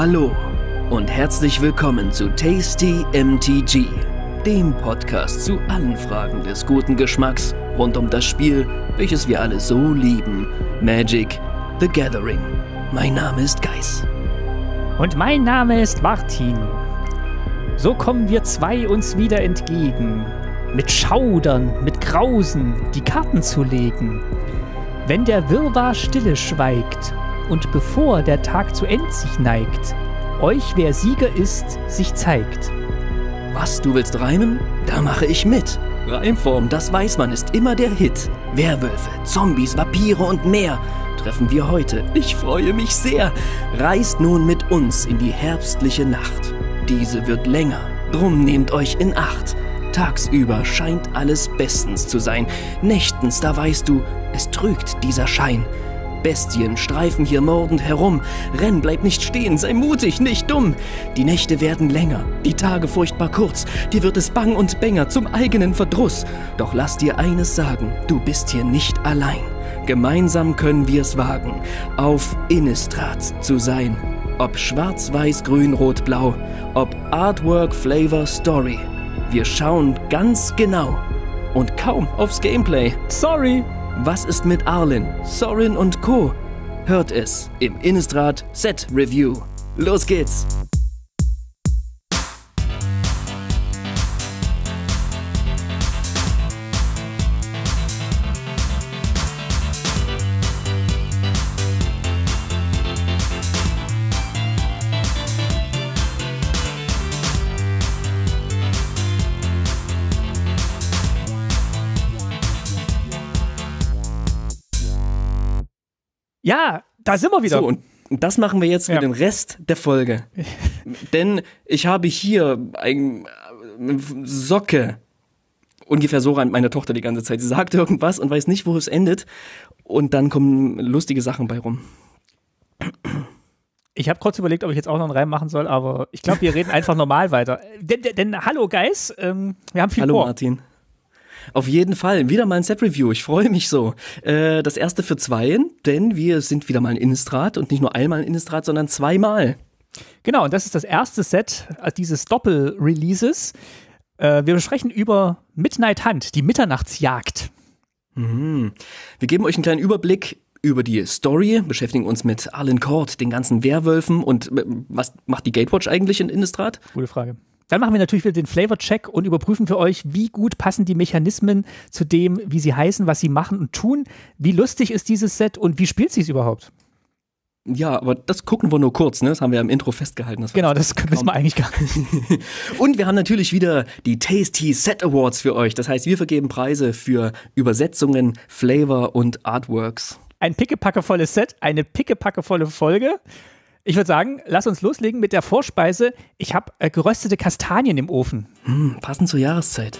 Hallo und herzlich willkommen zu Tasty MTG, dem Podcast zu allen Fragen des guten Geschmacks rund um das Spiel, welches wir alle so lieben, Magic the Gathering. Mein Name ist Geis. Und mein Name ist Martin. So kommen wir zwei uns wieder entgegen, mit Schaudern, mit Grausen, die Karten zu legen. Wenn der Wirrwarr stille schweigt und bevor der Tag zu End sich neigt, euch, wer Sieger ist, sich zeigt. Was, du willst reimen? Da mache ich mit. Reimform, das weiß man, ist immer der Hit. Werwölfe, Zombies, Vampire und mehr treffen wir heute. Ich freue mich sehr. Reist nun mit uns in die herbstliche Nacht. Diese wird länger, drum nehmt euch in Acht. Tagsüber scheint alles bestens zu sein, nächtens, da weißt du, es trügt dieser Schein. Bestien streifen hier mordend herum. Renn, bleib nicht stehen, sei mutig, nicht dumm. Die Nächte werden länger, die Tage furchtbar kurz. Dir wird es bang und bänger zum eigenen Verdruss. Doch lass dir eines sagen, du bist hier nicht allein. Gemeinsam können wir es wagen, auf Innistrad zu sein. Ob schwarz, weiß, grün, rot, blau, ob Artwork, Flavor, Story. Wir schauen ganz genau und kaum aufs Gameplay. Sorry! Was ist mit Arlen, Sorin und Co.? Hört es im Innistrad Set Review. Los geht's! Ja, da sind wir wieder. So, und das machen wir jetzt ja. für den Rest der Folge. Denn ich habe hier eine Socke. Ungefähr so ran meine Tochter die ganze Zeit. Sie sagt irgendwas und weiß nicht, wo es endet. Und dann kommen lustige Sachen bei rum. Ich habe kurz überlegt, ob ich jetzt auch noch einen Reim machen soll, aber ich glaube, wir reden einfach normal weiter. Denn, denn, denn hallo, Guys, ähm, wir haben viel hallo, vor. Hallo, Martin. Auf jeden Fall. Wieder mal ein Set-Review. Ich freue mich so. Äh, das erste für zweien, denn wir sind wieder mal in Innistrad und nicht nur einmal in Innistrad, sondern zweimal. Genau, und das ist das erste Set äh, dieses Doppel-Releases. Äh, wir besprechen über Midnight Hunt, die Mitternachtsjagd. Mhm. Wir geben euch einen kleinen Überblick über die Story, beschäftigen uns mit Alan Court, den ganzen Werwölfen und äh, was macht die Gatewatch eigentlich in Innistrad? Gute Frage. Dann machen wir natürlich wieder den Flavor-Check und überprüfen für euch, wie gut passen die Mechanismen zu dem, wie sie heißen, was sie machen und tun. Wie lustig ist dieses Set und wie spielt sie es überhaupt? Ja, aber das gucken wir nur kurz, ne? Das haben wir im Intro festgehalten. Das genau, das wissen wir eigentlich gar nicht. Und wir haben natürlich wieder die Tasty Set Awards für euch. Das heißt, wir vergeben Preise für Übersetzungen, Flavor und Artworks. Ein pickepackevolles Set, eine pickepackevolle Folge. Ich würde sagen, lass uns loslegen mit der Vorspeise. Ich habe äh, geröstete Kastanien im Ofen. Hm, passend zur Jahreszeit.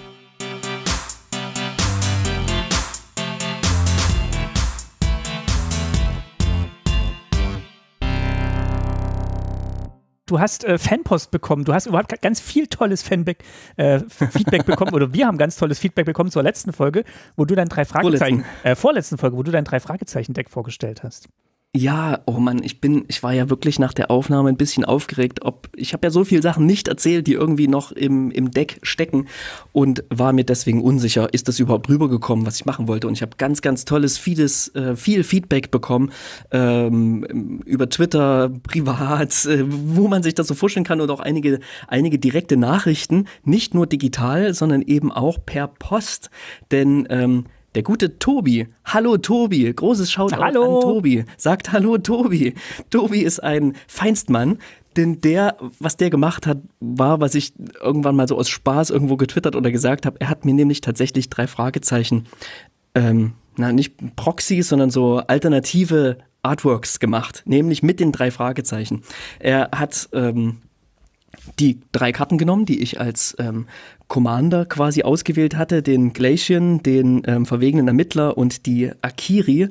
du hast äh, Fanpost bekommen, du hast überhaupt ganz viel tolles Fanback, äh, Feedback bekommen, oder wir haben ganz tolles Feedback bekommen zur letzten Folge, wo du dein drei Fragezeichen, vorletzten, äh, vorletzten Folge, wo du dein drei Fragezeichen Deck vorgestellt hast. Ja, oh Mann, ich bin, ich war ja wirklich nach der Aufnahme ein bisschen aufgeregt, ob ich habe ja so viele Sachen nicht erzählt, die irgendwie noch im, im Deck stecken und war mir deswegen unsicher, ist das überhaupt rübergekommen, was ich machen wollte. Und ich habe ganz, ganz tolles, vieles, äh, viel Feedback bekommen ähm, über Twitter, privat, äh, wo man sich das so vorstellen kann und auch einige, einige direkte Nachrichten, nicht nur digital, sondern eben auch per Post. Denn ähm, der gute Tobi. Hallo Tobi. Großes Shoutout Hallo. an Tobi. Sagt Hallo Tobi. Tobi ist ein Feinstmann, denn der, was der gemacht hat, war, was ich irgendwann mal so aus Spaß irgendwo getwittert oder gesagt habe. Er hat mir nämlich tatsächlich drei Fragezeichen, ähm, na, nicht Proxys, sondern so alternative Artworks gemacht, nämlich mit den drei Fragezeichen. Er hat ähm, die drei Karten genommen, die ich als ähm, Commander quasi ausgewählt hatte, den Glacian, den ähm, verwegenen Ermittler und die Akiri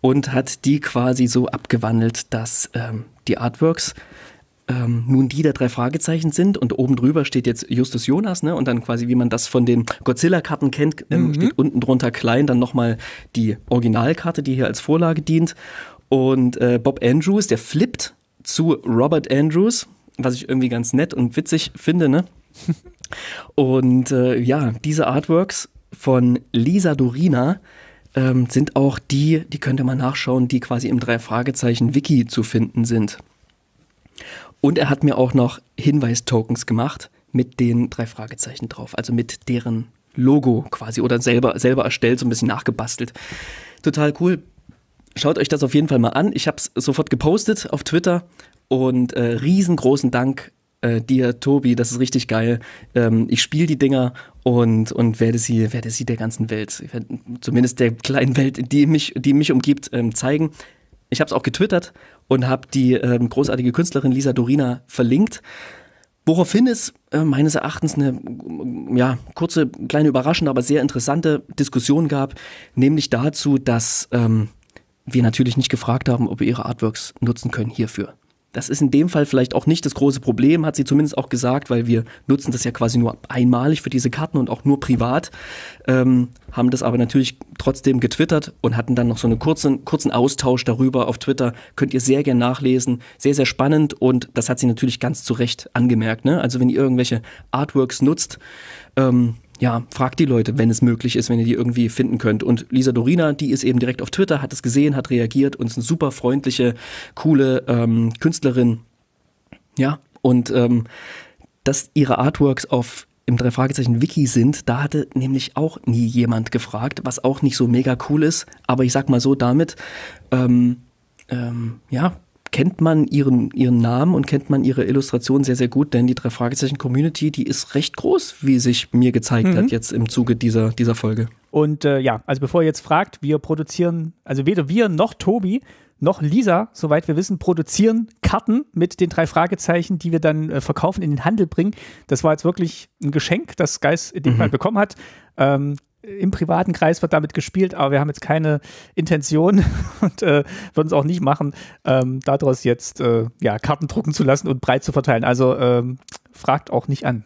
und hat die quasi so abgewandelt, dass ähm, die Artworks ähm, nun die der drei Fragezeichen sind und oben drüber steht jetzt Justus Jonas, ne? Und dann quasi, wie man das von den Godzilla-Karten kennt, ähm, mhm. steht unten drunter klein dann nochmal die Originalkarte, die hier als Vorlage dient. Und äh, Bob Andrews, der flippt zu Robert Andrews, was ich irgendwie ganz nett und witzig finde, ne? Und äh, ja, diese Artworks von Lisa Dorina ähm, sind auch die, die könnt ihr mal nachschauen, die quasi im Drei-Fragezeichen-Wiki zu finden sind. Und er hat mir auch noch Hinweistokens gemacht mit den drei Fragezeichen drauf, also mit deren Logo quasi oder selber, selber erstellt, so ein bisschen nachgebastelt. Total cool. Schaut euch das auf jeden Fall mal an. Ich habe es sofort gepostet auf Twitter und äh, riesengroßen Dank äh, dir, Tobi, das ist richtig geil. Ähm, ich spiele die Dinger und, und werde, sie, werde sie der ganzen Welt, zumindest der kleinen Welt, die mich, die mich umgibt, ähm, zeigen. Ich habe es auch getwittert und habe die ähm, großartige Künstlerin Lisa Dorina verlinkt. Woraufhin es äh, meines Erachtens eine mm, ja, kurze, kleine, überraschende, aber sehr interessante Diskussion gab, nämlich dazu, dass ähm, wir natürlich nicht gefragt haben, ob wir ihre Artworks nutzen können hierfür. Das ist in dem Fall vielleicht auch nicht das große Problem, hat sie zumindest auch gesagt, weil wir nutzen das ja quasi nur einmalig für diese Karten und auch nur privat, ähm, haben das aber natürlich trotzdem getwittert und hatten dann noch so einen kurzen, kurzen Austausch darüber auf Twitter. Könnt ihr sehr gern nachlesen. Sehr, sehr spannend und das hat sie natürlich ganz zu Recht angemerkt. Ne? Also wenn ihr irgendwelche Artworks nutzt, ähm, ja, fragt die Leute, wenn es möglich ist, wenn ihr die irgendwie finden könnt. Und Lisa Dorina, die ist eben direkt auf Twitter, hat es gesehen, hat reagiert und ist eine super freundliche, coole ähm, Künstlerin. Ja, und ähm, dass ihre Artworks auf im drei Fragezeichen Wiki sind, da hatte nämlich auch nie jemand gefragt, was auch nicht so mega cool ist. Aber ich sag mal so, damit ähm, ähm, ja, kennt man ihren, ihren Namen und kennt man ihre Illustration sehr, sehr gut, denn die drei Fragezeichen Community, die ist recht groß, wie sich mir gezeigt mhm. hat jetzt im Zuge dieser, dieser Folge. Und äh, ja, also bevor ihr jetzt fragt, wir produzieren, also weder wir noch Tobi noch Lisa, soweit wir wissen, produzieren Karten mit den drei Fragezeichen, die wir dann äh, verkaufen, in den Handel bringen. Das war jetzt wirklich ein Geschenk, das Geis in dem mhm. Fall bekommen hat. Ähm, im privaten Kreis wird damit gespielt, aber wir haben jetzt keine Intention und äh, würden es auch nicht machen, ähm, daraus jetzt äh, ja, Karten drucken zu lassen und breit zu verteilen. Also ähm, fragt auch nicht an.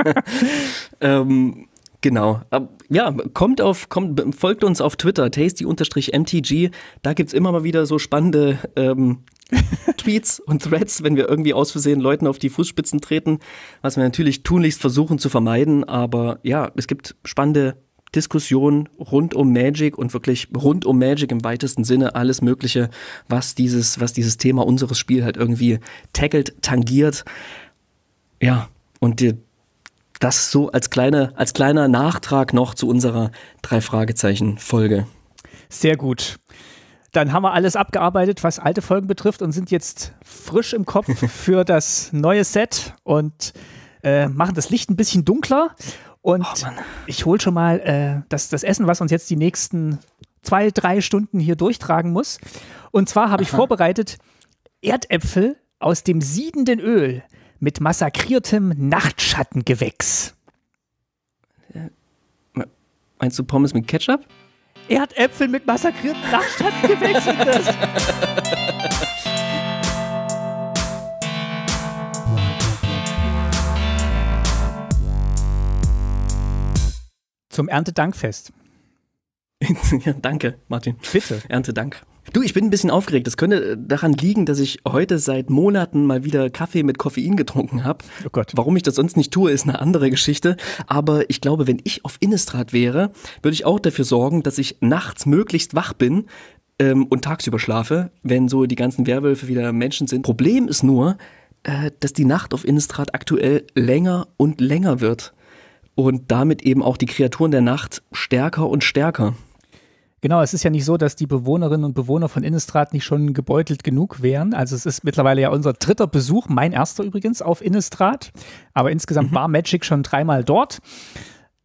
ähm, Genau. Ja, kommt auf, kommt, folgt uns auf Twitter, tasty-mtg. Da gibt es immer mal wieder so spannende ähm, Tweets und Threads, wenn wir irgendwie aus Versehen Leuten auf die Fußspitzen treten, was wir natürlich tunlichst versuchen zu vermeiden. Aber ja, es gibt spannende Diskussionen rund um Magic und wirklich rund um Magic im weitesten Sinne alles Mögliche, was dieses, was dieses Thema unseres Spiels halt irgendwie tackelt, tangiert. Ja, und die, das so als, kleine, als kleiner Nachtrag noch zu unserer Drei-Fragezeichen-Folge. Sehr gut. Dann haben wir alles abgearbeitet, was alte Folgen betrifft und sind jetzt frisch im Kopf für das neue Set und äh, machen das Licht ein bisschen dunkler. Und oh ich hole schon mal äh, das, das Essen, was uns jetzt die nächsten zwei, drei Stunden hier durchtragen muss. Und zwar habe ich vorbereitet Erdäpfel aus dem siedenden Öl mit massakriertem Nachtschattengewächs. Äh, meinst du Pommes mit Ketchup? Erdäpfel mit massakrierten Nachstand gewechselt ist. Zum Erntedankfest. ja, danke, Martin. Bitte. Erntedank. Du, ich bin ein bisschen aufgeregt. Das könnte äh, daran liegen, dass ich heute seit Monaten mal wieder Kaffee mit Koffein getrunken habe. Oh Gott. Warum ich das sonst nicht tue, ist eine andere Geschichte. Aber ich glaube, wenn ich auf Innistrad wäre, würde ich auch dafür sorgen, dass ich nachts möglichst wach bin, ähm, und tagsüber schlafe, wenn so die ganzen Werwölfe wieder Menschen sind. Problem ist nur, äh, dass die Nacht auf Innistrad aktuell länger und länger wird und damit eben auch die Kreaturen der Nacht stärker und stärker. Genau, es ist ja nicht so, dass die Bewohnerinnen und Bewohner von Innistrad nicht schon gebeutelt genug wären. Also es ist mittlerweile ja unser dritter Besuch, mein erster übrigens, auf Innistrad. Aber insgesamt mhm. war Magic schon dreimal dort.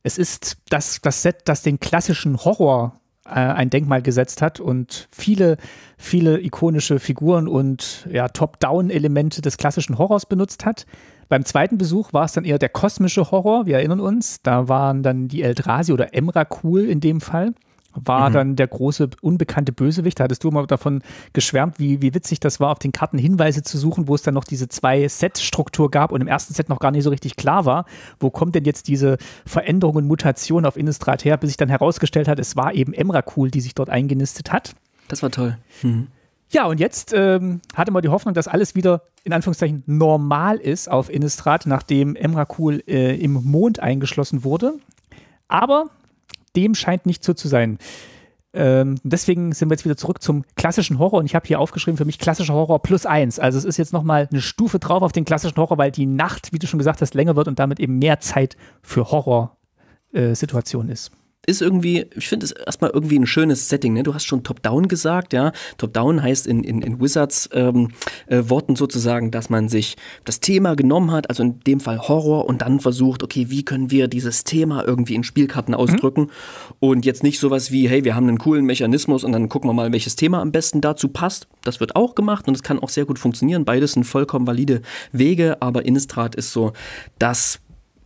Es ist das, das Set, das den klassischen Horror äh, ein Denkmal gesetzt hat und viele, viele ikonische Figuren und ja, Top-Down-Elemente des klassischen Horrors benutzt hat. Beim zweiten Besuch war es dann eher der kosmische Horror, wir erinnern uns. Da waren dann die Eldrasi oder Emrakul in dem Fall war mhm. dann der große unbekannte Bösewicht. Da hattest du mal davon geschwärmt, wie, wie witzig das war, auf den Karten Hinweise zu suchen, wo es dann noch diese zwei Set-Struktur gab und im ersten Set noch gar nicht so richtig klar war, wo kommt denn jetzt diese Veränderung und Mutation auf Innistrad her, bis sich dann herausgestellt hat, es war eben Emrakul, die sich dort eingenistet hat. Das war toll. Mhm. Ja, und jetzt ähm, hatte man die Hoffnung, dass alles wieder in Anführungszeichen normal ist auf Innistrad, nachdem Emrakul äh, im Mond eingeschlossen wurde. Aber dem scheint nicht so zu sein. Ähm, deswegen sind wir jetzt wieder zurück zum klassischen Horror und ich habe hier aufgeschrieben für mich klassischer Horror plus eins. Also es ist jetzt nochmal eine Stufe drauf auf den klassischen Horror, weil die Nacht, wie du schon gesagt hast, länger wird und damit eben mehr Zeit für Horror-Situationen äh, ist ist irgendwie, ich finde es erstmal irgendwie ein schönes Setting. Ne? Du hast schon Top-Down gesagt, ja. Top-Down heißt in, in, in Wizards ähm, äh, Worten sozusagen, dass man sich das Thema genommen hat, also in dem Fall Horror, und dann versucht, okay, wie können wir dieses Thema irgendwie in Spielkarten mhm. ausdrücken mhm. und jetzt nicht sowas wie, hey, wir haben einen coolen Mechanismus und dann gucken wir mal, welches Thema am besten dazu passt. Das wird auch gemacht und es kann auch sehr gut funktionieren. Beides sind vollkommen valide Wege, aber Innistrad ist so das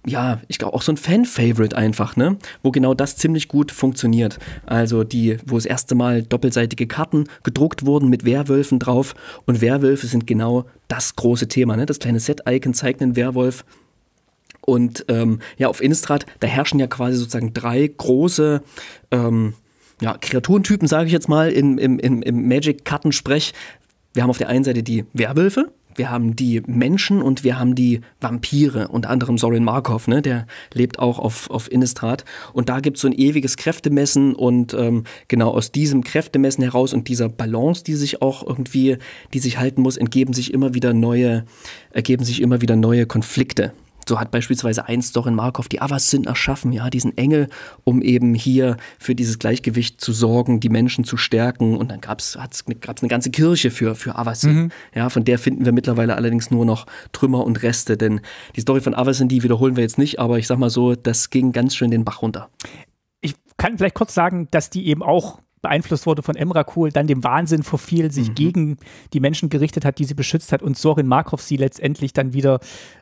ja, ich glaube auch so ein Fan-Favorite einfach, ne? Wo genau das ziemlich gut funktioniert. Also die, wo das erste Mal doppelseitige Karten gedruckt wurden mit Werwölfen drauf und Werwölfe sind genau das große Thema, ne? Das kleine Set-Icon zeigt einen Werwolf. Und ähm, ja, auf Innistrad, da herrschen ja quasi sozusagen drei große ähm, ja, Kreaturentypen, sage ich jetzt mal, im, im, im Magic-Kartensprech. Wir haben auf der einen Seite die Werwölfe, wir haben die Menschen und wir haben die Vampire, unter anderem Sorin Markov, ne? der lebt auch auf, auf Innistrad. Und da gibt es so ein ewiges Kräftemessen und ähm, genau aus diesem Kräftemessen heraus und dieser Balance, die sich auch irgendwie, die sich halten muss, entgeben sich immer wieder neue, ergeben sich immer wieder neue Konflikte. So hat beispielsweise eins doch in Markov die Avacyn erschaffen, ja, diesen Engel, um eben hier für dieses Gleichgewicht zu sorgen, die Menschen zu stärken. Und dann gab es eine ganze Kirche für, für Avacyn. Mhm. Ja, von der finden wir mittlerweile allerdings nur noch Trümmer und Reste, denn die Story von Avasin, die wiederholen wir jetzt nicht, aber ich sag mal so, das ging ganz schön den Bach runter. Ich kann vielleicht kurz sagen, dass die eben auch beeinflusst wurde von Emrakul, dann dem Wahnsinn verfiel, sich mhm. gegen die Menschen gerichtet hat, die sie beschützt hat und Sorin Markov sie letztendlich dann wieder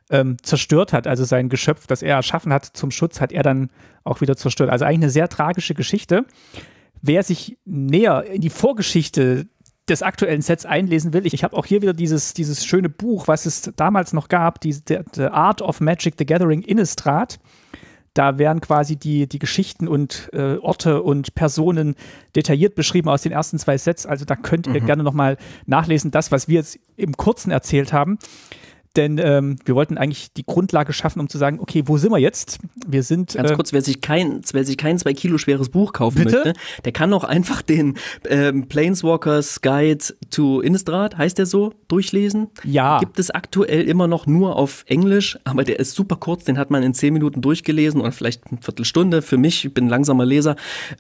ähm, zerstört hat. Also sein Geschöpf, das er erschaffen hat zum Schutz, hat er dann auch wieder zerstört. Also eigentlich eine sehr tragische Geschichte. Wer sich näher in die Vorgeschichte des aktuellen Sets einlesen will, ich, ich habe auch hier wieder dieses, dieses schöne Buch, was es damals noch gab, die, The Art of Magic the Gathering Innistrad. Da werden quasi die, die Geschichten und äh, Orte und Personen detailliert beschrieben aus den ersten zwei Sets. Also da könnt ihr mhm. gerne nochmal nachlesen, das, was wir jetzt im Kurzen erzählt haben. Denn ähm, wir wollten eigentlich die Grundlage schaffen, um zu sagen, okay, wo sind wir jetzt? Wir sind. Ganz äh, kurz, wer sich kein, wer sich kein zwei Kilo schweres Buch kaufen bitte? möchte, der kann auch einfach den ähm, Planeswalkers Guide to Innistrad, heißt der so, durchlesen. Ja. Gibt es aktuell immer noch nur auf Englisch, aber der ist super kurz, den hat man in zehn Minuten durchgelesen oder vielleicht eine Viertelstunde. Für mich, ich bin langsamer Leser.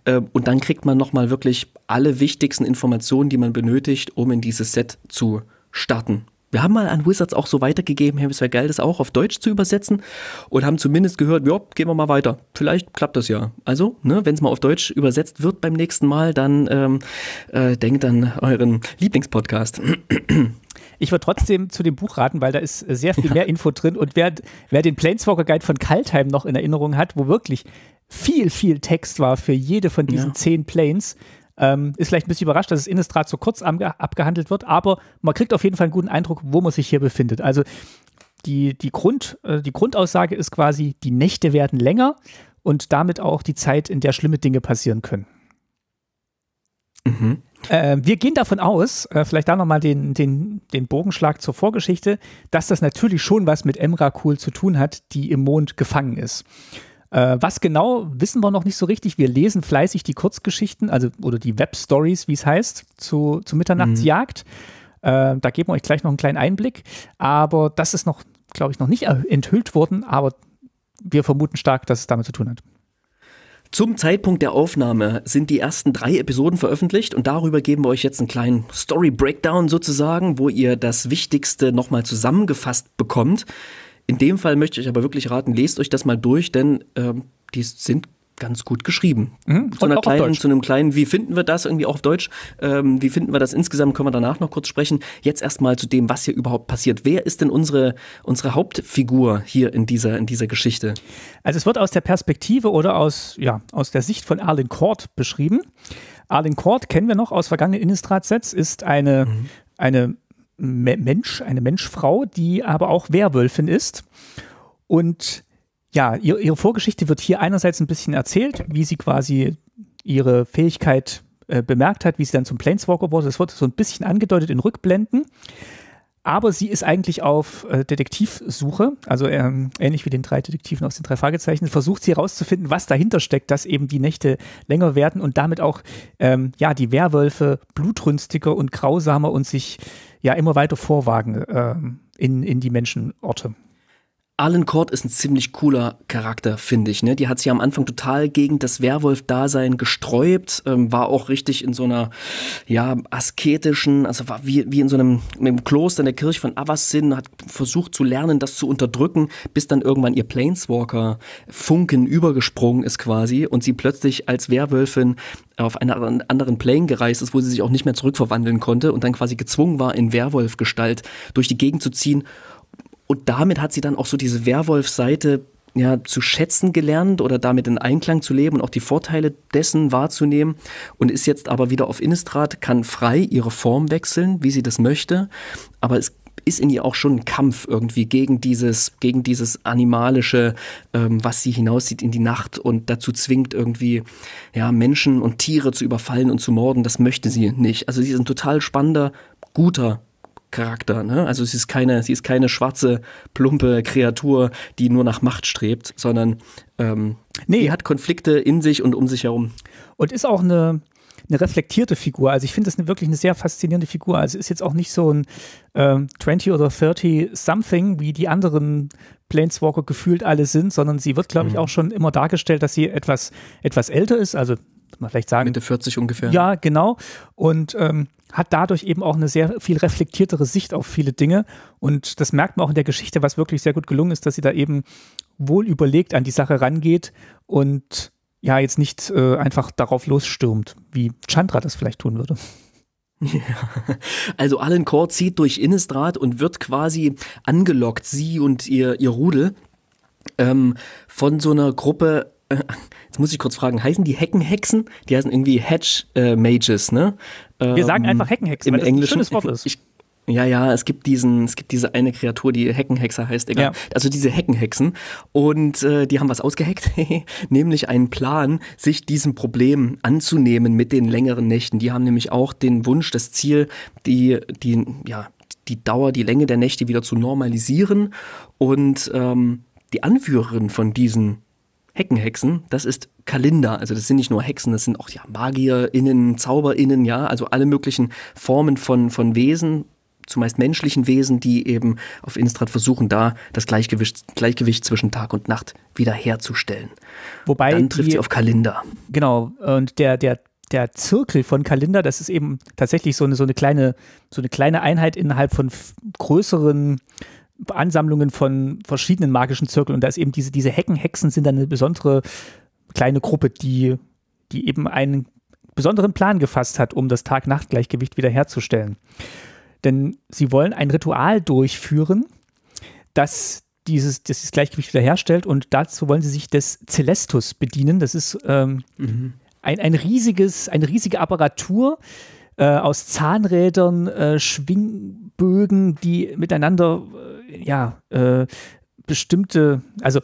Äh, und dann kriegt man nochmal wirklich alle wichtigsten Informationen, die man benötigt, um in dieses Set zu starten wir haben mal an Wizards auch so weitergegeben, hey, es wäre geil, das auch auf Deutsch zu übersetzen und haben zumindest gehört, ja, gehen wir mal weiter. Vielleicht klappt das ja. Also, ne, wenn es mal auf Deutsch übersetzt wird beim nächsten Mal, dann ähm, äh, denkt an euren Lieblingspodcast. Ich würde trotzdem zu dem Buch raten, weil da ist äh, sehr viel mehr Info drin. Und wer, wer den Planeswalker Guide von Kaltheim noch in Erinnerung hat, wo wirklich viel, viel Text war für jede von diesen ja. zehn Planes, ähm, ist vielleicht ein bisschen überrascht, dass es Innistrad so kurz abgehandelt wird, aber man kriegt auf jeden Fall einen guten Eindruck, wo man sich hier befindet. Also die, die, Grund, äh, die Grundaussage ist quasi, die Nächte werden länger und damit auch die Zeit, in der schlimme Dinge passieren können. Mhm. Äh, wir gehen davon aus, äh, vielleicht da nochmal den, den, den Bogenschlag zur Vorgeschichte, dass das natürlich schon was mit Emrakul zu tun hat, die im Mond gefangen ist. Äh, was genau, wissen wir noch nicht so richtig. Wir lesen fleißig die Kurzgeschichten, also oder die Webstories, wie es heißt, zu, zu Mitternachtsjagd. Mhm. Äh, da geben wir euch gleich noch einen kleinen Einblick. Aber das ist noch, glaube ich, noch nicht enthüllt worden, aber wir vermuten stark, dass es damit zu tun hat. Zum Zeitpunkt der Aufnahme sind die ersten drei Episoden veröffentlicht und darüber geben wir euch jetzt einen kleinen Story Breakdown sozusagen, wo ihr das Wichtigste nochmal zusammengefasst bekommt. In dem Fall möchte ich aber wirklich raten, lest euch das mal durch, denn ähm, die sind ganz gut geschrieben. Mhm. Zu, einer kleinen, zu einem kleinen, wie finden wir das irgendwie auch auf Deutsch? Ähm, wie finden wir das insgesamt? Können wir danach noch kurz sprechen. Jetzt erstmal zu dem, was hier überhaupt passiert. Wer ist denn unsere, unsere Hauptfigur hier in dieser, in dieser Geschichte? Also es wird aus der Perspektive oder aus, ja, aus der Sicht von Arlen Kort beschrieben. Arlen Kort kennen wir noch aus vergangenen Innistrad-Sets, ist eine, mhm. eine Mensch, eine Menschfrau, die aber auch Werwölfin ist. Und ja, ihre, ihre Vorgeschichte wird hier einerseits ein bisschen erzählt, wie sie quasi ihre Fähigkeit äh, bemerkt hat, wie sie dann zum Planeswalker wurde. Das wird so ein bisschen angedeutet in Rückblenden. Aber sie ist eigentlich auf äh, Detektivsuche, also ähm, ähnlich wie den drei Detektiven aus den drei Fragezeichen, versucht sie herauszufinden, was dahinter steckt, dass eben die Nächte länger werden und damit auch ähm, ja, die Werwölfe blutrünstiger und grausamer und sich ja immer weiter vorwagen äh, in, in die Menschenorte. Alan Court ist ein ziemlich cooler Charakter, finde ich. Ne? Die hat sich am Anfang total gegen das Werwolf-Dasein gesträubt, ähm, war auch richtig in so einer ja, asketischen, also war wie, wie in so einem, in einem Kloster in der Kirche von Avassin, hat versucht zu lernen, das zu unterdrücken, bis dann irgendwann ihr Planeswalker-Funken übergesprungen ist quasi und sie plötzlich als Werwölfin auf einer anderen Plane gereist ist, wo sie sich auch nicht mehr zurückverwandeln konnte und dann quasi gezwungen war, in Werwolf-Gestalt durch die Gegend zu ziehen und damit hat sie dann auch so diese Werwolf-Seite ja, zu schätzen gelernt oder damit in Einklang zu leben und auch die Vorteile dessen wahrzunehmen und ist jetzt aber wieder auf Innistrad, kann frei ihre Form wechseln, wie sie das möchte, aber es ist in ihr auch schon ein Kampf irgendwie gegen dieses, gegen dieses animalische, ähm, was sie hinaussieht in die Nacht und dazu zwingt irgendwie, ja, Menschen und Tiere zu überfallen und zu morden, das möchte sie nicht. Also sie ist ein total spannender, guter Charakter. Ne? Also sie ist keine, sie ist keine schwarze, plumpe Kreatur, die nur nach Macht strebt, sondern ähm, nee. die hat Konflikte in sich und um sich herum. Und ist auch eine, eine reflektierte Figur. Also ich finde das eine, wirklich eine sehr faszinierende Figur. Also ist jetzt auch nicht so ein äh, 20 oder 30 something, wie die anderen Planeswalker gefühlt alle sind, sondern sie wird, glaube ich, mhm. auch schon immer dargestellt, dass sie etwas, etwas älter ist, also muss man vielleicht sagen. Mitte 40 ungefähr. Ja, genau. Und ähm, hat dadurch eben auch eine sehr viel reflektiertere Sicht auf viele Dinge. Und das merkt man auch in der Geschichte, was wirklich sehr gut gelungen ist, dass sie da eben wohl überlegt an die Sache rangeht und ja, jetzt nicht äh, einfach darauf losstürmt, wie Chandra das vielleicht tun würde. Ja. Also Alan Core zieht durch Innistrad und wird quasi angelockt, sie und ihr, ihr Rudel, ähm, von so einer Gruppe äh, jetzt muss ich kurz fragen, heißen die Heckenhexen? Die heißen irgendwie Hedge äh, Mages, ne? Ähm, Wir sagen ähm, einfach Heckenhexen, im weil Englischen, ein schönes Wort ist. Ich, ja, ja, es gibt diesen, es gibt diese eine Kreatur, die Heckenhexer heißt, egal. Ja. Also diese Heckenhexen. Und äh, die haben was ausgeheckt, nämlich einen Plan, sich diesem Problem anzunehmen mit den längeren Nächten. Die haben nämlich auch den Wunsch, das Ziel, die, die, ja, die Dauer, die Länge der Nächte wieder zu normalisieren. Und ähm, die Anführerin von diesen Heckenhexen, das ist Kalinda. Also das sind nicht nur Hexen, das sind auch ja, MagierInnen, ZauberInnen, ja, also alle möglichen Formen von, von Wesen, zumeist menschlichen Wesen, die eben auf Instrad versuchen, da das Gleichgewicht, Gleichgewicht zwischen Tag und Nacht wiederherzustellen. Wobei dann trifft die, sie auf Kalinda. Genau, und der, der, der Zirkel von Kalinda, das ist eben tatsächlich so eine, so eine kleine, so eine kleine Einheit innerhalb von größeren Ansammlungen von verschiedenen magischen Zirkeln und da ist eben diese, diese Heckenhexen sind dann eine besondere kleine Gruppe, die, die eben einen besonderen Plan gefasst hat, um das Tag-Nacht-Gleichgewicht wiederherzustellen. Denn sie wollen ein Ritual durchführen, das dieses, dieses Gleichgewicht wiederherstellt und dazu wollen sie sich des Celestus bedienen. Das ist ähm, mhm. ein, ein riesiges, eine riesige Apparatur, äh, aus Zahnrädern, äh, Schwingbögen, die miteinander ja, äh, bestimmte, also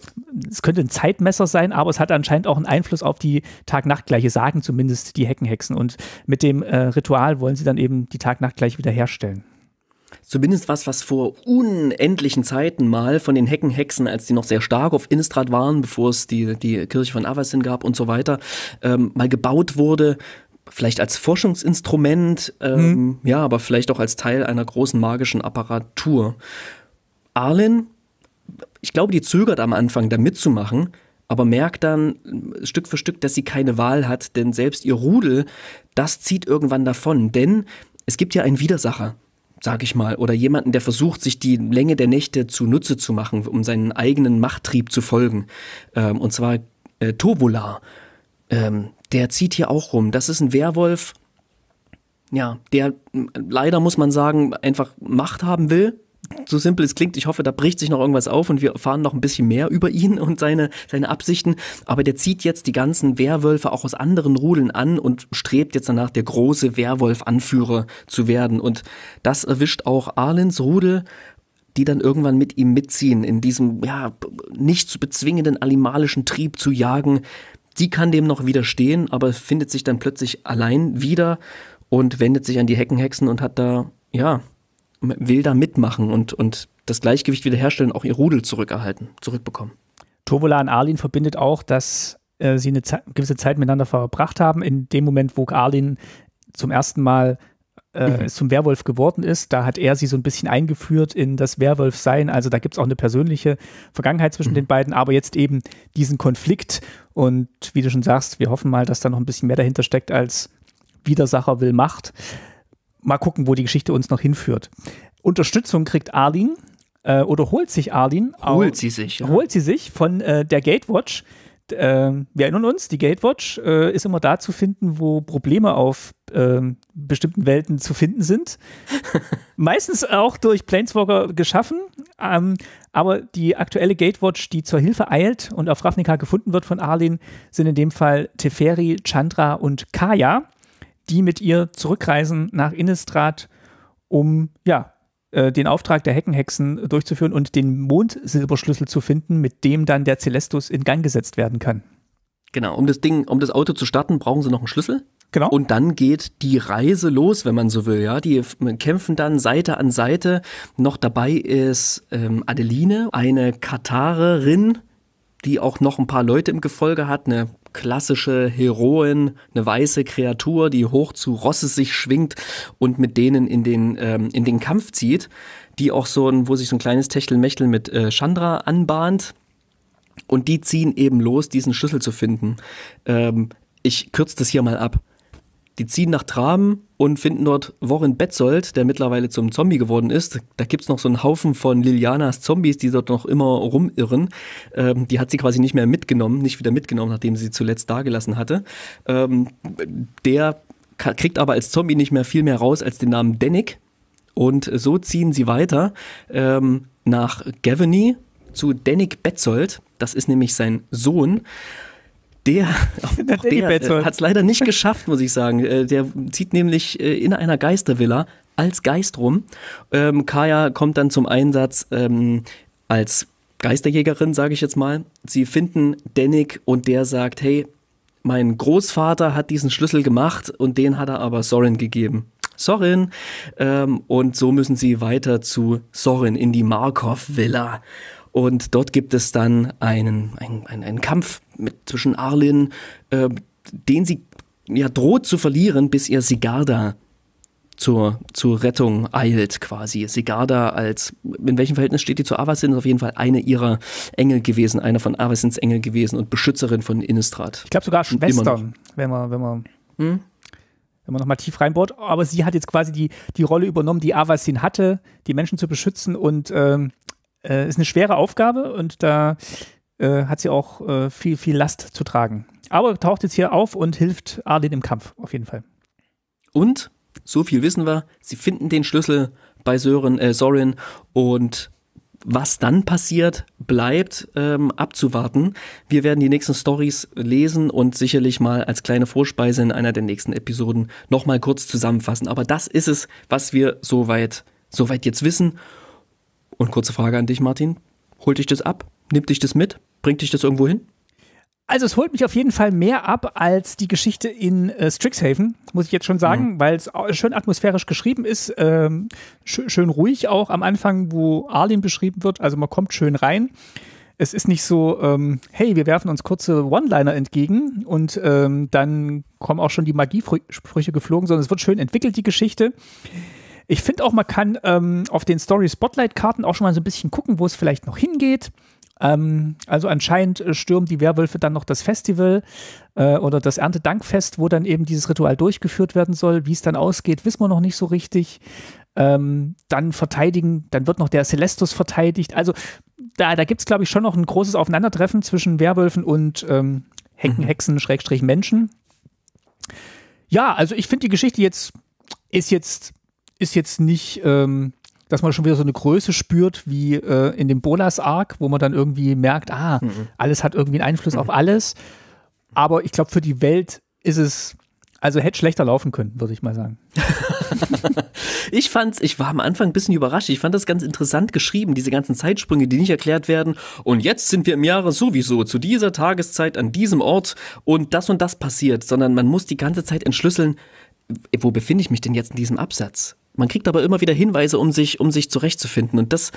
es könnte ein Zeitmesser sein, aber es hat anscheinend auch einen Einfluss auf die Tag-Nacht-Gleiche, sagen zumindest die Heckenhexen. Und mit dem äh, Ritual wollen sie dann eben die Tag-Nacht-Gleiche wiederherstellen. Zumindest was, was vor unendlichen Zeiten mal von den Heckenhexen, als die noch sehr stark auf Innistrad waren, bevor es die, die Kirche von Avacyn gab und so weiter, ähm, mal gebaut wurde, vielleicht als Forschungsinstrument, mhm. ähm, mhm. ja, aber vielleicht auch als Teil einer großen magischen Apparatur. Arlen, ich glaube, die zögert am Anfang, da mitzumachen, aber merkt dann Stück für Stück, dass sie keine Wahl hat, denn selbst ihr Rudel, das zieht irgendwann davon, denn es gibt ja einen Widersacher, sag ich mal, oder jemanden, der versucht, sich die Länge der Nächte zunutze zu machen, um seinen eigenen Machttrieb zu folgen, ähm, und zwar äh, Tovolar. Ähm, der zieht hier auch rum. Das ist ein Werwolf, ja, der äh, leider muss man sagen, einfach Macht haben will, so simpel es klingt, ich hoffe, da bricht sich noch irgendwas auf und wir erfahren noch ein bisschen mehr über ihn und seine, seine Absichten. Aber der zieht jetzt die ganzen Werwölfe auch aus anderen Rudeln an und strebt jetzt danach, der große Werwolf-Anführer zu werden. Und das erwischt auch Arlens Rudel, die dann irgendwann mit ihm mitziehen, in diesem ja, nicht zu bezwingenden animalischen Trieb zu jagen. Sie kann dem noch widerstehen, aber findet sich dann plötzlich allein wieder und wendet sich an die Heckenhexen und hat da, ja, will da mitmachen und, und das Gleichgewicht wiederherstellen, auch ihr Rudel zurückerhalten, zurückbekommen. und Arlin verbindet auch, dass äh, sie eine Ze gewisse Zeit miteinander verbracht haben. In dem Moment, wo Arlin zum ersten Mal äh, mhm. zum Werwolf geworden ist, da hat er sie so ein bisschen eingeführt in das Werwolf-Sein. Also da gibt es auch eine persönliche Vergangenheit zwischen mhm. den beiden, aber jetzt eben diesen Konflikt. Und wie du schon sagst, wir hoffen mal, dass da noch ein bisschen mehr dahinter steckt als Widersacher will Macht mal gucken, wo die Geschichte uns noch hinführt. Unterstützung kriegt Arlin äh, oder holt sich Arlin. Holt sie sich. Ja. Holt sie sich von äh, der Gatewatch. Äh, wir erinnern uns, die Gatewatch äh, ist immer da zu finden, wo Probleme auf ähm, bestimmten Welten zu finden sind. Meistens auch durch Planeswalker geschaffen. Ähm, aber die aktuelle Gatewatch, die zur Hilfe eilt und auf Ravnica gefunden wird von Arlin, sind in dem Fall Teferi, Chandra und Kaya die mit ihr zurückreisen nach Innistrad, um ja, äh, den Auftrag der Heckenhexen durchzuführen und den Mondsilberschlüssel zu finden, mit dem dann der Celestus in Gang gesetzt werden kann. Genau, um das Ding, um das Auto zu starten, brauchen sie noch einen Schlüssel. Genau. Und dann geht die Reise los, wenn man so will. Ja, die kämpfen dann Seite an Seite. Noch dabei ist ähm, Adeline, eine Katarerin, die auch noch ein paar Leute im Gefolge hat, eine klassische Heroin, eine weiße Kreatur, die hoch zu Rosses sich schwingt und mit denen in den, ähm, in den Kampf zieht, die auch so ein, wo sich so ein kleines Techtelmechtel mit äh, Chandra anbahnt. Und die ziehen eben los, diesen Schlüssel zu finden. Ähm, ich kürze das hier mal ab. Die ziehen nach Traben und finden dort Warren Betzold, der mittlerweile zum Zombie geworden ist. Da gibt es noch so einen Haufen von Lilianas Zombies, die dort noch immer rumirren. Ähm, die hat sie quasi nicht mehr mitgenommen, nicht wieder mitgenommen, nachdem sie zuletzt dagelassen hatte. Ähm, der kriegt aber als Zombie nicht mehr viel mehr raus als den Namen Denik. Und so ziehen sie weiter ähm, nach Gavany zu Denik Betzold. Das ist nämlich sein Sohn. der, der hat äh, es leider nicht geschafft, muss ich sagen. Äh, der zieht nämlich äh, in einer Geistervilla als Geist rum. Ähm, Kaya kommt dann zum Einsatz ähm, als Geisterjägerin, sage ich jetzt mal. Sie finden Denik und der sagt, hey, mein Großvater hat diesen Schlüssel gemacht und den hat er aber Sorin gegeben. Sorin. Ähm, und so müssen sie weiter zu Sorin in die Markov-Villa. Und dort gibt es dann einen, einen, einen, einen Kampf mit, zwischen Arlin, äh, den sie ja droht zu verlieren, bis ihr Sigarda zur, zur Rettung eilt quasi. Sigarda als, in welchem Verhältnis steht die zu Avasin? Ist auf jeden Fall eine ihrer Engel gewesen, einer von Avasins Engel gewesen und Beschützerin von Innistrad. Ich glaube sogar Schwester, wenn man, wenn man, hm? wenn man nochmal tief reinbohrt. Aber sie hat jetzt quasi die, die Rolle übernommen, die Avasin hatte, die Menschen zu beschützen und ähm, äh, ist eine schwere Aufgabe und da äh, hat sie auch äh, viel, viel Last zu tragen. Aber taucht jetzt hier auf und hilft Arlene im Kampf, auf jeden Fall. Und, so viel wissen wir, sie finden den Schlüssel bei Sören, äh, Sorin und was dann passiert, bleibt ähm, abzuwarten. Wir werden die nächsten Stories lesen und sicherlich mal als kleine Vorspeise in einer der nächsten Episoden nochmal kurz zusammenfassen. Aber das ist es, was wir soweit, soweit jetzt wissen. Und kurze Frage an dich, Martin. Holt dich das ab? Nimmt dich das mit? Bringt dich das irgendwo hin? Also es holt mich auf jeden Fall mehr ab als die Geschichte in äh, Strixhaven, muss ich jetzt schon sagen, mhm. weil es schön atmosphärisch geschrieben ist, ähm, sch schön ruhig auch am Anfang, wo Arlin beschrieben wird. Also man kommt schön rein. Es ist nicht so, ähm, hey, wir werfen uns kurze One-Liner entgegen und ähm, dann kommen auch schon die Magiesprüche geflogen, sondern es wird schön entwickelt, die Geschichte. Ich finde auch, man kann ähm, auf den Story Spotlight-Karten auch schon mal so ein bisschen gucken, wo es vielleicht noch hingeht. Ähm, also anscheinend äh, stürmen die Werwölfe dann noch das Festival äh, oder das Erntedankfest, wo dann eben dieses Ritual durchgeführt werden soll. Wie es dann ausgeht, wissen wir noch nicht so richtig. Ähm, dann verteidigen, dann wird noch der Celestus verteidigt. Also da, da gibt es, glaube ich, schon noch ein großes Aufeinandertreffen zwischen Werwölfen und ähm, Hecken, mhm. Hexen, Schrägstrich Menschen. Ja, also ich finde die Geschichte jetzt ist jetzt ist jetzt nicht, ähm, dass man schon wieder so eine Größe spürt wie äh, in dem Bolas-Arc, wo man dann irgendwie merkt, ah, mhm. alles hat irgendwie einen Einfluss mhm. auf alles. Aber ich glaube, für die Welt ist es, also hätte schlechter laufen können, würde ich mal sagen. ich fand's, ich war am Anfang ein bisschen überrascht. Ich fand das ganz interessant geschrieben, diese ganzen Zeitsprünge, die nicht erklärt werden. Und jetzt sind wir im Jahre sowieso zu dieser Tageszeit an diesem Ort und das und das passiert, sondern man muss die ganze Zeit entschlüsseln, wo befinde ich mich denn jetzt in diesem Absatz? man kriegt aber immer wieder Hinweise, um sich, um sich zurechtzufinden. Und das,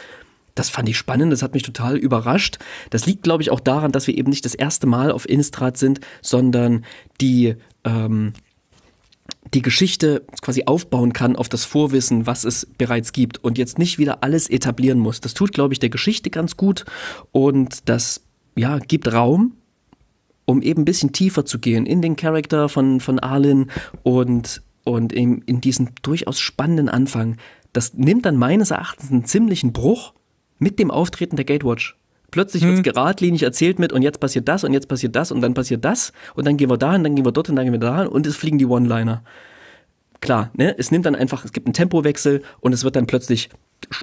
das fand ich spannend, das hat mich total überrascht. Das liegt, glaube ich, auch daran, dass wir eben nicht das erste Mal auf Instrat sind, sondern die, ähm, die Geschichte quasi aufbauen kann auf das Vorwissen, was es bereits gibt und jetzt nicht wieder alles etablieren muss. Das tut, glaube ich, der Geschichte ganz gut und das ja, gibt Raum, um eben ein bisschen tiefer zu gehen in den Charakter von, von Arlen und und in, in diesem durchaus spannenden Anfang, das nimmt dann meines Erachtens einen ziemlichen Bruch mit dem Auftreten der Gatewatch. Plötzlich hm. wird es mhm. geradlinig erzählt mit und jetzt passiert das und jetzt passiert das und dann passiert das und dann gehen wir dahin, dann gehen wir dort und dann gehen wir dahin und es fliegen die One-Liner. Klar, ne? es nimmt dann einfach, es gibt einen Tempowechsel und es wird dann plötzlich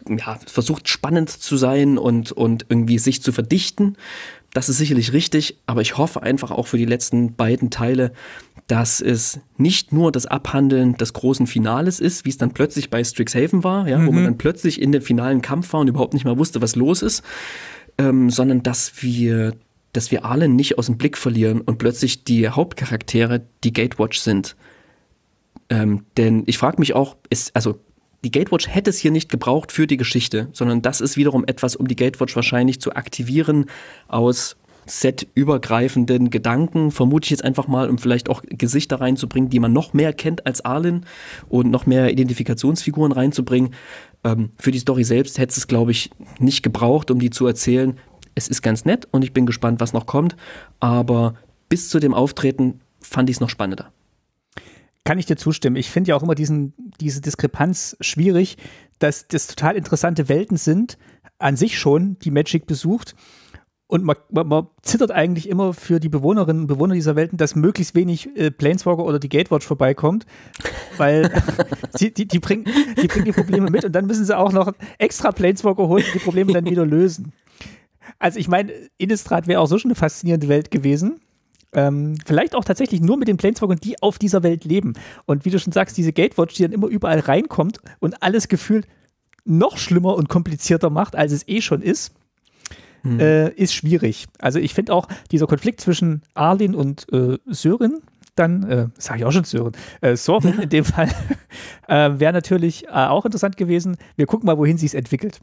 ja, versucht spannend zu sein und, und irgendwie sich zu verdichten. Das ist sicherlich richtig, aber ich hoffe einfach auch für die letzten beiden Teile, dass es nicht nur das Abhandeln des großen Finales ist, wie es dann plötzlich bei Strixhaven war, ja, mhm. wo man mhm. dann plötzlich in den finalen Kampf war und überhaupt nicht mehr wusste, was los ist, ähm, sondern dass wir, dass wir Arlen nicht aus dem Blick verlieren und plötzlich die Hauptcharaktere die Gatewatch sind. Ähm, denn ich frage mich auch, ist, also die Gatewatch hätte es hier nicht gebraucht für die Geschichte, sondern das ist wiederum etwas, um die Gatewatch wahrscheinlich zu aktivieren aus Set-übergreifenden Gedanken, vermute ich jetzt einfach mal, um vielleicht auch Gesichter reinzubringen, die man noch mehr kennt als Arlen und noch mehr Identifikationsfiguren reinzubringen. Ähm, für die Story selbst hätte es, glaube ich, nicht gebraucht, um die zu erzählen. Es ist ganz nett und ich bin gespannt, was noch kommt. Aber bis zu dem Auftreten fand ich es noch spannender. Kann ich dir zustimmen. Ich finde ja auch immer diesen, diese Diskrepanz schwierig, dass das total interessante Welten sind, an sich schon, die Magic besucht und man, man, man, zittert eigentlich immer für die Bewohnerinnen und Bewohner dieser Welten, dass möglichst wenig äh, Planeswalker oder die Gatewatch vorbeikommt, weil sie, die, die, bringen, die bringen die Probleme mit und dann müssen sie auch noch extra Planeswalker holen, und die Probleme dann wieder lösen. Also ich meine, Innistrad wäre auch so schon eine faszinierende Welt gewesen. Ähm, vielleicht auch tatsächlich nur mit den Planeswalkern, die auf dieser Welt leben. Und wie du schon sagst, diese Gatewatch, die dann immer überall reinkommt und alles gefühlt noch schlimmer und komplizierter macht, als es eh schon ist mhm. äh, ist schwierig. Also ich finde auch dieser Konflikt zwischen Arlin und äh, Sören, dann, äh, sage ich auch schon Sören, äh, Sorben in dem Fall, äh, wäre natürlich äh, auch interessant gewesen. Wir gucken mal, wohin sich es entwickelt.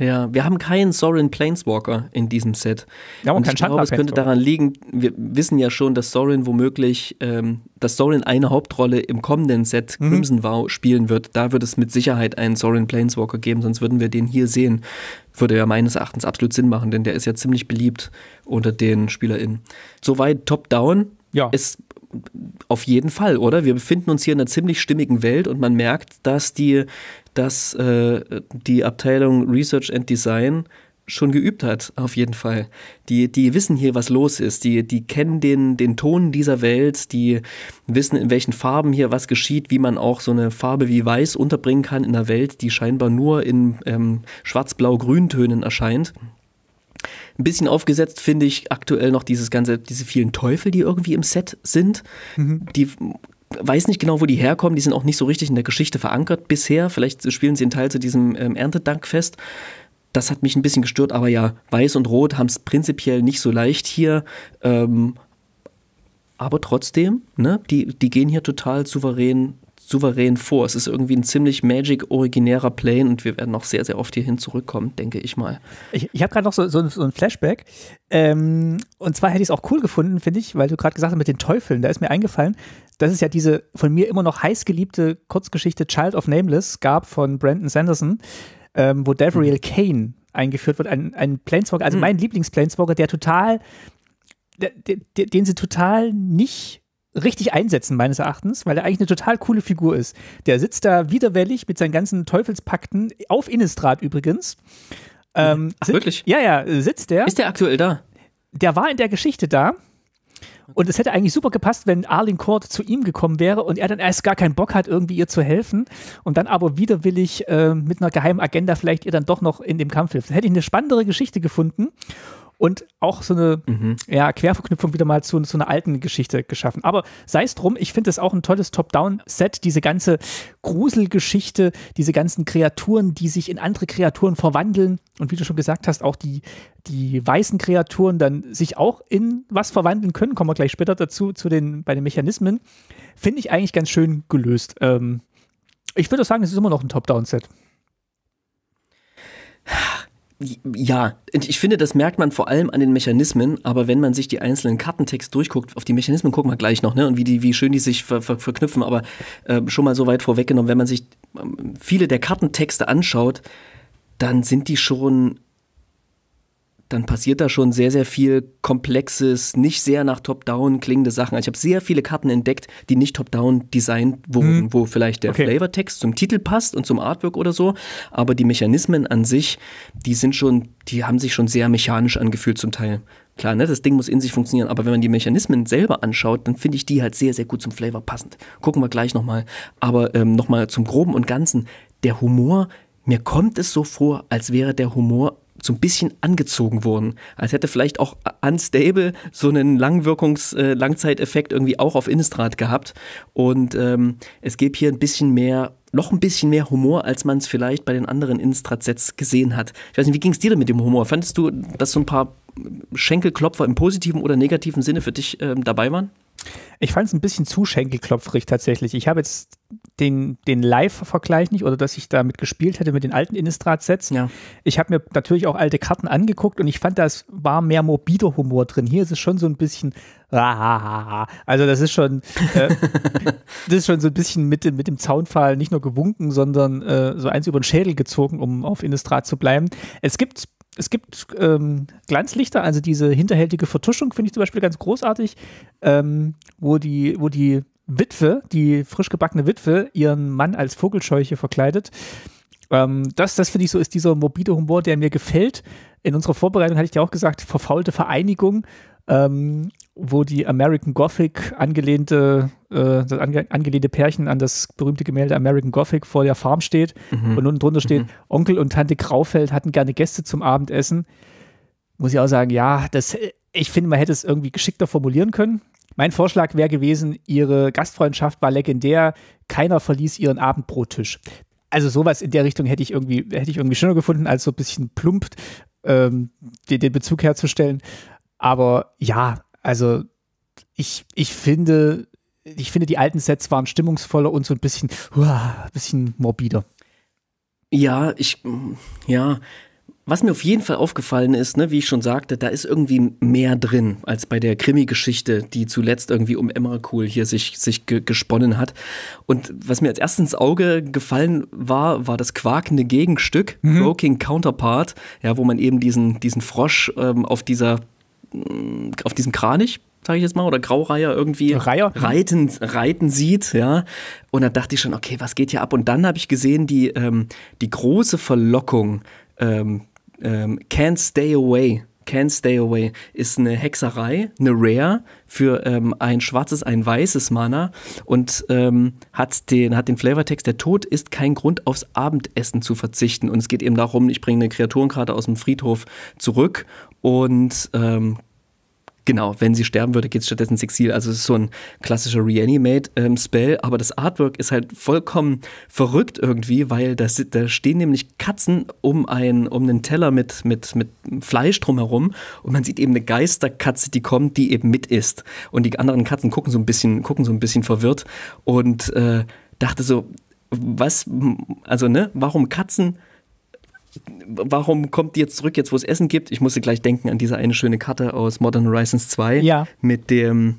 Ja, wir haben keinen Sorin Planeswalker in diesem Set. Ja, und, und ich glaube, es könnte daran liegen, wir wissen ja schon, dass Sorin womöglich, ähm, dass Sorin eine Hauptrolle im kommenden Set mhm. Crimson Vow spielen wird. Da wird es mit Sicherheit einen Sorin Planeswalker geben, sonst würden wir den hier sehen. Würde ja meines Erachtens absolut Sinn machen, denn der ist ja ziemlich beliebt unter den SpielerInnen. Soweit Top-Down. Ja. Ist auf jeden Fall, oder? Wir befinden uns hier in einer ziemlich stimmigen Welt und man merkt, dass die dass äh, die Abteilung Research and Design schon geübt hat, auf jeden Fall. Die, die wissen hier, was los ist. Die, die kennen den, den Ton dieser Welt, die wissen, in welchen Farben hier was geschieht, wie man auch so eine Farbe wie Weiß unterbringen kann in einer Welt, die scheinbar nur in ähm, Schwarz-Blau-Grüntönen erscheint. Ein bisschen aufgesetzt finde ich aktuell noch dieses ganze, diese vielen Teufel, die irgendwie im Set sind. Mhm. Die weiß nicht genau, wo die herkommen. Die sind auch nicht so richtig in der Geschichte verankert bisher. Vielleicht spielen sie einen Teil zu diesem ähm, Erntedankfest. Das hat mich ein bisschen gestört, aber ja, Weiß und Rot haben es prinzipiell nicht so leicht hier. Ähm, aber trotzdem, ne, die, die gehen hier total souverän, souverän vor. Es ist irgendwie ein ziemlich Magic-originärer Plane und wir werden noch sehr, sehr oft hierhin zurückkommen, denke ich mal. Ich, ich habe gerade noch so, so, so, ein Flashback. Ähm, und zwar hätte ich es auch cool gefunden, finde ich, weil du gerade gesagt hast mit den Teufeln. Da ist mir eingefallen, das ist ja diese von mir immer noch heiß geliebte Kurzgeschichte Child of Nameless gab von Brandon Sanderson, ähm, wo Davriel mhm. Kane eingeführt wird, ein, ein Planeswalker, also mhm. mein Lieblingsplaneswalker, der total, der, der, den sie total nicht richtig einsetzen, meines Erachtens, weil er eigentlich eine total coole Figur ist. Der sitzt da widerwillig mit seinen ganzen Teufelspakten, auf Innistrad übrigens. Ähm, Ach, wirklich? Ja, ja, sitzt der. Ist der aktuell da? Der war in der Geschichte da und es hätte eigentlich super gepasst, wenn Arlene Court zu ihm gekommen wäre und er dann erst gar keinen Bock hat, irgendwie ihr zu helfen und dann aber widerwillig äh, mit einer geheimen Agenda vielleicht ihr dann doch noch in dem Kampf hilft. hätte ich eine spannendere Geschichte gefunden und auch so eine mhm. ja, Querverknüpfung wieder mal zu, zu einer alten Geschichte geschaffen. Aber sei es drum, ich finde es auch ein tolles Top-Down-Set, diese ganze Gruselgeschichte, diese ganzen Kreaturen, die sich in andere Kreaturen verwandeln und wie du schon gesagt hast, auch die, die weißen Kreaturen dann sich auch in was verwandeln können, kommen wir gleich später dazu, zu den, bei den Mechanismen, finde ich eigentlich ganz schön gelöst. Ähm, ich würde sagen, es ist immer noch ein Top-Down-Set. Ja, ich finde, das merkt man vor allem an den Mechanismen, aber wenn man sich die einzelnen Kartentext durchguckt, auf die Mechanismen gucken wir gleich noch, ne? Und wie, die, wie schön die sich ver ver verknüpfen, aber äh, schon mal so weit vorweggenommen, wenn man sich ähm, viele der Kartentexte anschaut, dann sind die schon dann passiert da schon sehr, sehr viel komplexes, nicht sehr nach Top-Down klingende Sachen. Also ich habe sehr viele Karten entdeckt, die nicht Top-Down designt wurden, hm. wo vielleicht der okay. Flavortext zum Titel passt und zum Artwork oder so, aber die Mechanismen an sich, die sind schon, die haben sich schon sehr mechanisch angefühlt zum Teil. Klar, ne, das Ding muss in sich funktionieren, aber wenn man die Mechanismen selber anschaut, dann finde ich die halt sehr, sehr gut zum Flavor passend. Gucken wir gleich nochmal. Aber ähm, nochmal zum Groben und Ganzen. Der Humor, mir kommt es so vor, als wäre der Humor so ein bisschen angezogen wurden. Als hätte vielleicht auch Unstable so einen Langwirkungs-, äh, Langzeiteffekt irgendwie auch auf Innistrad gehabt. Und ähm, es gäbe hier ein bisschen mehr, noch ein bisschen mehr Humor, als man es vielleicht bei den anderen Innistrad-Sets gesehen hat. Ich weiß nicht, wie ging es dir denn mit dem Humor? Fandest du, dass so ein paar Schenkelklopfer im positiven oder negativen Sinne für dich ähm, dabei waren? Ich fand es ein bisschen zu schenkelklopferig tatsächlich. Ich habe jetzt den, den Live-Vergleich nicht oder dass ich damit gespielt hätte mit den alten Innistrad-Sets. Ja. Ich habe mir natürlich auch alte Karten angeguckt und ich fand, das war mehr morbider Humor drin. Hier ist es schon so ein bisschen ah, also das ist schon, äh, das ist schon so ein bisschen mit, mit dem Zaunfall nicht nur gewunken, sondern äh, so eins über den Schädel gezogen, um auf Innistrad zu bleiben. Es gibt es gibt ähm, Glanzlichter, also diese hinterhältige Vertuschung finde ich zum Beispiel ganz großartig, ähm, wo die, wo die Witwe, die frisch gebackene Witwe, ihren Mann als Vogelscheuche verkleidet. Ähm, das, das finde ich so, ist dieser morbide Humor, der mir gefällt. In unserer Vorbereitung hatte ich ja auch gesagt, verfaulte Vereinigung, ähm, wo die American Gothic angelehnte, äh, das ange angelehnte Pärchen an das berühmte Gemälde American Gothic vor der Farm steht mhm. und unten drunter steht, mhm. Onkel und Tante Graufeld hatten gerne Gäste zum Abendessen. Muss ich auch sagen, ja, das, äh, ich finde, man hätte es irgendwie geschickter formulieren können. Mein Vorschlag wäre gewesen, ihre Gastfreundschaft war legendär, keiner verließ ihren Abendbrottisch. Also sowas in der Richtung hätte ich irgendwie, hätte ich irgendwie schöner gefunden, als so ein bisschen plump ähm, den, den Bezug herzustellen. Aber ja, also ich, ich finde, ich finde, die alten Sets waren stimmungsvoller und so ein bisschen, uah, ein bisschen morbider. Ja, ich, ja, was mir auf jeden Fall aufgefallen ist, ne, wie ich schon sagte, da ist irgendwie mehr drin als bei der Krimi-Geschichte, die zuletzt irgendwie um Emrakul hier sich, sich ge gesponnen hat. Und was mir als erstes ins Auge gefallen war, war das quakende Gegenstück, mhm. Broken Counterpart, ja, wo man eben diesen, diesen Frosch ähm, auf dieser mm, auf diesem Kranich sage ich jetzt mal, oder Graureiher irgendwie Reier? Reiten, reiten sieht, ja. Und da dachte ich schon, okay, was geht hier ab? Und dann habe ich gesehen, die, ähm, die große Verlockung ähm, ähm, Can't Stay Away. Can't Stay Away ist eine Hexerei, eine Rare für ähm, ein schwarzes, ein weißes Mana und ähm, hat, den, hat den Flavortext, der Tod ist kein Grund aufs Abendessen zu verzichten. Und es geht eben darum, ich bringe eine Kreaturenkarte aus dem Friedhof zurück und ähm, Genau, wenn sie sterben würde, geht es stattdessen ins Exil. Also es ist so ein klassischer Reanimate-Spell, ähm, aber das Artwork ist halt vollkommen verrückt irgendwie, weil das, da stehen nämlich Katzen um, ein, um einen Teller mit, mit, mit Fleisch drumherum und man sieht eben eine Geisterkatze, die kommt, die eben mit isst. Und die anderen Katzen gucken so ein bisschen, gucken so ein bisschen verwirrt und äh, dachte so, was, also ne, warum Katzen warum kommt die jetzt zurück, jetzt wo es Essen gibt? Ich musste gleich denken an diese eine schöne Karte aus Modern Horizons 2 ja. mit dem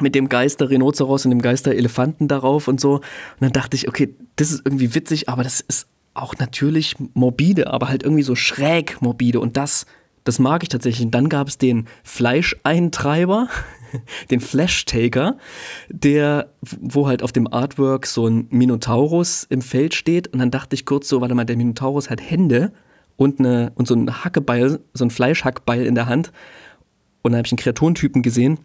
mit dem Geister Rhinoceros und dem Geister Elefanten darauf und so. Und dann dachte ich, okay, das ist irgendwie witzig, aber das ist auch natürlich morbide, aber halt irgendwie so schräg morbide. Und das, das mag ich tatsächlich. Und dann gab es den Fleischeintreiber. den Flash-Taker, der, wo halt auf dem Artwork so ein Minotaurus im Feld steht. Und dann dachte ich kurz so, warte mal, der Minotaurus hat Hände und, eine, und so ein Hackebeil, so ein Fleischhackbeil in der Hand. Und dann habe ich einen Kreaturentypen gesehen.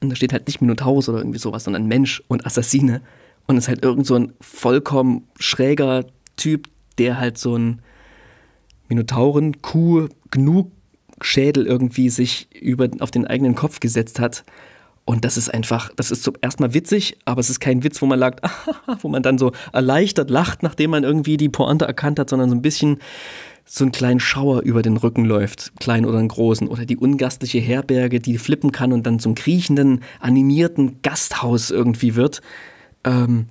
Und da steht halt nicht Minotaurus oder irgendwie sowas, sondern Mensch und Assassine. Und es ist halt irgend so ein vollkommen schräger Typ, der halt so ein Minotauren, Kuh, genug Schädel irgendwie sich über, auf den eigenen Kopf gesetzt hat. Und das ist einfach, das ist zum ersten witzig, aber es ist kein Witz, wo man lacht, wo man dann so erleichtert lacht, nachdem man irgendwie die Pointe erkannt hat, sondern so ein bisschen so einen kleinen Schauer über den Rücken läuft, klein oder einen großen. Oder die ungastliche Herberge, die flippen kann und dann zum kriechenden, animierten Gasthaus irgendwie wird. Ähm,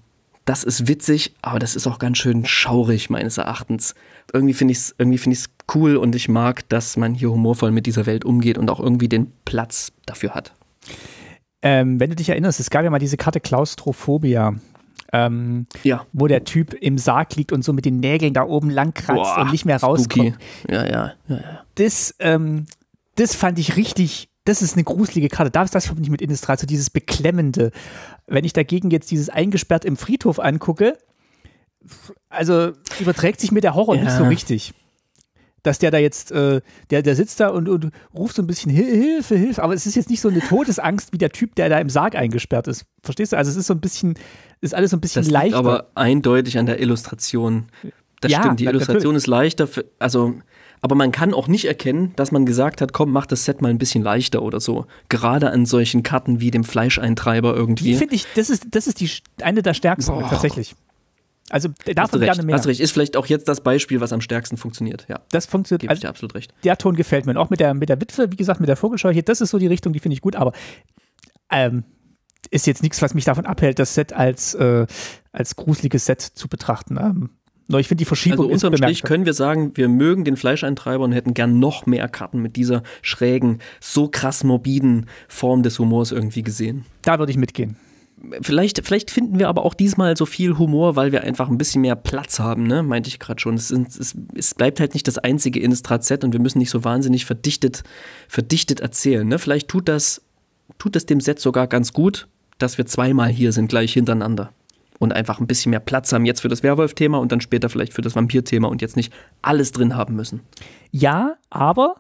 das ist witzig, aber das ist auch ganz schön schaurig meines Erachtens irgendwie finde ich es irgendwie finde ich cool und ich mag, dass man hier humorvoll mit dieser Welt umgeht und auch irgendwie den Platz dafür hat. Ähm, wenn du dich erinnerst, es gab ja mal diese Karte Klaustrophobia. Ähm, ja. Wo der Typ im Sarg liegt und so mit den Nägeln da oben langkratzt Boah, und nicht mehr rauskommt. Ja, ja, ja, ja, Das, ähm, das fand ich richtig, das ist eine gruselige Karte. Das, das verbinde ich mit Innistrad, so dieses Beklemmende. Wenn ich dagegen jetzt dieses eingesperrt im Friedhof angucke, also überträgt sich mir der Horror ja. nicht so richtig. Dass der da jetzt, äh, der, der sitzt da und, und ruft so ein bisschen Hilfe, Hilfe, aber es ist jetzt nicht so eine Todesangst wie der Typ, der da im Sarg eingesperrt ist. Verstehst du? Also es ist so ein bisschen, ist alles so ein bisschen das leichter. Liegt aber eindeutig an der Illustration. Das ja, stimmt, die Illustration ist leichter, für, also, aber man kann auch nicht erkennen, dass man gesagt hat, komm, mach das Set mal ein bisschen leichter oder so. Gerade an solchen Karten wie dem Fleischeintreiber irgendwie. Die finde ich, das ist, das ist die, eine der stärksten Boah. tatsächlich. Also darf du gerne mehr. Hast recht, ist vielleicht auch jetzt das Beispiel, was am stärksten funktioniert. Ja, das funktioniert. Gebe also, ich dir absolut recht. Der Ton gefällt mir. Und auch mit der, mit der Witwe, wie gesagt, mit der Vogelscheuche, hier, das ist so die Richtung, die finde ich gut, aber ähm, ist jetzt nichts, was mich davon abhält, das Set als, äh, als gruseliges Set zu betrachten. Ähm, nur ich finde die Verschiebung. Also unterm Strich können wir sagen, wir mögen den Fleischeintreiber und hätten gern noch mehr Karten mit dieser schrägen, so krass morbiden Form des Humors irgendwie gesehen. Da würde ich mitgehen vielleicht, vielleicht finden wir aber auch diesmal so viel Humor, weil wir einfach ein bisschen mehr Platz haben, ne? meinte ich gerade schon. Es, sind, es, es, bleibt halt nicht das einzige Instrazett und wir müssen nicht so wahnsinnig verdichtet, verdichtet erzählen. Ne? Vielleicht tut das, tut das dem Set sogar ganz gut, dass wir zweimal hier sind, gleich hintereinander. Und einfach ein bisschen mehr Platz haben, jetzt für das Werwolf-Thema und dann später vielleicht für das Vampir-Thema und jetzt nicht alles drin haben müssen. Ja, aber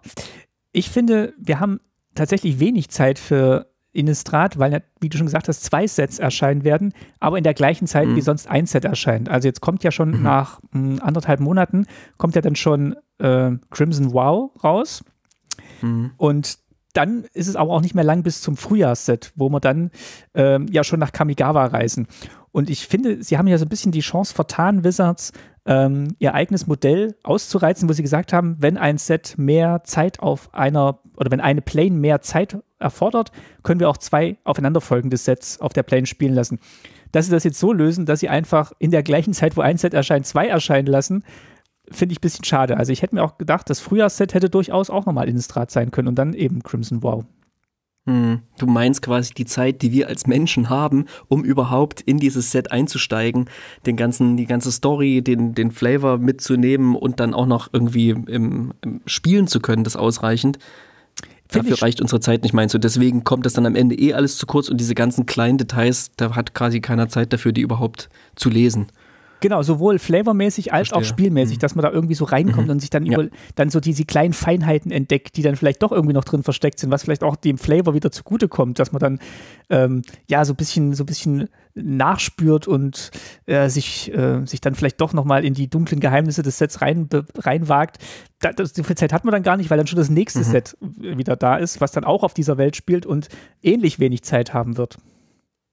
ich finde, wir haben tatsächlich wenig Zeit für Innistrad, weil, wie du schon gesagt hast, zwei Sets erscheinen werden, aber in der gleichen Zeit mhm. wie sonst ein Set erscheint. Also jetzt kommt ja schon mhm. nach mh, hm, anderthalb Monaten, kommt ja dann schon äh, Crimson Wow raus. Mhm. Und dann ist es aber auch nicht mehr lang bis zum Frühjahrsset, wo wir dann ähm, ja schon nach Kamigawa reisen. Und ich finde, sie haben ja so ein bisschen die Chance vertan, Wizards, ähm, ihr eigenes Modell auszureizen, wo sie gesagt haben, wenn ein Set mehr Zeit auf einer oder wenn eine Plane mehr Zeit erfordert, können wir auch zwei aufeinanderfolgende Sets auf der Plane spielen lassen. Dass sie das jetzt so lösen, dass sie einfach in der gleichen Zeit, wo ein Set erscheint, zwei erscheinen lassen, finde ich ein bisschen schade. Also ich hätte mir auch gedacht, das Frühjahrsset hätte durchaus auch nochmal Innistrad sein können und dann eben Crimson Wow. Hm. Du meinst quasi die Zeit, die wir als Menschen haben, um überhaupt in dieses Set einzusteigen, den ganzen, die ganze Story, den, den Flavor mitzunehmen und dann auch noch irgendwie im, im spielen zu können, das ausreichend. Find Dafür reicht unsere Zeit nicht, meinst du? Deswegen kommt das dann am Ende eh alles zu kurz und diese ganzen kleinen Details, da hat quasi keiner Zeit dafür, die überhaupt zu lesen. Genau, sowohl flavormäßig als Verstehe. auch spielmäßig, mhm. dass man da irgendwie so reinkommt mhm. und sich dann ja. über, dann so diese kleinen Feinheiten entdeckt, die dann vielleicht doch irgendwie noch drin versteckt sind, was vielleicht auch dem Flavor wieder zugutekommt, dass man dann ähm, ja so ein bisschen, so ein bisschen nachspürt und äh, sich, äh, sich dann vielleicht doch nochmal in die dunklen Geheimnisse des Sets rein, reinwagt. Da, das, so viel Zeit hat man dann gar nicht, weil dann schon das nächste mhm. Set wieder da ist, was dann auch auf dieser Welt spielt und ähnlich wenig Zeit haben wird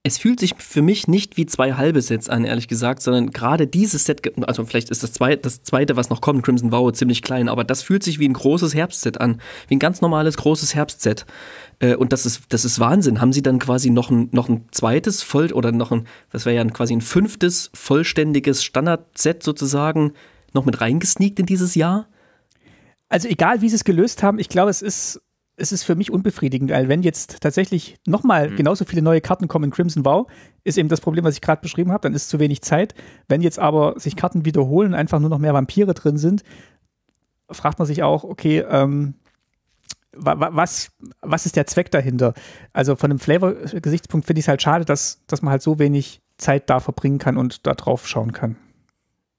es fühlt sich für mich nicht wie zwei halbe Sets an, ehrlich gesagt, sondern gerade dieses Set, also vielleicht ist das zweite, das zweite, was noch kommt, Crimson Vow, ziemlich klein, aber das fühlt sich wie ein großes Herbstset an, wie ein ganz normales großes Herbstset. Äh, und das ist, das ist Wahnsinn. Haben sie dann quasi noch ein, noch ein zweites voll oder noch ein, das wäre ja quasi ein fünftes vollständiges Standardset sozusagen noch mit reingesneakt in dieses Jahr? Also egal, wie sie es gelöst haben, ich glaube, es ist es ist für mich unbefriedigend, weil wenn jetzt tatsächlich nochmal mhm. genauso viele neue Karten kommen in Crimson Wow, ist eben das Problem, was ich gerade beschrieben habe, dann ist zu wenig Zeit. Wenn jetzt aber sich Karten wiederholen einfach nur noch mehr Vampire drin sind, fragt man sich auch, okay, ähm, was, was ist der Zweck dahinter? Also von dem Flavor-Gesichtspunkt finde ich es halt schade, dass, dass man halt so wenig Zeit da verbringen kann und da drauf schauen kann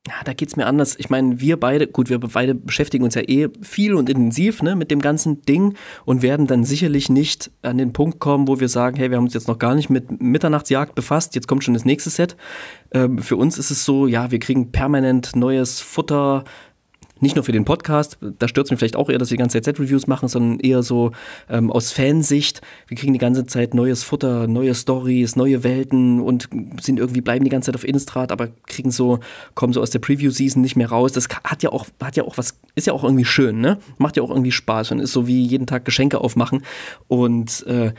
ja, da es mir anders. Ich meine, wir beide, gut, wir beide beschäftigen uns ja eh viel und intensiv ne, mit dem ganzen Ding und werden dann sicherlich nicht an den Punkt kommen, wo wir sagen, hey, wir haben uns jetzt noch gar nicht mit Mitternachtsjagd befasst, jetzt kommt schon das nächste Set. Ähm, für uns ist es so, ja, wir kriegen permanent neues Futter, nicht nur für den Podcast, da stört es mich vielleicht auch eher, dass wir die ganze Zeit Set-Reviews machen, sondern eher so ähm, aus Fansicht. Wir kriegen die ganze Zeit neues Futter, neue Stories, neue Welten und sind irgendwie, bleiben die ganze Zeit auf Innistrad, aber kriegen so, kommen so aus der Preview-Season nicht mehr raus. Das hat ja auch, hat ja auch was, ist ja auch irgendwie schön, ne? Macht ja auch irgendwie Spaß und ist so wie jeden Tag Geschenke aufmachen. Und äh,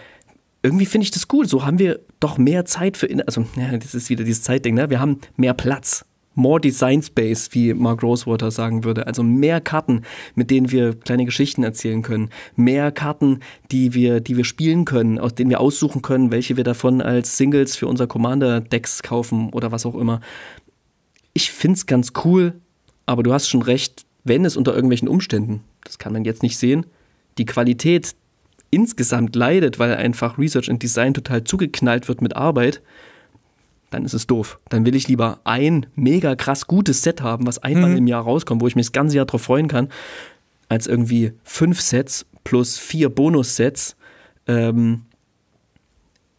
irgendwie finde ich das gut. So haben wir doch mehr Zeit für, in also ja, das ist wieder dieses Zeitding, ne? Wir haben mehr Platz more Design Space, wie Mark Rosewater sagen würde. Also mehr Karten, mit denen wir kleine Geschichten erzählen können. Mehr Karten, die wir, die wir spielen können, aus denen wir aussuchen können, welche wir davon als Singles für unser Commander-Decks kaufen oder was auch immer. Ich finde es ganz cool, aber du hast schon recht, wenn es unter irgendwelchen Umständen, das kann man jetzt nicht sehen, die Qualität insgesamt leidet, weil einfach Research and Design total zugeknallt wird mit Arbeit dann ist es doof. Dann will ich lieber ein mega krass gutes Set haben, was einmal mhm. im Jahr rauskommt, wo ich mich das ganze Jahr drauf freuen kann, als irgendwie fünf Sets plus vier Bonussets, ähm,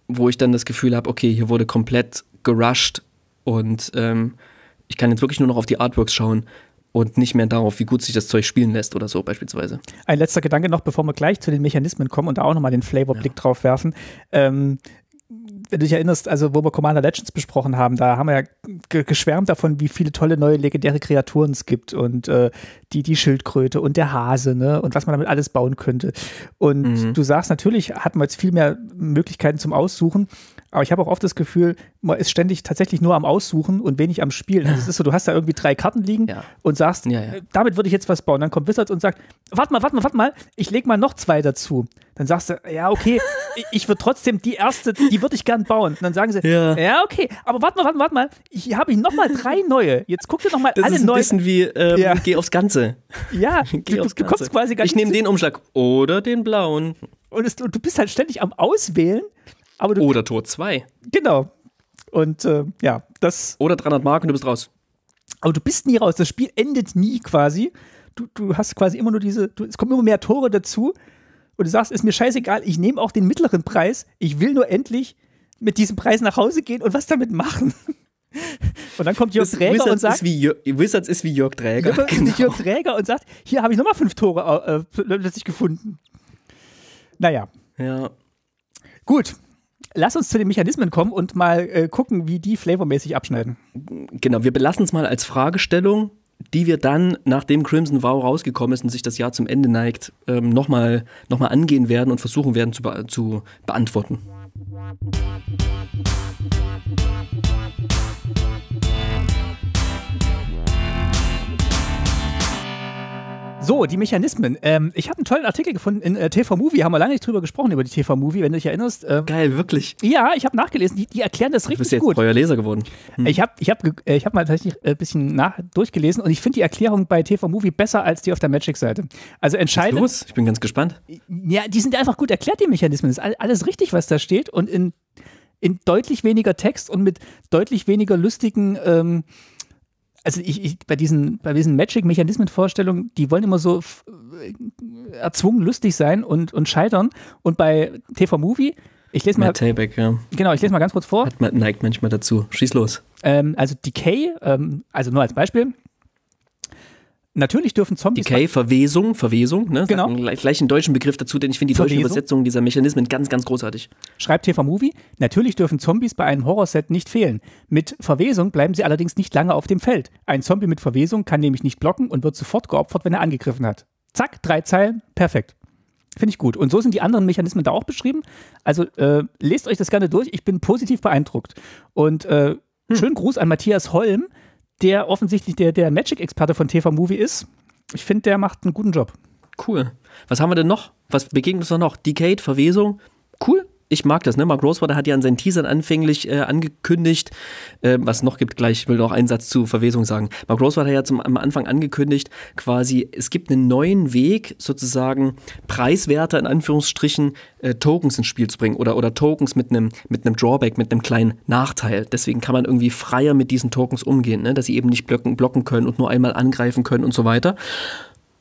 wo ich dann das Gefühl habe, okay, hier wurde komplett gerusht und ähm, ich kann jetzt wirklich nur noch auf die Artworks schauen und nicht mehr darauf, wie gut sich das Zeug spielen lässt oder so beispielsweise. Ein letzter Gedanke noch, bevor wir gleich zu den Mechanismen kommen und da auch nochmal den Flavorblick ja. drauf werfen. Ähm, wenn du dich erinnerst, also wo wir Commander Legends besprochen haben, da haben wir ja geschwärmt davon, wie viele tolle neue legendäre Kreaturen es gibt und äh, die, die Schildkröte und der Hase, ne? Und was man damit alles bauen könnte. Und mhm. du sagst, natürlich hat man jetzt viel mehr Möglichkeiten zum Aussuchen, aber ich habe auch oft das Gefühl, man ist ständig tatsächlich nur am Aussuchen und wenig am Spielen. Also es ist so, du hast da irgendwie drei Karten liegen ja. und sagst, ja, ja. Äh, damit würde ich jetzt was bauen. Dann kommt Wizards und sagt, warte mal, warte mal, warte mal, ich lege mal noch zwei dazu. Dann sagst du, ja, okay, ich würde trotzdem die erste, die würde ich gern bauen. Und dann sagen sie, ja, ja okay, aber warte mal, warte mal, warte mal. Ich habe ich nochmal drei neue. Jetzt guck dir nochmal alle neuen. Das ist ein bisschen wie, ähm, ja. geh aufs Ganze. Ja, geh du, aufs du, Ganze. quasi gar Ich nehme den Umschlag oder den blauen. Und, es, und, du bist halt ständig am Auswählen. Aber du, oder Tor 2. Genau. Und äh, ja, das. Oder 300 Mark und du bist raus. Aber du bist nie raus. Das Spiel endet nie quasi. Du, du hast quasi immer nur diese. Du, es kommen immer mehr Tore dazu und du sagst, ist mir scheißegal, ich nehme auch den mittleren Preis, ich will nur endlich mit diesem Preis nach Hause gehen und was damit machen. Und dann kommt Jörg das Träger Wizards und sagt. Ist wie Jörg, Wizards ist wie Jörg Träger. Jörg, genau. Jörg Träger und sagt: Hier habe ich nochmal fünf Tore äh, plötzlich gefunden. Naja. Ja. Gut. Lass uns zu den Mechanismen kommen und mal äh, gucken, wie die flavormäßig abschneiden. Genau, wir belassen es mal als Fragestellung die wir dann, nachdem Crimson Vow rausgekommen ist und sich das Jahr zum Ende neigt, ähm, nochmal noch mal angehen werden und versuchen werden zu, be zu beantworten. So, die Mechanismen. Ähm, ich habe einen tollen Artikel gefunden in äh, TV Movie. Haben wir lange nicht drüber gesprochen, über die TV Movie, wenn du dich erinnerst. Ähm, Geil, wirklich. Ja, ich habe nachgelesen. Die, die, erklären das richtig gut. Du bist jetzt gut. treuer Leser geworden. Hm. Ich habe ich hab, äh, ich hab mal tatsächlich ein bisschen nach durchgelesen und ich finde die Erklärung bei TV Movie besser als die auf der Magic-Seite. Also entscheidend. Was los? Ich bin ganz gespannt. Ja, die sind einfach gut erklärt, die Mechanismen. Das ist alles richtig, was da steht und in, in deutlich weniger Text und mit deutlich weniger lustigen. Ähm, also ich, ich, bei diesen, bei diesen Magic-Mechanismen-Vorstellungen, die wollen immer so äh, erzwungen lustig sein und, und scheitern. Und bei TV Movie, ich lese mal. Matt Tayback, ja. Genau, ich lese mal ganz kurz vor. Hat, neigt manchmal dazu. Schieß los. Ähm, also Decay, ähm, also nur als Beispiel. Natürlich dürfen Zombies. Decay, Verwesung, Verwesung, ne? Genau. Gleich, gleich einen deutschen Begriff dazu, denn ich finde die deutsche Übersetzung dieser Mechanismen ganz, ganz großartig. Schreibt TV Movie, natürlich dürfen Zombies bei einem Horrorset nicht fehlen. Mit Verwesung bleiben sie allerdings nicht lange auf dem Feld. Ein Zombie mit Verwesung kann nämlich nicht blocken und wird sofort geopfert, wenn er angegriffen hat. Zack, drei Zeilen, perfekt. Finde ich gut. Und so sind die anderen Mechanismen da auch beschrieben. Also äh, lest euch das gerne durch. Ich bin positiv beeindruckt. Und äh, hm. schönen Gruß an Matthias Holm, der offensichtlich der, der Magic-Experte von TV Movie ist. Ich finde, der macht einen guten Job. Cool. Was haben wir denn noch? Was begegnet uns noch? Decade, Verwesung. Cool ich mag das, ne? Mark Rosewater hat ja in seinen Teasern anfänglich äh, angekündigt, äh, was noch gibt gleich, ich will noch einen Satz zu Verwesung sagen. Mark Rosewater hat ja zum, am Anfang angekündigt, quasi, es gibt einen neuen Weg, sozusagen preiswerter, in Anführungsstrichen, äh, Tokens ins Spiel zu bringen oder, oder Tokens mit einem mit Drawback, mit einem kleinen Nachteil. Deswegen kann man irgendwie freier mit diesen Tokens umgehen, ne? dass sie eben nicht blocken, blocken können und nur einmal angreifen können und so weiter.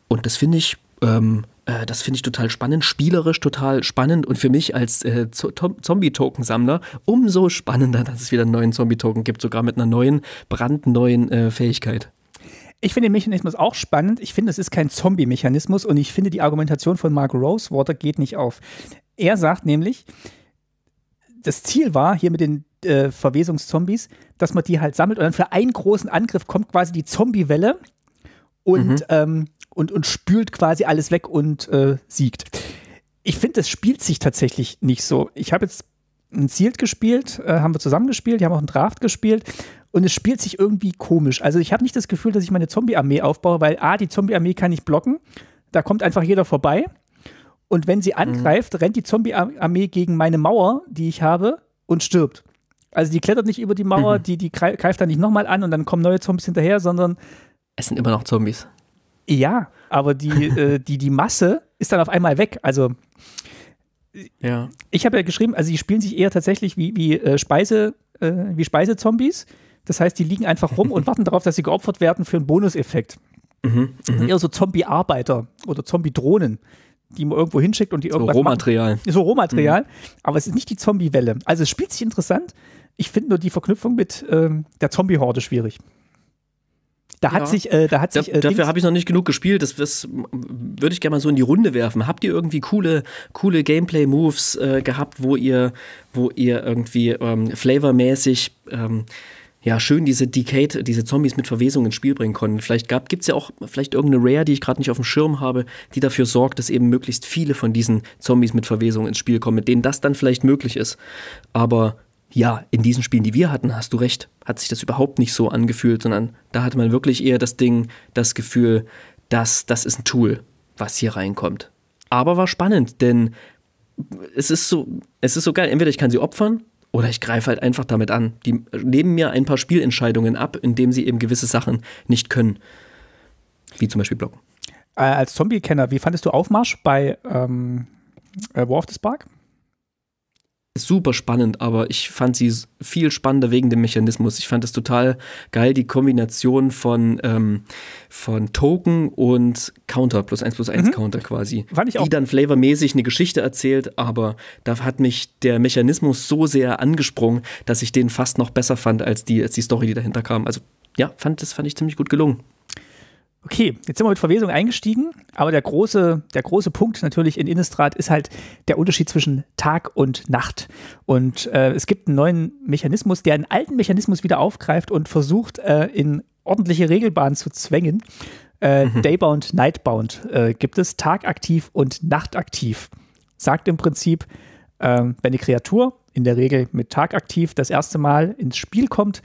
Und das finde ich ähm, äh, das finde ich total spannend, spielerisch total spannend und für mich als äh, Zombie-Token-Sammler umso spannender, dass es wieder einen neuen Zombie-Token gibt, sogar mit einer neuen, brandneuen äh, Fähigkeit. Ich finde den Mechanismus auch spannend. Ich finde, es ist kein Zombie-Mechanismus und ich finde, die Argumentation von Mark Rosewater geht nicht auf. Er sagt nämlich, das Ziel war hier mit den äh, Verwesungszombies, dass man die halt sammelt und dann für einen großen Angriff kommt quasi die Zombie-Welle und mhm. ähm, und, und spült quasi alles weg und äh, siegt. Ich finde, das spielt sich tatsächlich nicht so. Ich habe jetzt ein Sealed gespielt, äh, haben wir zusammen gespielt, wir haben auch einen Draft gespielt und es spielt sich irgendwie komisch. Also ich habe nicht das Gefühl, dass ich meine Zombie-Armee aufbaue, weil A, die Zombie-Armee kann ich blocken, da kommt einfach jeder vorbei und wenn sie mhm. angreift, mhm. rennt die Zombie-Armee gegen meine Mauer, die ich habe, und stirbt. Also die klettert nicht über die Mauer, mhm. die, die greift da nicht nochmal an und dann kommen neue Zombies hinterher, sondern. Es sind immer noch Zombies. Ja, aber die, äh, die, die Masse ist dann auf einmal weg. Also ja. ich habe ja geschrieben, also die spielen sich eher tatsächlich wie, wie äh, Speise, äh, wie Speisezombies. Das heißt, die liegen einfach rum und warten darauf, dass sie geopfert werden für einen Bonuseffekt. Mhm, mhm. Eher so Zombie-Arbeiter oder Zombie-Drohnen, die man irgendwo hinschickt und die so irgendwas. So Rohmaterial. Machen. So Rohmaterial. Mhm. Aber es ist nicht die Zombie-Welle. Also es spielt sich interessant. Ich finde nur die Verknüpfung mit ähm, der Zombie-Horde schwierig. Da hat ja. sich, äh, da hat da, sich. Äh, dafür habe ich noch nicht genug gespielt. Das, das würde ich gerne mal so in die Runde werfen. Habt ihr irgendwie coole, coole Gameplay-Moves äh, gehabt, wo ihr, wo ihr irgendwie ähm, flavormäßig ähm, ja, schön diese Decade, diese Zombies mit Verwesung ins Spiel bringen konnten. Vielleicht gibt es ja auch vielleicht irgendeine Rare, die ich gerade nicht auf dem Schirm habe, die dafür sorgt, dass eben möglichst viele von diesen Zombies mit Verwesung ins Spiel kommen, mit denen das dann vielleicht möglich ist. Aber ja, in diesen Spielen, die wir hatten, hast du recht, hat sich das überhaupt nicht so angefühlt, sondern da hatte man wirklich eher das Ding, das Gefühl, dass das ist ein Tool, was hier reinkommt. Aber war spannend, denn es ist so, es ist so geil, entweder ich kann sie opfern oder ich greife halt einfach damit an. Die nehmen mir ein paar Spielentscheidungen ab, indem sie eben gewisse Sachen nicht können. Wie zum Beispiel Blocken. Äh, als Zombie-Kenner, wie fandest du Aufmarsch bei ähm, äh, War of the Spark? super spannend, aber ich fand sie viel spannender wegen dem Mechanismus. Ich fand es total geil, die Kombination von, ähm, von Token und Counter, plus 1 plus 1 mhm. Counter quasi. Fand ich auch. Die dann flavormäßig eine Geschichte erzählt, aber da hat mich der Mechanismus so sehr angesprungen, dass ich den fast noch besser fand, als die, als die Story, die dahinter kam. Also ja, fand, das fand ich ziemlich gut gelungen. Okay, jetzt sind wir mit Verwesung eingestiegen, aber der große, der große Punkt natürlich in Innistrad ist halt der Unterschied zwischen Tag und Nacht. Und äh, es gibt einen neuen Mechanismus, der einen alten Mechanismus wieder aufgreift und versucht, äh, in ordentliche Regelbahnen zu zwängen. Äh, mhm. Daybound, Nightbound äh, gibt es tagaktiv und nachtaktiv. Sagt im Prinzip, ähm, wenn die Kreatur in der Regel mit tagaktiv das erste Mal ins Spiel kommt,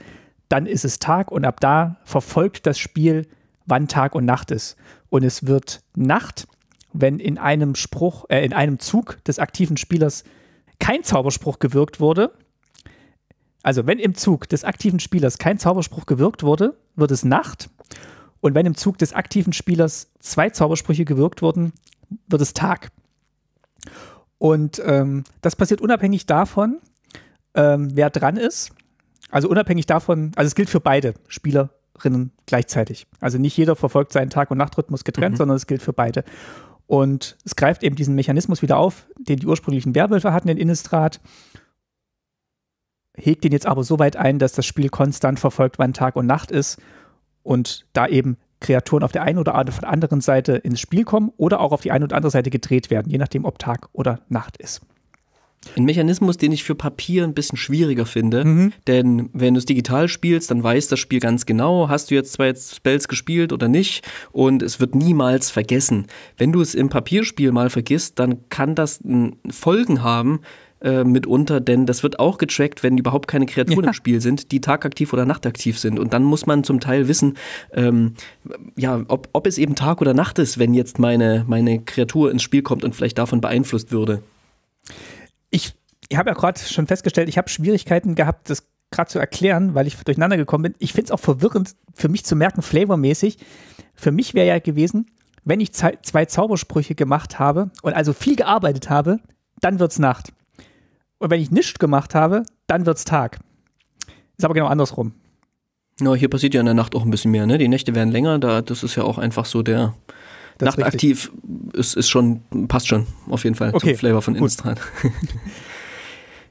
dann ist es Tag und ab da verfolgt das Spiel wann Tag und Nacht ist. Und es wird Nacht, wenn in einem Spruch, äh, in einem Zug des aktiven Spielers kein Zauberspruch gewirkt wurde. Also wenn im Zug des aktiven Spielers kein Zauberspruch gewirkt wurde, wird es Nacht. Und wenn im Zug des aktiven Spielers zwei Zaubersprüche gewirkt wurden, wird es Tag. Und ähm, das passiert unabhängig davon, ähm, wer dran ist. Also unabhängig davon, also es gilt für beide Spieler Verbraucherinnen gleichzeitig. Also nicht jeder verfolgt seinen Tag- und Nachtrhythmus getrennt, mhm. sondern es gilt für beide. Und es greift eben diesen Mechanismus wieder auf, den die ursprünglichen Werwölfe hatten in Innistrad, hegt ihn jetzt aber so weit ein, dass das Spiel konstant verfolgt, wann Tag und Nacht ist und da eben Kreaturen auf der einen oder anderen Seite ins Spiel kommen oder auch auf die eine oder andere Seite gedreht werden, je nachdem, ob Tag oder Nacht ist. Ein Mechanismus, den ich für Papier ein bisschen schwieriger finde, mhm. denn wenn du es digital spielst, dann weiß das Spiel ganz genau, hast du jetzt zwei Spells gespielt oder nicht und es wird niemals vergessen. Wenn du es im Papierspiel mal vergisst, dann kann das Folgen haben, äh, mitunter, denn das wird auch getrackt, wenn überhaupt keine Kreaturen ja. im Spiel sind, die tagaktiv oder nachtaktiv sind. Und dann muss man zum Teil wissen, ähm, ja, ob, ob es eben Tag oder Nacht ist, wenn jetzt meine, meine Kreatur ins Spiel kommt und vielleicht davon beeinflusst würde ich, ich habe ja gerade schon festgestellt, ich habe Schwierigkeiten gehabt, das gerade zu erklären, weil ich durcheinander gekommen bin. Ich finde es auch verwirrend für mich zu merken, flavormäßig. Für mich wäre ja gewesen, wenn ich zwei Zaubersprüche gemacht habe und also viel gearbeitet habe, dann wird es Nacht. Und wenn ich nichts gemacht habe, dann wird es Tag. Ist aber genau andersrum. Ja, hier passiert ja in der Nacht auch ein bisschen mehr, ne? Die Nächte werden länger, da das ist ja auch einfach so der, das Nachtaktiv ist, ist, schon, passt schon, auf jeden Fall okay. zum Flavor von Innistrad.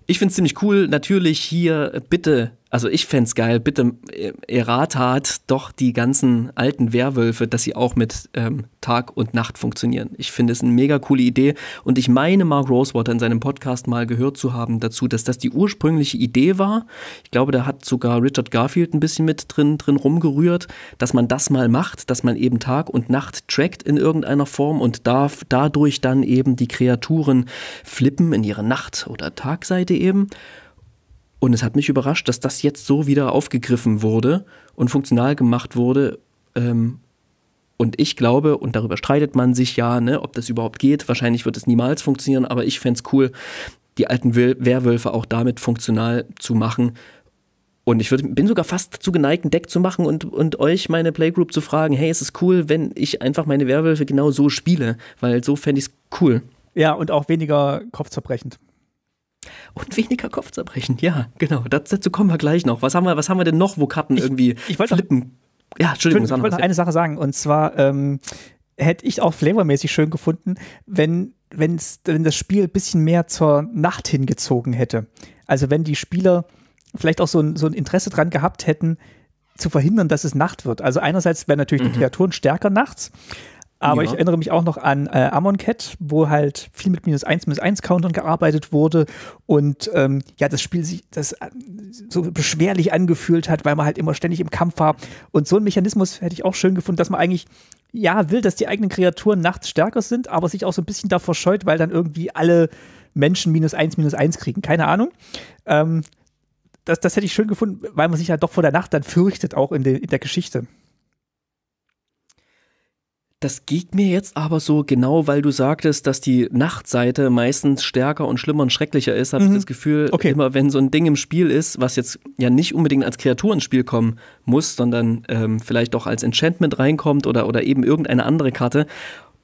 Ich finde es ziemlich cool. Natürlich hier äh, bitte also ich fände es geil, bitte äh, erratat doch die ganzen alten Werwölfe, dass sie auch mit ähm, Tag und Nacht funktionieren. Ich finde es eine mega coole Idee und ich meine, Mark Rosewater in seinem Podcast mal gehört zu haben dazu, dass das die ursprüngliche Idee war. Ich glaube, da hat sogar Richard Garfield ein bisschen mit drin, drin rumgerührt, dass man das mal macht, dass man eben Tag und Nacht trackt in irgendeiner Form und darf dadurch dann eben die Kreaturen flippen in ihre Nacht- oder Tagseite eben. Und es hat mich überrascht, dass das jetzt so wieder aufgegriffen wurde und funktional gemacht wurde. Ähm, und ich glaube, und darüber streitet man sich ja, ne, ob das überhaupt geht. Wahrscheinlich wird es niemals funktionieren, aber ich fände es cool, die alten Werwölfe auch damit funktional zu machen. Und ich würd, bin sogar fast zu geneigt, ein Deck zu machen und, und euch, meine Playgroup, zu fragen, hey, ist es cool, wenn ich einfach meine Werwölfe genau so spiele? Weil so fände ich es cool. Ja, und auch weniger kopfzerbrechend. Und weniger Kopfzerbrechen, ja, genau. Das, dazu kommen wir gleich noch. Was haben wir, was haben wir denn noch, wo Karten ich, irgendwie ich flippen? Doch, ja, Entschuldigung. Ich wollte noch eine Sache sagen. Und zwar ähm, hätte ich auch flavormäßig schön gefunden, wenn, wenn's, wenn das Spiel ein bisschen mehr zur Nacht hingezogen hätte. Also wenn die Spieler vielleicht auch so ein, so ein Interesse dran gehabt hätten, zu verhindern, dass es Nacht wird. Also einerseits wären natürlich mhm. die Kreaturen stärker nachts aber ja. ich erinnere mich auch noch an äh, Amon Cat, wo halt viel mit minus 1, minus 1 Countern gearbeitet wurde und ähm, ja, das Spiel sich das äh, so beschwerlich angefühlt hat, weil man halt immer ständig im Kampf war. Und so ein Mechanismus hätte ich auch schön gefunden, dass man eigentlich ja will, dass die eigenen Kreaturen nachts stärker sind, aber sich auch so ein bisschen davor scheut, weil dann irgendwie alle Menschen minus 1, minus 1 kriegen. Keine Ahnung. Ähm, das, das hätte ich schön gefunden, weil man sich ja halt doch vor der Nacht dann fürchtet, auch in, de, in der Geschichte. Das geht mir jetzt aber so genau, weil du sagtest, dass die Nachtseite meistens stärker und schlimmer und schrecklicher ist, habe mhm. ich das Gefühl, okay. immer wenn so ein Ding im Spiel ist, was jetzt ja nicht unbedingt als Kreatur ins Spiel kommen muss, sondern ähm, vielleicht auch als Enchantment reinkommt oder, oder eben irgendeine andere Karte,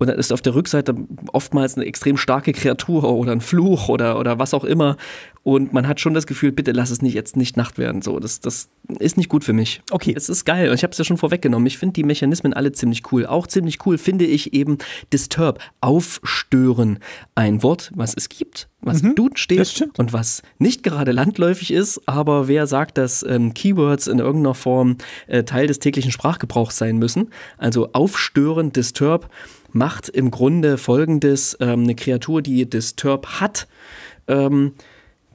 und dann ist auf der Rückseite oftmals eine extrem starke Kreatur oder ein Fluch oder, oder was auch immer. Und man hat schon das Gefühl, bitte lass es nicht jetzt nicht Nacht werden. So, das, das ist nicht gut für mich. Okay. Es ist geil. Und ich habe es ja schon vorweggenommen. Ich finde die Mechanismen alle ziemlich cool. Auch ziemlich cool finde ich eben Disturb, aufstören. Ein Wort, was es gibt, was mhm, Dude steht und was nicht gerade landläufig ist, aber wer sagt, dass ähm, Keywords in irgendeiner Form äh, Teil des täglichen Sprachgebrauchs sein müssen? Also aufstören, disturb macht im Grunde folgendes: ähm, Eine Kreatur, die Disturb hat, ähm,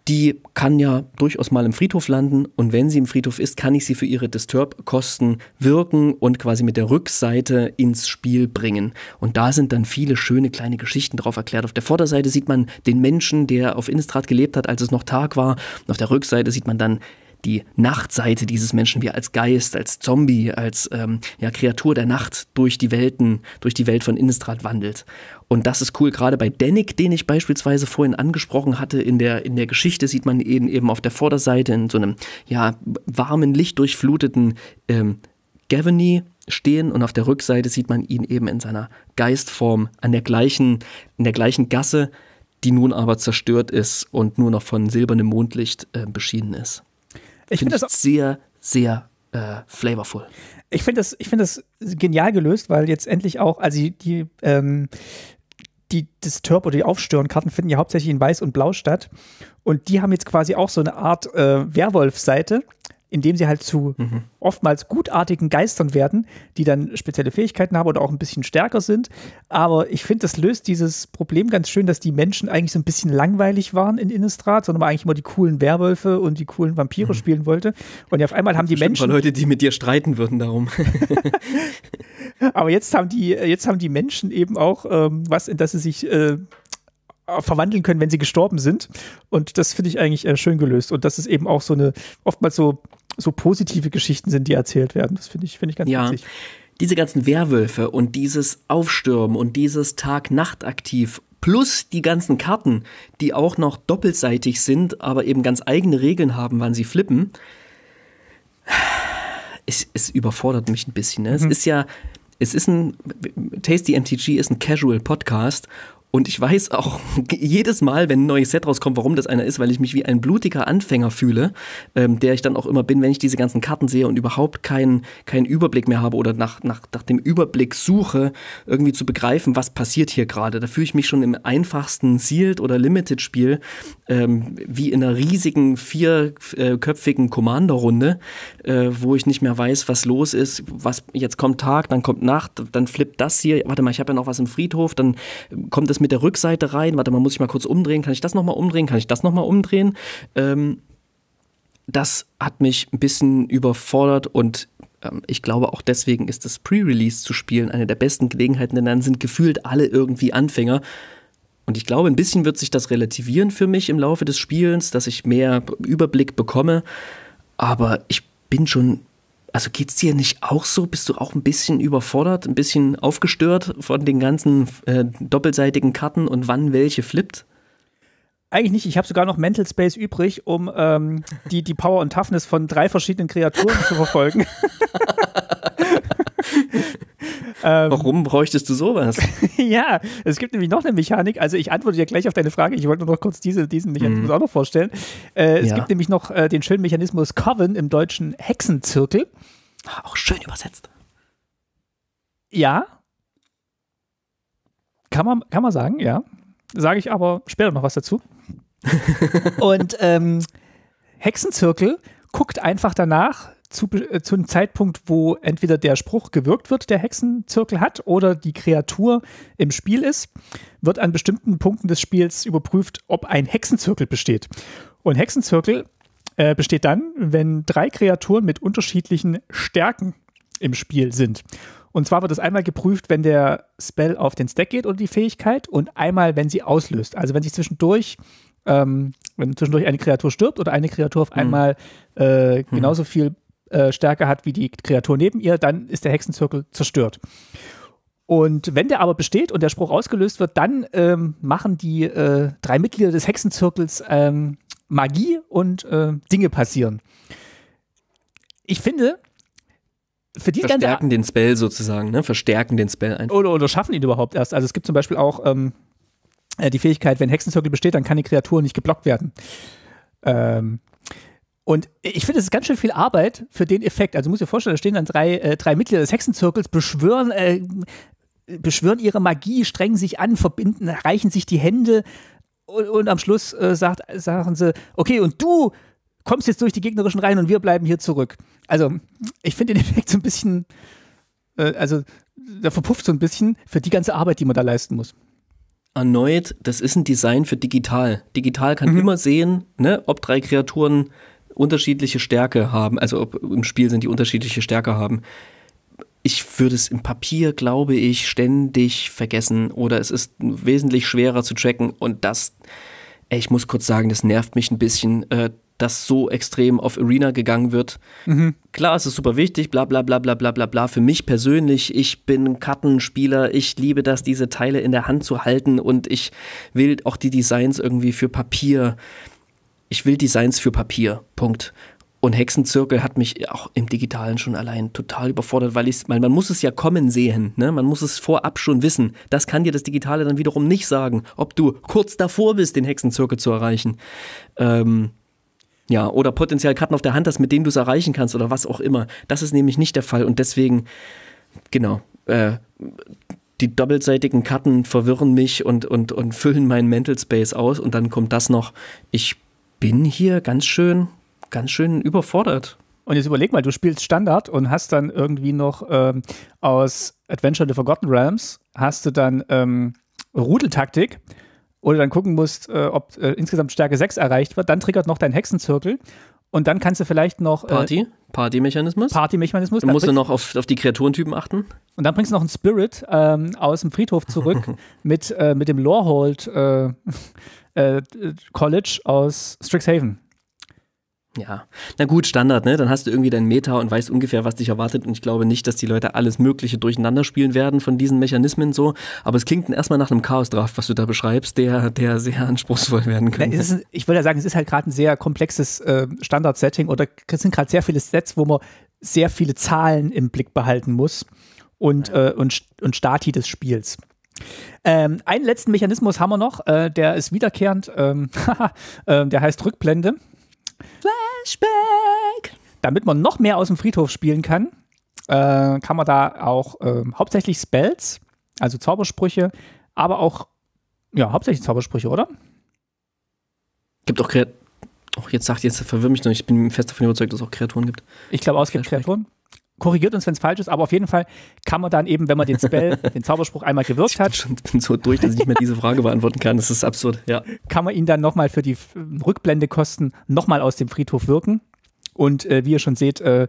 die kann ja durchaus mal im Friedhof landen und wenn sie im Friedhof ist, kann ich sie für ihre Disturb-Kosten wirken und quasi mit der Rückseite ins Spiel bringen. Und da sind dann viele schöne kleine Geschichten drauf erklärt. Auf der Vorderseite sieht man den Menschen, der auf Innistrad gelebt hat, als es noch Tag war. Und auf der Rückseite sieht man dann die Nachtseite dieses Menschen, wie als Geist, als Zombie, als ähm, ja, Kreatur der Nacht durch die Welten, durch die Welt von Innistrad wandelt. Und das ist cool, gerade bei Denik, den ich beispielsweise vorhin angesprochen hatte, in der, in der Geschichte sieht man ihn eben auf der Vorderseite in so einem ja, warmen, lichtdurchfluteten ähm, Gavany stehen und auf der Rückseite sieht man ihn eben in seiner Geistform an der gleichen, in der gleichen Gasse, die nun aber zerstört ist und nur noch von silbernem Mondlicht äh, beschienen ist. Ich finde find das sehr, sehr äh, flavorful. Ich finde das, ich find das genial gelöst, weil jetzt endlich auch, also die, die ähm, die Disturb oder die Aufstörenkarten finden ja hauptsächlich in Weiß und Blau statt. Und die haben jetzt quasi auch so eine Art äh, Werwolf-Seite, indem sie halt zu mhm. oftmals gutartigen Geistern werden, die dann spezielle Fähigkeiten haben oder auch ein bisschen stärker sind. Aber ich finde, das löst dieses Problem ganz schön, dass die Menschen eigentlich so ein bisschen langweilig waren in Innistrad, sondern man eigentlich immer die coolen Werwölfe und die coolen Vampire mhm. spielen wollte. Und ja, auf einmal haben die Menschen. Mal Leute, die mit dir streiten würden darum. Aber jetzt haben die, jetzt haben die Menschen eben auch ähm, was, in das sie sich äh, äh, verwandeln können, wenn sie gestorben sind. Und das finde ich eigentlich äh, schön gelöst. Und dass es eben auch so eine, oftmals so, so positive Geschichten sind, die erzählt werden. Das finde ich, finde ich ganz ja. witzig. Diese ganzen Werwölfe und dieses Aufstürmen und dieses Tag-Nacht-Aktiv plus die ganzen Karten, die auch noch doppelseitig sind, aber eben ganz eigene Regeln haben, wann sie flippen. Es, es überfordert mich ein bisschen. Ne? Mhm. Es ist ja, es ist ein Tasty MTG ist ein Casual Podcast und ich weiß auch jedes Mal, wenn ein neues Set rauskommt, warum das einer ist, weil ich mich wie ein blutiger Anfänger fühle, ähm, der ich dann auch immer bin, wenn ich diese ganzen Karten sehe und überhaupt keinen keinen Überblick mehr habe oder nach, nach, nach dem Überblick suche, irgendwie zu begreifen, was passiert hier gerade. Da fühle ich mich schon im einfachsten Sealed- oder Limited-Spiel ähm, wie in einer riesigen vierköpfigen Commander-Runde, äh, wo ich nicht mehr weiß, was los ist, was jetzt kommt Tag, dann kommt Nacht, dann flippt das hier, warte mal, ich habe ja noch was im Friedhof, dann ähm, kommt das mit mit der Rückseite rein. Warte mal, muss ich mal kurz umdrehen? Kann ich das nochmal umdrehen? Kann ich das nochmal umdrehen? Ähm, das hat mich ein bisschen überfordert und ähm, ich glaube auch deswegen ist das Pre-Release zu spielen eine der besten Gelegenheiten, denn dann sind gefühlt alle irgendwie Anfänger. Und ich glaube, ein bisschen wird sich das relativieren für mich im Laufe des Spielens, dass ich mehr Überblick bekomme. Aber ich bin schon also geht es dir nicht auch so? Bist du auch ein bisschen überfordert, ein bisschen aufgestört von den ganzen äh, doppelseitigen Karten und wann welche flippt? Eigentlich nicht. Ich habe sogar noch Mental Space übrig, um ähm, die, die Power und Toughness von drei verschiedenen Kreaturen zu verfolgen. Ähm, Warum bräuchtest du sowas? ja, es gibt nämlich noch eine Mechanik. Also ich antworte dir gleich auf deine Frage. Ich wollte nur noch kurz diese, diesen Mechanismus mhm. auch noch vorstellen. Äh, es ja. gibt nämlich noch äh, den schönen Mechanismus Coven im deutschen Hexenzirkel. Auch schön übersetzt. Ja. Kann man, kann man sagen, ja. Sage ich aber später noch was dazu. Und ähm, Hexenzirkel guckt einfach danach, zu, äh, zu einem Zeitpunkt, wo entweder der Spruch gewirkt wird, der Hexenzirkel hat, oder die Kreatur im Spiel ist, wird an bestimmten Punkten des Spiels überprüft, ob ein Hexenzirkel besteht. Und Hexenzirkel äh, besteht dann, wenn drei Kreaturen mit unterschiedlichen Stärken im Spiel sind. Und zwar wird das einmal geprüft, wenn der Spell auf den Stack geht oder die Fähigkeit und einmal, wenn sie auslöst. Also wenn sich zwischendurch ähm, wenn zwischendurch eine Kreatur stirbt oder eine Kreatur auf mhm. einmal hm. äh, mhm. genauso viel äh, Stärke hat wie die Kreatur neben ihr, dann ist der Hexenzirkel zerstört. Und wenn der aber besteht und der Spruch ausgelöst wird, dann ähm, machen die äh, drei Mitglieder des Hexenzirkels ähm, Magie und äh, Dinge passieren. Ich finde, für die Verstärken ganze den Spell sozusagen, ne? Verstärken den Spell einfach. Oder, oder schaffen ihn überhaupt erst. Also es gibt zum Beispiel auch ähm, äh, die Fähigkeit, wenn Hexenzirkel besteht, dann kann die Kreatur nicht geblockt werden. Ähm, und ich finde, es ist ganz schön viel Arbeit für den Effekt. Also muss dir vorstellen, da stehen dann drei, äh, drei Mitglieder des Hexenzirkels, beschwören, äh, beschwören ihre Magie, strengen sich an, verbinden, reichen sich die Hände und, und am Schluss äh, sagt, sagen sie, okay, und du kommst jetzt durch die gegnerischen Reihen und wir bleiben hier zurück. Also, ich finde den Effekt so ein bisschen, äh, also, der verpufft so ein bisschen für die ganze Arbeit, die man da leisten muss erneut, das ist ein Design für digital. Digital kann mhm. immer sehen, ne, ob drei Kreaturen unterschiedliche Stärke haben, also ob im Spiel sind, die unterschiedliche Stärke haben. Ich würde es im Papier, glaube ich, ständig vergessen oder es ist wesentlich schwerer zu tracken und das, ey, ich muss kurz sagen, das nervt mich ein bisschen, äh, dass so extrem auf Arena gegangen wird. Mhm. Klar, es ist super wichtig, bla bla bla bla bla bla bla. Für mich persönlich, ich bin Kartenspieler, ich liebe das, diese Teile in der Hand zu halten und ich will auch die Designs irgendwie für Papier ich will Designs für Papier. Punkt. Und Hexenzirkel hat mich auch im Digitalen schon allein total überfordert, weil ich weil man muss es ja kommen sehen, ne? Man muss es vorab schon wissen. Das kann dir das Digitale dann wiederum nicht sagen, ob du kurz davor bist, den Hexenzirkel zu erreichen. Ähm, ja, oder potenziell Karten auf der Hand hast, mit denen du es erreichen kannst oder was auch immer. Das ist nämlich nicht der Fall. Und deswegen, genau, äh, die doppelseitigen Karten verwirren mich und, und, und füllen meinen Mental Space aus und dann kommt das noch. Ich bin hier ganz schön, ganz schön überfordert. Und jetzt überleg mal, du spielst Standard und hast dann irgendwie noch ähm, aus Adventure the Forgotten Realms, hast du dann ähm, Rudeltaktik, wo du dann gucken musst, äh, ob äh, insgesamt Stärke 6 erreicht wird. Dann triggert noch dein Hexenzirkel und dann kannst du vielleicht noch. Äh, Party? Partymechanismus. Partymechanismus. Dann, musst du noch auf, auf die Kreaturentypen achten. Und dann bringst du noch einen Spirit ähm, aus dem Friedhof zurück mit, äh, mit dem Lorehold äh, äh, äh, College aus Strixhaven. Ja, na gut, Standard, ne? Dann hast du irgendwie dein Meta und weißt ungefähr, was dich erwartet. Und ich glaube nicht, dass die Leute alles Mögliche durcheinander spielen werden von diesen Mechanismen so. Aber es klingt erstmal nach einem Chaos-Draft, was du da beschreibst, der, der sehr anspruchsvoll werden könnte. Ist, ich würde ja sagen, es ist halt gerade ein sehr komplexes äh, Standard-Setting oder es sind gerade sehr viele Sets, wo man sehr viele Zahlen im Blick behalten muss und, ja. äh, und, und Stati des Spiels. Ähm, einen letzten Mechanismus haben wir noch, äh, der ist wiederkehrend, ähm, äh, der heißt Rückblende. Flashback. Damit man noch mehr aus dem Friedhof spielen kann, äh, kann man da auch äh, hauptsächlich Spells, also Zaubersprüche, aber auch, ja, hauptsächlich Zaubersprüche, oder? Gibt auch Kreaturen. Oh, jetzt sagt, jetzt verwirr mich noch. Ich bin fest davon überzeugt, dass es auch Kreaturen gibt. Ich glaube, es gibt Kreaturen korrigiert uns, wenn es falsch ist, aber auf jeden Fall kann man dann eben, wenn man den Spell, den Zauberspruch einmal gewirkt ich hat. Ich bin so durch, dass ich nicht mehr diese Frage beantworten kann. Das ist absurd, ja. Kann man ihn dann nochmal für die äh, Rückblendekosten nochmal aus dem Friedhof wirken. Und äh, wie ihr schon seht, äh,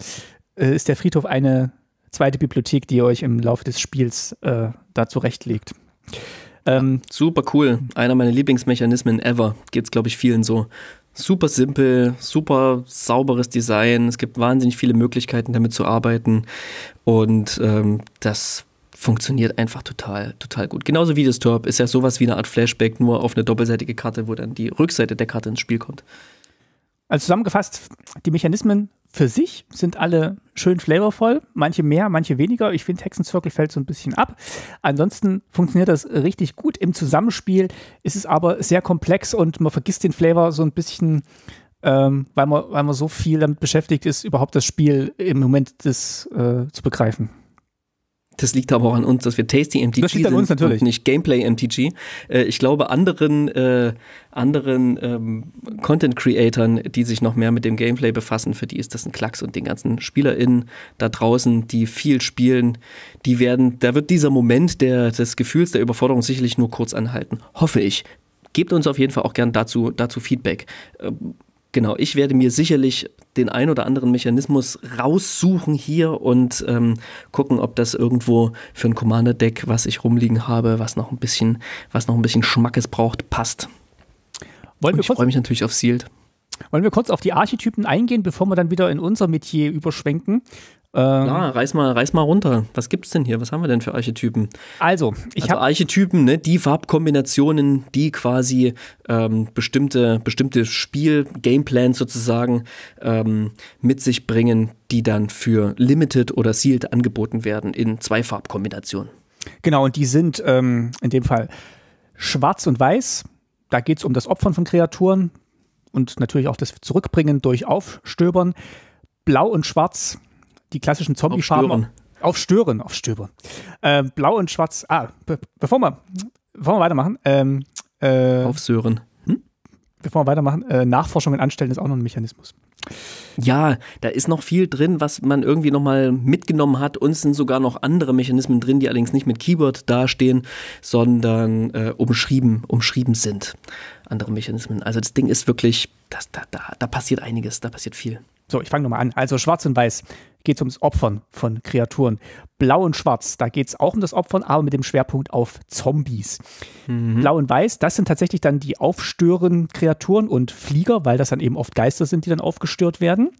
äh, ist der Friedhof eine zweite Bibliothek, die ihr euch im Laufe des Spiels äh, da zurechtlegt. Ähm, Super cool. Einer meiner Lieblingsmechanismen ever. Geht's, glaube ich, vielen so super simpel, super sauberes Design. Es gibt wahnsinnig viele Möglichkeiten, damit zu arbeiten. Und ähm, das funktioniert einfach total, total gut. Genauso wie das Torp ist ja sowas wie eine Art Flashback, nur auf eine doppelseitige Karte, wo dann die Rückseite der Karte ins Spiel kommt. Also zusammengefasst, die Mechanismen für sich sind alle schön flavorvoll, manche mehr, manche weniger. Ich finde, Hexen Circle fällt so ein bisschen ab. Ansonsten funktioniert das richtig gut. Im Zusammenspiel ist es aber sehr komplex und man vergisst den Flavor so ein bisschen, ähm, weil, man, weil man so viel damit beschäftigt ist, überhaupt das Spiel im Moment des, äh, zu begreifen. Das liegt aber auch an uns, dass wir Tasty MTG das liegt sind und nicht Gameplay MTG. Äh, ich glaube, anderen, äh, anderen ähm, Content-Creatern, die sich noch mehr mit dem Gameplay befassen, für die ist das ein Klacks und den ganzen SpielerInnen da draußen, die viel spielen, die werden, da wird dieser Moment der, des Gefühls der Überforderung sicherlich nur kurz anhalten. Hoffe ich. Gebt uns auf jeden Fall auch gern dazu, dazu Feedback. Ähm, Genau, ich werde mir sicherlich den ein oder anderen Mechanismus raussuchen hier und ähm, gucken, ob das irgendwo für ein Commander-Deck, was ich rumliegen habe, was noch ein bisschen, was noch ein bisschen Schmackes braucht, passt. Wollen wir ich freue mich natürlich auf Sealed. Wollen wir kurz auf die Archetypen eingehen, bevor wir dann wieder in unser Metier überschwenken? Ähm, Na, reiß mal, reiß mal runter. Was gibt's denn hier? Was haben wir denn für Archetypen? Also, ich also Archetypen, ne, die Farbkombinationen, die quasi ähm, bestimmte, bestimmte Spiel-Gameplans sozusagen ähm, mit sich bringen, die dann für Limited oder Sealed angeboten werden in zwei Farbkombinationen. Genau, und die sind ähm, in dem Fall schwarz und weiß. Da geht es um das Opfern von Kreaturen und natürlich auch das Zurückbringen durch Aufstöbern. Blau und Schwarz die klassischen Zombie-Farben. Auf Stören. Auf Stören. Äh, Blau und Schwarz. Ah, be bevor, wir, bevor wir weitermachen. Ähm, äh, auf Sören. Hm? Bevor wir weitermachen, äh, Nachforschungen anstellen ist auch noch ein Mechanismus. Ja, da ist noch viel drin, was man irgendwie nochmal mitgenommen hat. Uns sind sogar noch andere Mechanismen drin, die allerdings nicht mit Keyword dastehen, sondern äh, umschrieben, umschrieben sind. Andere Mechanismen. Also das Ding ist wirklich, das, da, da, da passiert einiges, da passiert viel. So, ich fange nochmal an. Also schwarz und weiß geht es ums Opfern von Kreaturen. Blau und Schwarz, da geht es auch um das Opfern, aber mit dem Schwerpunkt auf Zombies. Mhm. Blau und Weiß, das sind tatsächlich dann die aufstören Kreaturen und Flieger, weil das dann eben oft Geister sind, die dann aufgestört werden.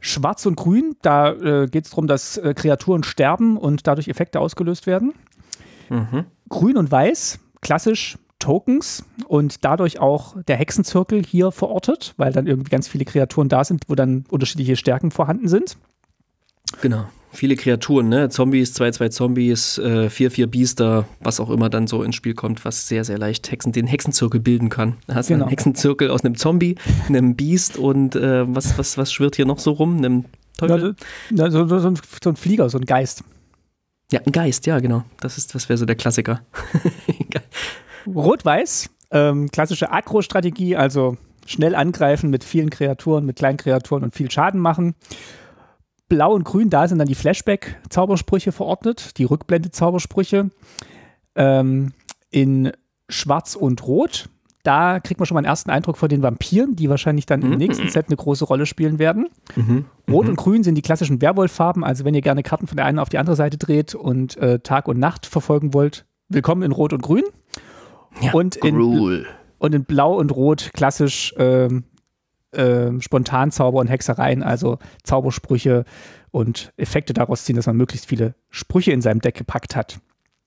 Schwarz und Grün, da äh, geht es darum, dass äh, Kreaturen sterben und dadurch Effekte ausgelöst werden. Mhm. Grün und Weiß, klassisch Tokens und dadurch auch der Hexenzirkel hier verortet, weil dann irgendwie ganz viele Kreaturen da sind, wo dann unterschiedliche Stärken vorhanden sind. Genau. Viele Kreaturen, ne? Zombies, 2-2 Zombies, 4-4 äh, Biester, was auch immer dann so ins Spiel kommt, was sehr, sehr leicht Hexen, den Hexenzirkel bilden kann. Da hast du genau. einen Hexenzirkel aus einem Zombie, einem Biest und äh, was, was, was schwirrt hier noch so rum? Einem Teufel? Na, na, so, so, ein, so ein Flieger, so ein Geist. Ja, ein Geist, ja, genau. Das, das wäre so der Klassiker. Rot-Weiß, ähm, klassische Agro-Strategie, also schnell angreifen mit vielen Kreaturen, mit kleinen Kreaturen und viel Schaden machen. Blau und Grün, da sind dann die Flashback-Zaubersprüche verordnet, die Rückblende-Zaubersprüche. Ähm, in Schwarz und Rot, da kriegt man schon mal einen ersten Eindruck von den Vampiren, die wahrscheinlich dann mhm. im nächsten Set eine große Rolle spielen werden. Mhm. mhm. Rot mhm. und Grün sind die klassischen Werwolf-Farben, also wenn ihr gerne Karten von der einen auf die andere Seite dreht und äh, Tag und Nacht verfolgen wollt, willkommen in Rot und Grün. Ja, und, in, und in Blau und Rot klassisch ähm, äh, Spontanzauber und Hexereien, also Zaubersprüche und Effekte daraus ziehen, dass man möglichst viele Sprüche in seinem Deck gepackt hat.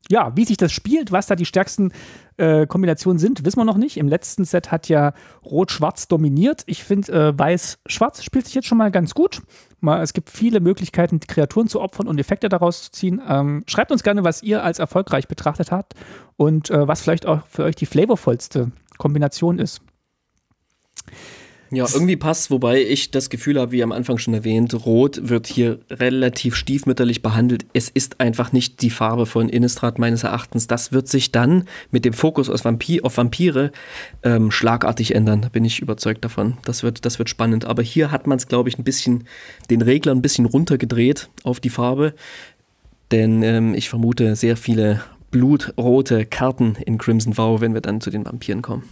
Ja, wie sich das spielt, was da die stärksten äh, Kombinationen sind, wissen wir noch nicht. Im letzten Set hat ja Rot-Schwarz dominiert. Ich finde, äh, Weiß-Schwarz spielt sich jetzt schon mal ganz gut. Mal, es gibt viele Möglichkeiten, Kreaturen zu opfern und Effekte daraus zu ziehen. Ähm, schreibt uns gerne, was ihr als erfolgreich betrachtet habt und äh, was vielleicht auch für euch die flavorvollste Kombination ist. Ja, irgendwie passt, wobei ich das Gefühl habe, wie am Anfang schon erwähnt, Rot wird hier relativ stiefmütterlich behandelt. Es ist einfach nicht die Farbe von Innistrad meines Erachtens. Das wird sich dann mit dem Fokus auf, Vampir, auf Vampire ähm, schlagartig ändern. Da bin ich überzeugt davon. Das wird, das wird spannend. Aber hier hat man es, glaube ich, ein bisschen den Regler ein bisschen runtergedreht auf die Farbe. Denn ähm, ich vermute sehr viele blutrote Karten in Crimson Vow, wenn wir dann zu den Vampiren kommen.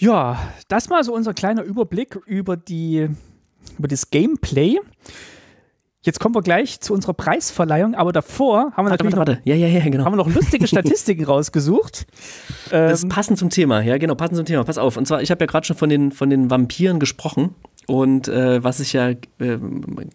Ja, das mal so unser kleiner Überblick über, die, über das Gameplay. Jetzt kommen wir gleich zu unserer Preisverleihung, aber davor haben wir natürlich warte, warte. Noch, ja, ja, ja, genau. haben wir noch lustige Statistiken rausgesucht. Das ist ähm, passend zum Thema, ja genau, passend zum Thema. Pass auf, und zwar ich habe ja gerade schon von den von den Vampiren gesprochen und äh, was ich ja äh,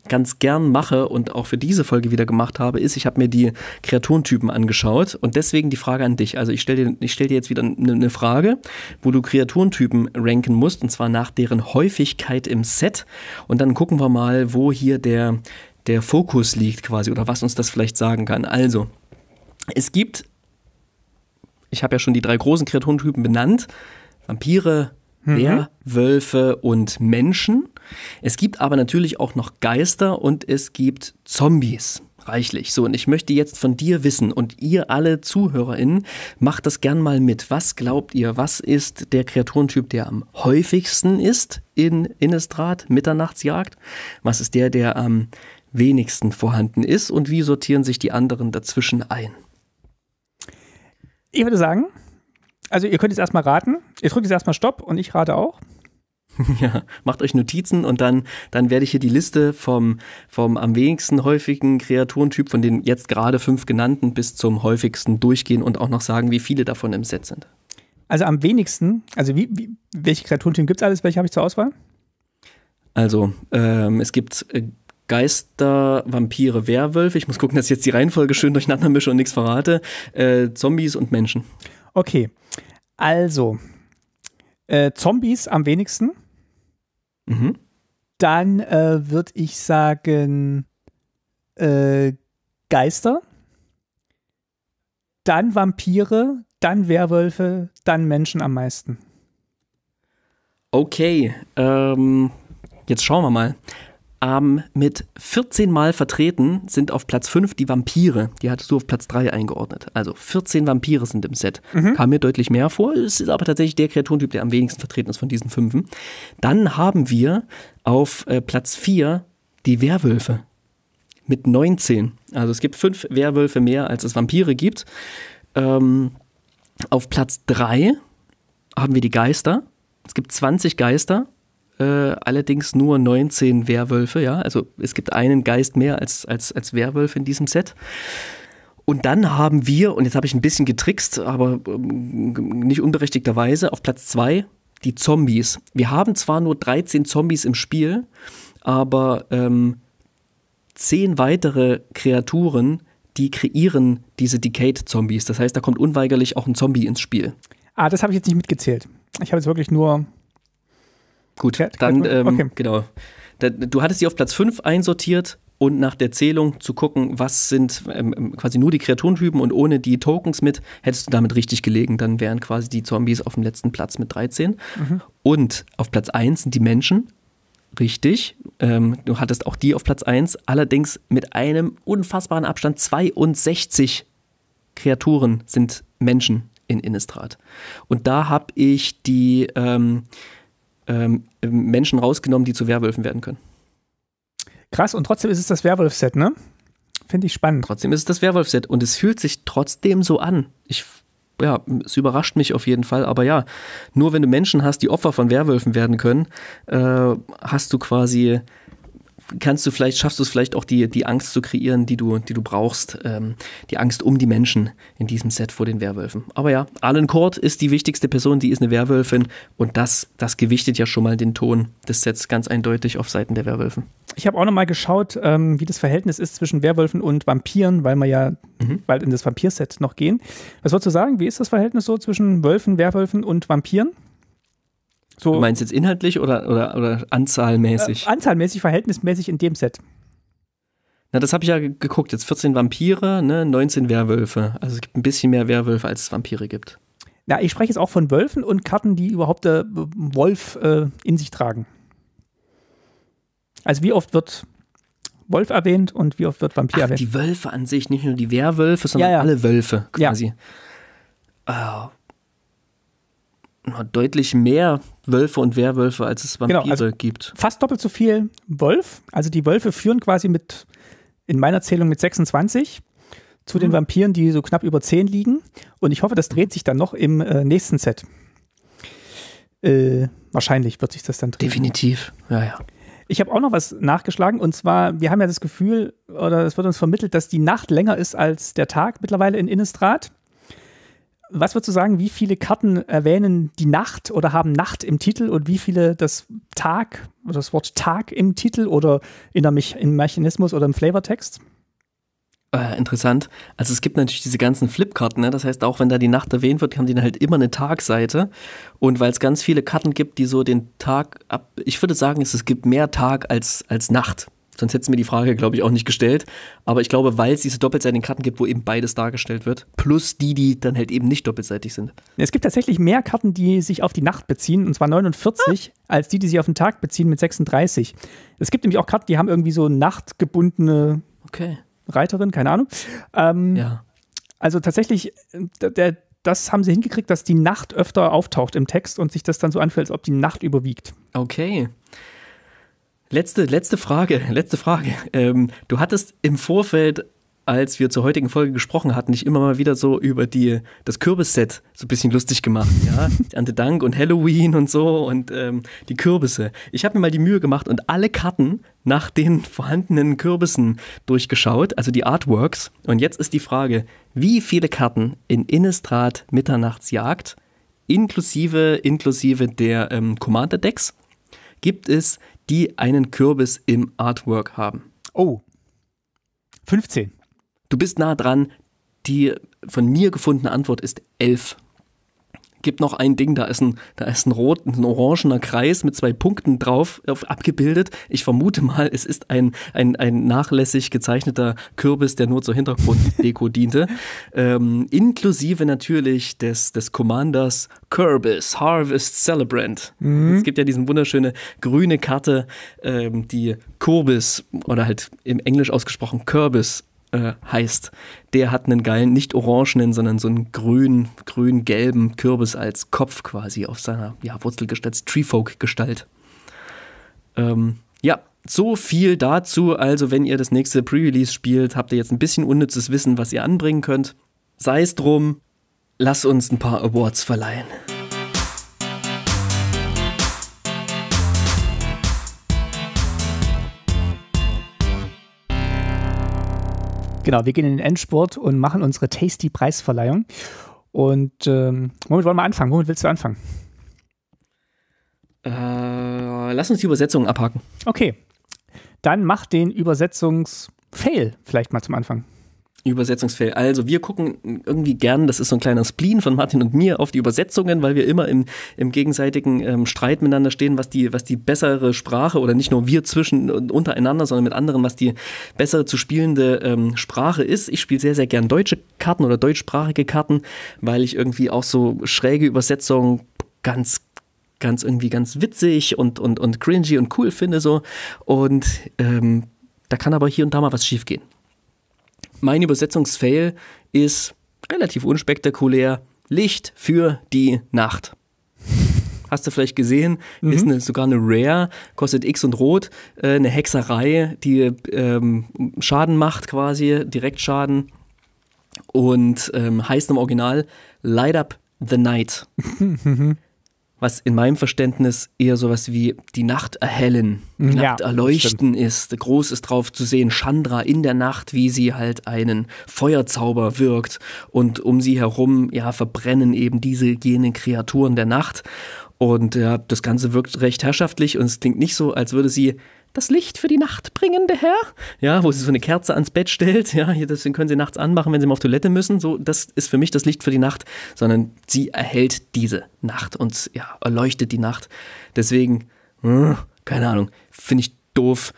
ganz gern mache und auch für diese Folge wieder gemacht habe, ist, ich habe mir die Kreaturentypen angeschaut und deswegen die Frage an dich. Also ich stelle dir, stell dir jetzt wieder eine ne Frage, wo du Kreaturentypen ranken musst und zwar nach deren Häufigkeit im Set. Und dann gucken wir mal, wo hier der, der Fokus liegt quasi oder was uns das vielleicht sagen kann. Also, es gibt, ich habe ja schon die drei großen Kreaturentypen benannt, Vampire, mhm. Wölfe und Menschen. Es gibt aber natürlich auch noch Geister und es gibt Zombies reichlich. So, und ich möchte jetzt von dir wissen und ihr alle ZuhörerInnen, macht das gern mal mit. Was glaubt ihr, was ist der Kreaturentyp, der am häufigsten ist in Innistrad, Mitternachtsjagd? Was ist der, der am wenigsten vorhanden ist und wie sortieren sich die anderen dazwischen ein? Ich würde sagen, also ihr könnt jetzt erstmal raten. Ihr drückt jetzt erstmal Stopp und ich rate auch. Ja, macht euch Notizen und dann, dann werde ich hier die Liste vom, vom am wenigsten häufigen Kreaturentyp von den jetzt gerade fünf genannten bis zum häufigsten durchgehen und auch noch sagen, wie viele davon im Set sind. Also am wenigsten, also wie, wie welche Kreaturentypen gibt es alles? Welche habe ich zur Auswahl? Also, ähm, es gibt äh, Geister, Vampire, Werwölfe. Ich muss gucken, dass ich jetzt die Reihenfolge schön durcheinander mische und nichts verrate. Äh, Zombies und Menschen. Okay, also äh, Zombies am wenigsten. Mhm. Dann äh, würde ich sagen äh, Geister. Dann Vampire, dann Werwölfe, dann Menschen am meisten. Okay, ähm, jetzt schauen wir mal ähm, mit 14 Mal vertreten sind auf Platz 5 die Vampire. Die hattest du auf Platz 3 eingeordnet. Also 14 Vampire sind im Set. Mhm. Kam mir deutlich mehr vor. Es ist aber tatsächlich der Kreaturentyp, der am wenigsten vertreten ist von diesen fünf. Dann haben wir auf äh, Platz 4 die Werwölfe mit 19. Also es gibt fünf Werwölfe mehr, als es Vampire gibt. Ähm, auf Platz 3 haben wir die Geister. Es gibt 20 Geister äh, allerdings nur 19 Werwölfe, ja. Also es gibt einen Geist mehr als, als, als Werwölfe in diesem Set. Und dann haben wir, und jetzt habe ich ein bisschen getrickst, aber ähm, nicht unberechtigterweise, auf Platz 2 die Zombies. Wir haben zwar nur 13 Zombies im Spiel, aber ähm, 10 weitere Kreaturen, die kreieren diese Decade-Zombies. Das heißt, da kommt unweigerlich auch ein Zombie ins Spiel. Ah, das habe ich jetzt nicht mitgezählt. Ich habe jetzt wirklich nur Gut, ja, dann ähm, okay. genau. du hattest sie auf Platz 5 einsortiert und nach der Zählung zu gucken, was sind ähm, ähm, quasi nur die Kreaturentypen und ohne die Tokens mit, hättest du damit richtig gelegen, dann wären quasi die Zombies auf dem letzten Platz mit 13. Mhm. Und auf Platz 1 sind die Menschen. Richtig, ähm, du hattest auch die auf Platz 1, allerdings mit einem unfassbaren Abstand 62 Kreaturen sind Menschen in Innistrad. Und da habe ich die ähm, ähm, Menschen rausgenommen, die zu Werwölfen werden können. Krass, und trotzdem ist es das Werwolf-Set, ne? Finde ich spannend. Trotzdem ist es das Werwolf-Set und es fühlt sich trotzdem so an. Ich, ja, es überrascht mich auf jeden Fall, aber ja, nur wenn du Menschen hast, die Opfer von Werwölfen werden können, äh, hast du quasi kannst du vielleicht, schaffst du es vielleicht auch, die, die Angst zu kreieren, die du, die du brauchst. Ähm, die Angst um die Menschen in diesem Set vor den Werwölfen. Aber ja, Alan Cord ist die wichtigste Person, die ist eine Werwölfin und das, das gewichtet ja schon mal den Ton des Sets ganz eindeutig auf Seiten der Werwölfen. Ich habe auch nochmal geschaut, ähm, wie das Verhältnis ist zwischen Werwölfen und Vampiren, weil wir ja mhm. bald in das Vampir-Set noch gehen. Was würdest du sagen, wie ist das Verhältnis so zwischen Wölfen, Werwölfen und Vampiren? So du meinst jetzt inhaltlich oder, oder, oder anzahlmäßig? Äh, anzahlmäßig, verhältnismäßig in dem Set. Na, das habe ich ja geguckt. Jetzt 14 Vampire, ne, 19 Werwölfe. Also es gibt ein bisschen mehr Werwölfe, als es Vampire gibt. Na, ich spreche jetzt auch von Wölfen und Karten, die überhaupt äh, Wolf äh, in sich tragen. Also wie oft wird Wolf erwähnt und wie oft wird Vampir Ach, erwähnt? Die Wölfe an sich, nicht nur die Werwölfe, sondern ja, ja. alle Wölfe quasi. Ja. Oh, deutlich mehr Wölfe und Werwölfe, als es genau, Vampire genau, also gibt. Fast doppelt so viel Wolf. Also die Wölfe führen quasi mit, in meiner Zählung mit 26 zu mhm. den Vampiren, die so knapp über 10 liegen. Und ich hoffe, das dreht sich dann noch im äh, nächsten Set. Äh, wahrscheinlich wird sich das dann drehen. Definitiv, ja, ja. Ich habe auch noch was nachgeschlagen und zwar, wir haben ja das Gefühl, oder es wird uns vermittelt, dass die Nacht länger ist als der Tag mittlerweile in Innistrad. Was würdest du sagen, wie viele Karten erwähnen die Nacht oder haben Nacht im Titel und wie viele das Tag, das Wort Tag im Titel oder in der Mech im Mechanismus oder im Flavortext? Äh, interessant. Also es gibt natürlich diese ganzen Flipkarten, ne? das heißt auch wenn da die Nacht erwähnt wird, haben die dann halt immer eine Tagseite und weil es ganz viele Karten gibt, die so den Tag ab, ich würde sagen, es, es gibt mehr Tag als, als Nacht, Sonst hätten mir die Frage, glaube ich, auch nicht gestellt. Aber ich glaube, weil es diese doppelseitigen Karten gibt, wo eben beides dargestellt wird, plus die, die dann halt eben nicht doppelseitig sind. Es gibt tatsächlich mehr Karten, die sich auf die Nacht beziehen, und zwar 49, ah. als die, die sich auf den Tag beziehen mit 36. Es gibt nämlich auch Karten, die haben irgendwie so nachtgebundene okay. Reiterin, keine Ahnung. Ähm, ja. Also tatsächlich, äh, der, das haben sie hingekriegt, dass die Nacht öfter auftaucht im Text und sich das dann so anfühlt, als ob die Nacht überwiegt. Okay. Letzte, letzte Frage, letzte Frage. Ähm, du hattest im Vorfeld, als wir zur heutigen Folge gesprochen hatten, dich immer mal wieder so über die, das Kürbisset so ein bisschen lustig gemacht. Ja? Ante Dank und Halloween und so und ähm, die Kürbisse. Ich habe mir mal die Mühe gemacht und alle Karten nach den vorhandenen Kürbissen durchgeschaut, also die Artworks. Und jetzt ist die Frage, wie viele Karten in Innistrad Mitternachtsjagd inklusive, inklusive der ähm, Commander-Decks gibt es die einen Kürbis im Artwork haben? Oh, 15. Du bist nah dran. Die von mir gefundene Antwort ist 11 gibt noch ein Ding, da ist ein, da ist ein rot, ein orangener Kreis mit zwei Punkten drauf auf, abgebildet. Ich vermute mal, es ist ein, ein, ein nachlässig gezeichneter Kürbis, der nur zur Hintergrunddeko diente. Ähm, inklusive natürlich des, des Commanders Kürbis, Harvest Celebrant. Mhm. Es gibt ja diese wunderschöne grüne Karte, ähm, die Kürbis oder halt im Englisch ausgesprochen Kürbis äh, heißt, der hat einen geilen, nicht orangenen, sondern so einen grün, grün-gelben Kürbis als Kopf quasi auf seiner ja, Wurzelgestalt, Treefolk-Gestalt. Ähm, ja, so viel dazu. Also, wenn ihr das nächste Pre-Release spielt, habt ihr jetzt ein bisschen unnützes Wissen, was ihr anbringen könnt. Sei es drum, lass uns ein paar Awards verleihen. Genau, wir gehen in den Endsport und machen unsere Tasty Preisverleihung. Und ähm, womit wollen wir anfangen? Womit willst du anfangen? Äh, lass uns die Übersetzung abhaken. Okay. Dann mach den Übersetzungs-Fail vielleicht mal zum Anfang übersetzungsfähig. Also wir gucken irgendwie gern, das ist so ein kleiner Spleen von Martin und mir, auf die Übersetzungen, weil wir immer im, im gegenseitigen ähm, Streit miteinander stehen, was die, was die bessere Sprache oder nicht nur wir zwischen und untereinander, sondern mit anderen, was die bessere zu spielende ähm, Sprache ist. Ich spiele sehr, sehr gern deutsche Karten oder deutschsprachige Karten, weil ich irgendwie auch so schräge Übersetzungen ganz ganz irgendwie ganz witzig und, und, und cringy und cool finde so. Und ähm, da kann aber hier und da mal was schiefgehen mein Übersetzungsfail ist relativ unspektakulär. Licht für die Nacht. Hast du vielleicht gesehen, mhm. ist eine, sogar eine Rare, kostet X und Rot, äh, eine Hexerei, die ähm, Schaden macht quasi, Direktschaden und ähm, heißt im Original Light Up the Night. was in meinem Verständnis eher sowas wie die Nacht erhellen, die ja, Nacht erleuchten ist. Groß ist drauf zu sehen, Chandra in der Nacht, wie sie halt einen Feuerzauber wirkt und um sie herum ja verbrennen eben diese jenen Kreaturen der Nacht. Und ja, das Ganze wirkt recht herrschaftlich und es klingt nicht so, als würde sie das Licht für die Nacht bringende Herr. Ja, wo sie so eine Kerze ans Bett stellt. Ja, deswegen können sie nachts anmachen, wenn sie mal auf Toilette müssen. So, das ist für mich das Licht für die Nacht, sondern sie erhält diese Nacht und ja, erleuchtet die Nacht. Deswegen, hm, keine Ahnung, finde ich doof.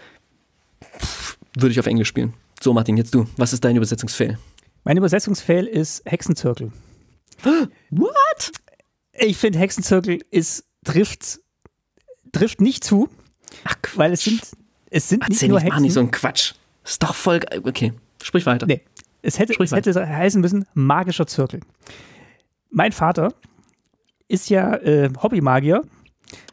Würde ich auf Englisch spielen. So, Martin, jetzt du. Was ist dein Übersetzungsfail? Mein Übersetzungsfail ist Hexenzirkel. What? Ich finde, Hexenzirkel ist, trifft, trifft nicht zu. Ach, Quatsch. Weil es sind, es sind Erzähl nicht nur nicht, Hexen. Mach nicht so ein Quatsch. Ist doch voll. Okay, sprich weiter. Nee, es hätte, sprich es weiter. hätte heißen müssen, magischer Zirkel. Mein Vater ist ja äh, Hobbymagier.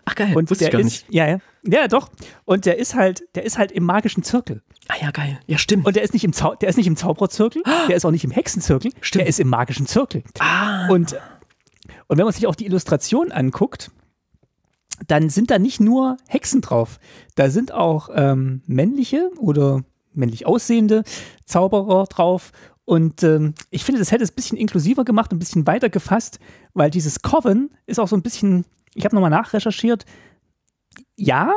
Ach geil, und wusste der ich gar ist, nicht. Ja, ja, ja, doch. Und der ist halt, der ist halt im magischen Zirkel. Ah ja, geil. Ja, stimmt. Und der ist nicht im, Zau der ist nicht im Zaubererzirkel, ah. der ist auch nicht im Hexenzirkel, stimmt. der ist im magischen Zirkel. Ah. Und, und wenn man sich auch die Illustration anguckt, dann sind da nicht nur Hexen drauf. Da sind auch ähm, männliche oder männlich aussehende Zauberer drauf. Und ähm, ich finde, das hätte es ein bisschen inklusiver gemacht, ein bisschen weiter gefasst, weil dieses Coven ist auch so ein bisschen, ich habe nochmal nachrecherchiert, ja,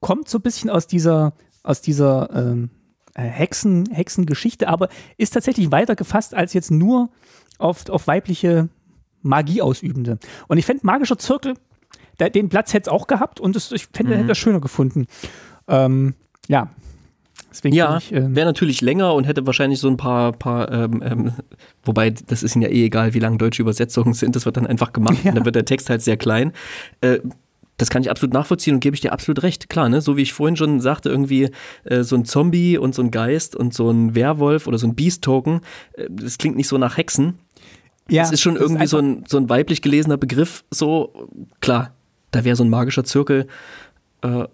kommt so ein bisschen aus dieser, aus dieser ähm, Hexen, Hexengeschichte, aber ist tatsächlich weiter gefasst als jetzt nur auf, auf weibliche Magieausübende. Und ich fände magischer Zirkel den Platz hätte es auch gehabt und das, ich fände, mhm. hätte es schöner gefunden. Ähm, ja. Deswegen ja, ähm, wäre natürlich länger und hätte wahrscheinlich so ein paar, paar ähm, ähm, wobei das ist ihnen ja eh egal, wie lang deutsche Übersetzungen sind, das wird dann einfach gemacht ja. und dann wird der Text halt sehr klein. Äh, das kann ich absolut nachvollziehen und gebe ich dir absolut recht. Klar, ne? so wie ich vorhin schon sagte, irgendwie äh, so ein Zombie und so ein Geist und so ein Werwolf oder so ein Beast-Token, äh, das klingt nicht so nach Hexen. Ja, das ist schon das irgendwie ist so, ein, so ein weiblich gelesener Begriff, so klar da wäre so ein magischer Zirkel äh,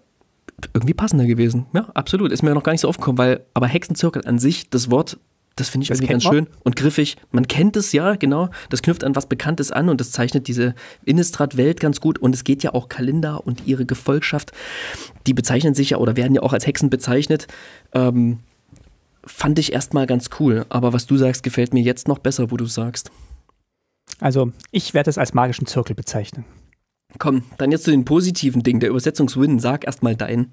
irgendwie passender gewesen. Ja, absolut. Ist mir noch gar nicht so aufgekommen, weil, aber Hexenzirkel an sich, das Wort, das finde ich das irgendwie ganz schön und griffig. Man kennt es ja, genau. Das knüpft an was Bekanntes an und das zeichnet diese Innistrad-Welt ganz gut. Und es geht ja auch Kalender und ihre Gefolgschaft. Die bezeichnen sich ja oder werden ja auch als Hexen bezeichnet. Ähm, fand ich erstmal ganz cool. Aber was du sagst, gefällt mir jetzt noch besser, wo du sagst. Also, ich werde es als magischen Zirkel bezeichnen. Komm, dann jetzt zu den positiven Dingen. Der Übersetzungswin, sag erstmal dein.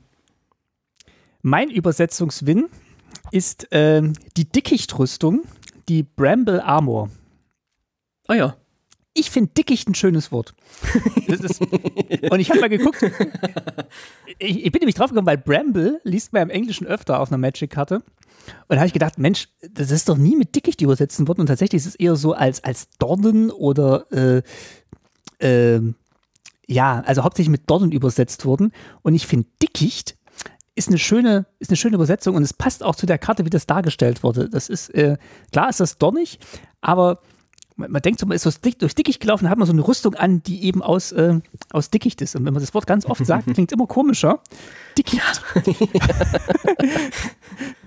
Mein Übersetzungswin ist äh, die Dickichtrüstung, die Bramble Armor. Ah oh ja. Ich finde Dickicht ein schönes Wort. Ist, und ich habe mal geguckt. Ich, ich, bin nämlich draufgekommen, weil Bramble liest man im Englischen öfter auf einer Magic-Karte. Und da habe ich gedacht, Mensch, das ist doch nie mit Dickicht übersetzt worden. Und tatsächlich ist es eher so als, als Dornen oder äh, äh, ja, also hauptsächlich mit Dornen übersetzt wurden. Und ich finde Dickicht ist eine schöne, ist eine schöne Übersetzung und es passt auch zu der Karte, wie das dargestellt wurde. Das ist, äh, klar ist das dornig, aber man, man denkt so, man ist so dick, durch Dickicht gelaufen, hat man so eine Rüstung an, die eben aus, äh, aus Dickicht ist. Und wenn man das Wort ganz oft sagt, klingt es immer komischer. Dickicht. Ja.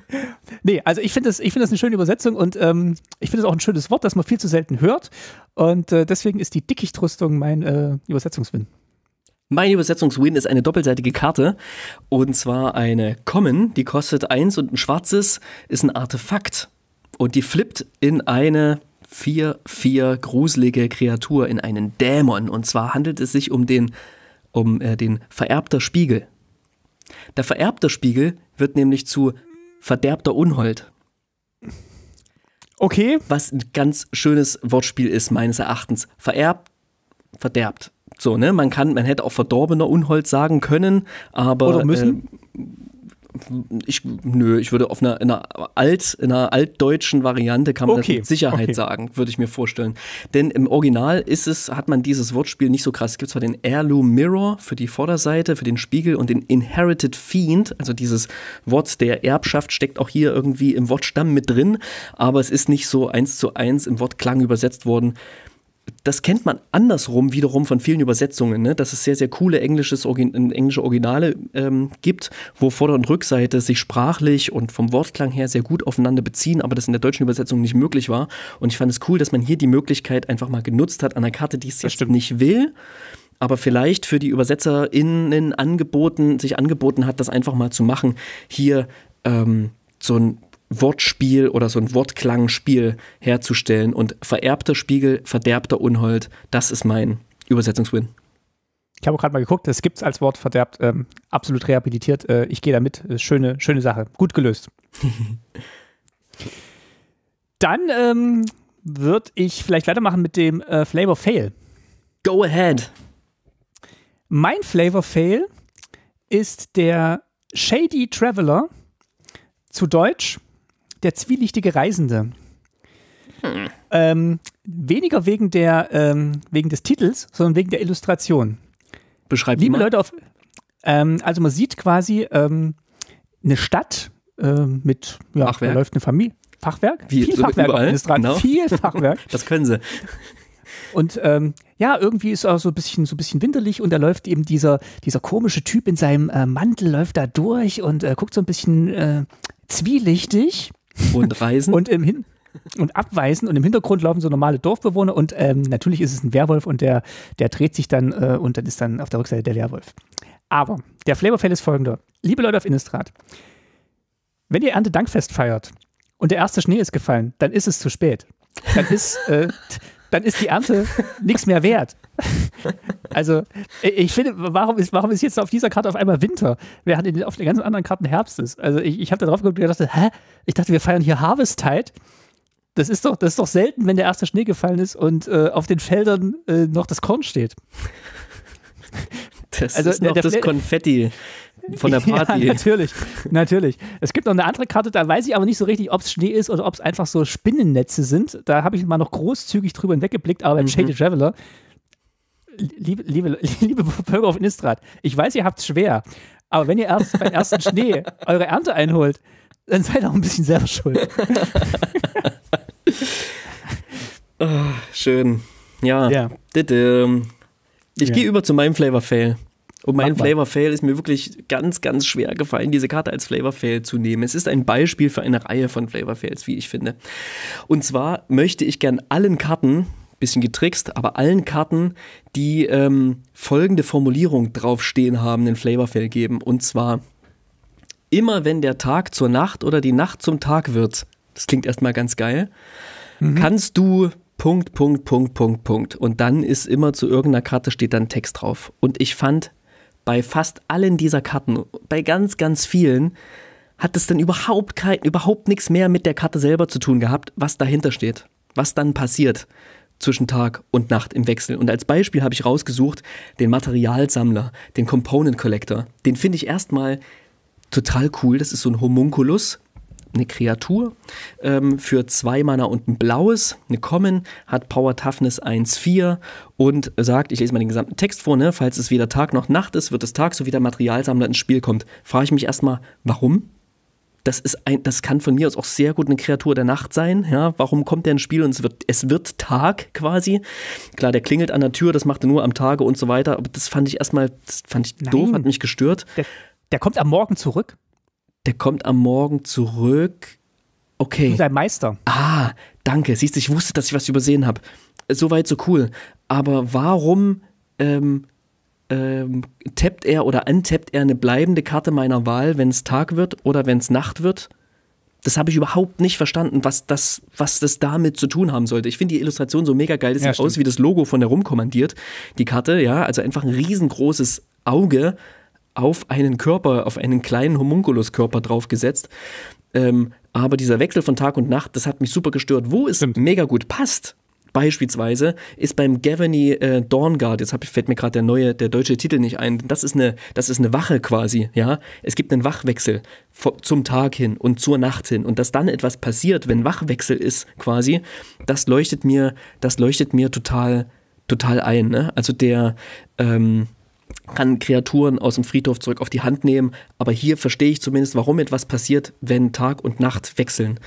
nee, also ich finde das, find das eine schöne Übersetzung und ähm, ich finde es auch ein schönes Wort, das man viel zu selten hört. Und äh, deswegen ist die Dickichtrüstung mein äh, Übersetzungswin. Mein Übersetzungswin ist eine doppelseitige Karte und zwar eine Common, die kostet eins und ein schwarzes ist ein Artefakt und die flippt in eine 4-4 gruselige Kreatur, in einen Dämon und zwar handelt es sich um den, um, äh, den Vererbter Spiegel. Der Vererbter Spiegel wird nämlich zu verderbter Unhold. Okay. Was ein ganz schönes Wortspiel ist, meines Erachtens. Vererbt, verderbt. So, ne? Man kann, man hätte auch verdorbener Unhold sagen können, aber. Oder müssen? Äh, ich, nö, ich würde auf einer, in einer, Alt, in einer altdeutschen Variante kann man okay. das mit Sicherheit okay. sagen, würde ich mir vorstellen. Denn im Original ist es, hat man dieses Wortspiel nicht so krass. Es gibt zwar den Heirloom Mirror für die Vorderseite, für den Spiegel und den Inherited Fiend, also dieses Wort der Erbschaft steckt auch hier irgendwie im Wortstamm mit drin, aber es ist nicht so eins zu eins im Wortklang übersetzt worden das kennt man andersrum wiederum von vielen Übersetzungen, ne? dass es sehr, sehr coole englisches, äh, englische Originale ähm, gibt, wo Vorder- und Rückseite sich sprachlich und vom Wortklang her sehr gut aufeinander beziehen, aber das in der deutschen Übersetzung nicht möglich war. Und ich fand es cool, dass man hier die Möglichkeit einfach mal genutzt hat an einer Karte, die es jetzt stimmt. nicht will aber vielleicht für die ÜbersetzerInnen angeboten, sich angeboten hat, das einfach mal zu machen, hier ähm, so ein Wortspiel oder so ein Wortklangspiel herzustellen. Und vererbter Spiegel, verderbter Unhold, das ist mein Übersetzungswin. Ich habe gerade mal geguckt, es gibt es als Wort verderbt, ähm, absolut rehabilitiert. Äh, ich gehe damit. Äh, schöne, schöne Sache. Gut gelöst. Dann ähm, würde ich vielleicht weitermachen mit dem äh, Flavor Fail. Go ahead. Mein Flavor Fail ist der Shady Traveler, zu Deutsch der zwielichtige Reisende. Hm. Ähm, weniger wegen, der, ähm, wegen des Titels, sondern wegen der Illustration. Beschreibt Liebe mal. Leute, auf, ähm, also man sieht quasi ähm, eine Stadt ähm, mit, ja, Fachwerk. da läuft eine Familie. Fachwerk? Wie, viel so Fachwerk überall? Genau. Viel Fachwerk. das können sie. Und ähm, ja, irgendwie ist auch so ein bisschen so ein bisschen winterlich und da läuft eben dieser, dieser komische Typ in seinem äh, Mantel, läuft da durch und äh, guckt so ein bisschen äh, zwielichtig. Und Reisen. und im Hin und abweisen und im Hintergrund laufen so normale Dorfbewohner und ähm, natürlich ist es ein Werwolf und der, der dreht sich dann äh, und dann ist dann auf der Rückseite der Werwolf. Aber der Flavorfeld ist folgender. Liebe Leute auf Innistrad, wenn ihr Erntedankfest feiert und der erste Schnee ist gefallen, dann ist es zu spät. Dann ist, äh, dann ist die Ernte nichts mehr wert. Also, ich finde, warum ist, warum ist jetzt auf dieser Karte auf einmal Winter? Wir hatten auf den ganzen anderen Karten Herbst ist. Also, ich, ich habe da drauf geguckt und gedacht, hä? Ich dachte, wir feiern hier Harvest Tide. Das ist doch, das ist doch selten, wenn der erste Schnee gefallen ist und äh, auf den Feldern äh, noch das Korn steht. Das also, ist noch der, das Konfetti von der Party. ja, natürlich, natürlich. Es gibt noch eine andere Karte, da weiß ich aber nicht so richtig, ob es Schnee ist oder ob es einfach so Spinnennetze sind. Da habe ich mal noch großzügig drüber hinweggeblickt, aber beim mhm. Shaded Traveler liebe, liebe, liebe Bürger auf Innistrad, ich weiß, ihr habt es schwer, aber wenn ihr erst beim ersten Schnee eure Ernte einholt, dann seid auch ein bisschen selber schuld. oh, schön. Ja. ja. Ähm, ich ja. gehe über zu meinem Flavor Fail. Und mein Flavor Fail ist mir wirklich ganz, ganz schwer gefallen, diese Karte als Flavor Fail zu nehmen. Es ist ein Beispiel für eine Reihe von Flavor Fails, wie ich finde. Und zwar möchte ich gern allen Karten, bisschen getrickst, aber allen Karten, die ähm, folgende Formulierung draufstehen haben, den Flavor Fail geben. Und zwar immer wenn der Tag zur Nacht oder die Nacht zum Tag wird. Das klingt erstmal ganz geil. Mhm. Kannst du Punkt, Punkt, Punkt, Punkt, Punkt. Und dann ist immer zu irgendeiner Karte steht dann Text drauf. Und ich fand bei fast allen dieser Karten, bei ganz, ganz vielen, hat es dann überhaupt, überhaupt nichts mehr mit der Karte selber zu tun gehabt, was dahinter steht, was dann passiert zwischen Tag und Nacht im Wechsel. Und als Beispiel habe ich rausgesucht den Materialsammler, den Component Collector. Den finde ich erstmal total cool. Das ist so ein Homunculus, eine Kreatur. Ähm, für zwei Mana und ein blaues, eine Common, hat Power Toughness 1,4 und sagt, ich lese mal den gesamten Text vor, ne? falls es weder Tag noch Nacht ist, wird es Tag, so wie der Materialsammler ins Spiel kommt. Frage ich mich erstmal, warum? Das, ist ein, das kann von mir aus auch sehr gut eine Kreatur der Nacht sein. Ja, warum kommt der ins Spiel und es wird, es wird Tag quasi? Klar, der klingelt an der Tür, das macht er nur am Tage und so weiter, aber das fand ich erstmal, das fand ich Nein. doof, hat mich gestört. Der, der kommt am Morgen zurück der kommt am Morgen zurück. Okay. Sein Meister. Ah, danke. Siehst du, ich wusste, dass ich was übersehen habe. Soweit so cool. Aber warum ähm, ähm, tappt er oder antappt er eine bleibende Karte meiner Wahl, wenn es Tag wird oder wenn es Nacht wird? Das habe ich überhaupt nicht verstanden, was das, was das damit zu tun haben sollte. Ich finde die Illustration so mega geil. Das ja, sieht stimmt. aus wie das Logo von der rumkommandiert, die Karte, ja. Also einfach ein riesengroßes Auge, auf einen Körper, auf einen kleinen Homunculus-Körper draufgesetzt. Ähm, aber dieser Wechsel von Tag und Nacht, das hat mich super gestört. Wo es Stimmt. mega gut passt, beispielsweise, ist beim Gavany äh, Dawnguard, jetzt hab, fällt mir gerade der neue, der deutsche Titel nicht ein, das ist eine, das ist eine Wache quasi, ja. Es gibt einen Wachwechsel zum Tag hin und zur Nacht hin und dass dann etwas passiert, wenn Wachwechsel ist quasi, das leuchtet mir, das leuchtet mir total, total ein, ne? Also der, ähm, kann Kreaturen aus dem Friedhof zurück auf die Hand nehmen. Aber hier verstehe ich zumindest, warum etwas passiert, wenn Tag und Nacht wechseln.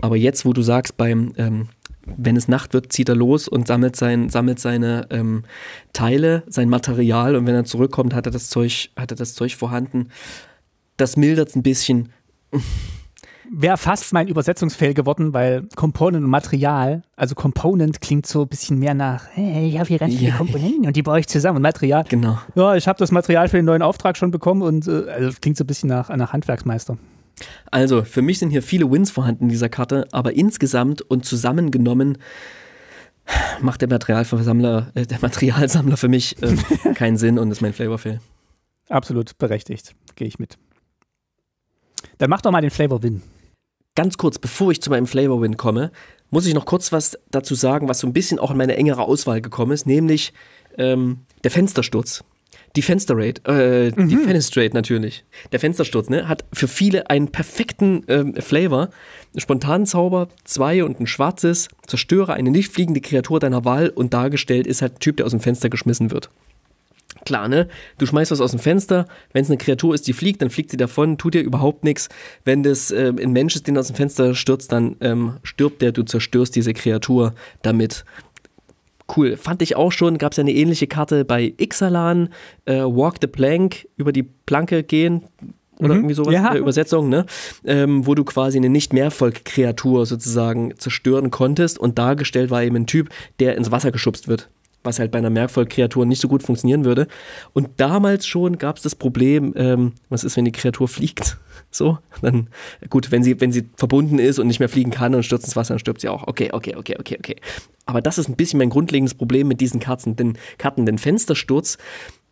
Aber jetzt, wo du sagst, beim, ähm, wenn es Nacht wird, zieht er los und sammelt, sein, sammelt seine ähm, Teile, sein Material und wenn er zurückkommt, hat er das Zeug, hat er das Zeug vorhanden. Das mildert es ein bisschen wäre fast mein Übersetzungsfail geworden, weil Component und Material, also Component klingt so ein bisschen mehr nach, hey, ich habe hier ganz viele ja, Komponenten und die baue ich zusammen und Material. Genau. Ja, ich habe das Material für den neuen Auftrag schon bekommen und äh, also klingt so ein bisschen nach, nach Handwerksmeister. Also, für mich sind hier viele Wins vorhanden in dieser Karte, aber insgesamt und zusammengenommen macht der Materialversammler, äh, der Materialsammler für mich äh, keinen Sinn und ist mein Flavorfail. Absolut berechtigt, gehe ich mit. Dann mach doch mal den Flavor Win ganz kurz, bevor ich zu meinem Flavor Win komme, muss ich noch kurz was dazu sagen, was so ein bisschen auch in meine engere Auswahl gekommen ist, nämlich ähm, der Fenstersturz. Die Fensterrate, äh, mhm. die Fenestrate natürlich. Der Fenstersturz, ne, hat für viele einen perfekten ähm, Flavor. Zauber, zwei und ein schwarzes, zerstöre eine nicht fliegende Kreatur deiner Wahl und dargestellt ist halt ein Typ, der aus dem Fenster geschmissen wird. Klar, ne? Du schmeißt was aus dem Fenster. Wenn es eine Kreatur ist, die fliegt, dann fliegt sie davon, tut dir überhaupt nichts. Wenn das äh, ein Mensch ist, den aus dem Fenster stürzt, dann ähm, stirbt der, du zerstörst diese Kreatur damit. Cool. Fand ich auch schon, gab es ja eine ähnliche Karte bei Ixalan, äh, Walk the Plank, über die Planke gehen, oder mhm. irgendwie sowas, ja. der äh, Übersetzung, ne? Ähm, wo du quasi eine nicht mehrvolk kreatur sozusagen zerstören konntest und dargestellt war eben ein Typ, der ins Wasser geschubst wird was halt bei einer Merkvollkreatur nicht so gut funktionieren würde. Und damals schon gab es das Problem, ähm, was ist, wenn die Kreatur fliegt? So, dann, gut, wenn sie, wenn sie verbunden ist und nicht mehr fliegen kann und stürzt ins Wasser, dann stirbt sie auch. Okay, okay, okay, okay, okay. Aber das ist ein bisschen mein grundlegendes Problem mit diesen Karten, denn, Karten, denn Fenstersturz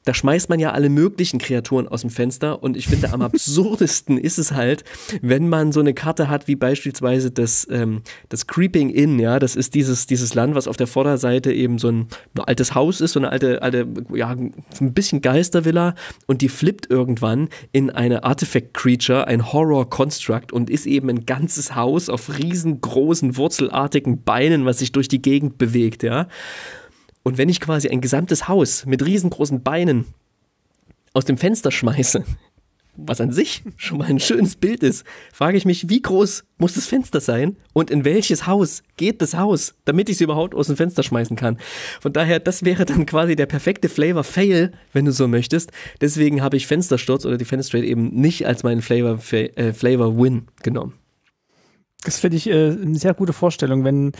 da schmeißt man ja alle möglichen Kreaturen aus dem Fenster und ich finde am absurdesten ist es halt, wenn man so eine Karte hat wie beispielsweise das, ähm, das Creeping Inn, ja, das ist dieses, dieses Land, was auf der Vorderseite eben so ein, ein altes Haus ist, so eine alte, alte, ja, ein bisschen Geistervilla und die flippt irgendwann in eine Artifact Creature, ein Horror Construct und ist eben ein ganzes Haus auf riesengroßen wurzelartigen Beinen, was sich durch die Gegend bewegt, ja. Und wenn ich quasi ein gesamtes Haus mit riesengroßen Beinen aus dem Fenster schmeiße, was an sich schon mal ein schönes Bild ist, frage ich mich, wie groß muss das Fenster sein und in welches Haus geht das Haus, damit ich es überhaupt aus dem Fenster schmeißen kann. Von daher, das wäre dann quasi der perfekte Flavor Fail, wenn du so möchtest. Deswegen habe ich Fenstersturz oder die Fenestrate eben nicht als meinen Flavor, äh, Flavor Win genommen. Das finde ich äh, eine sehr gute Vorstellung, wenn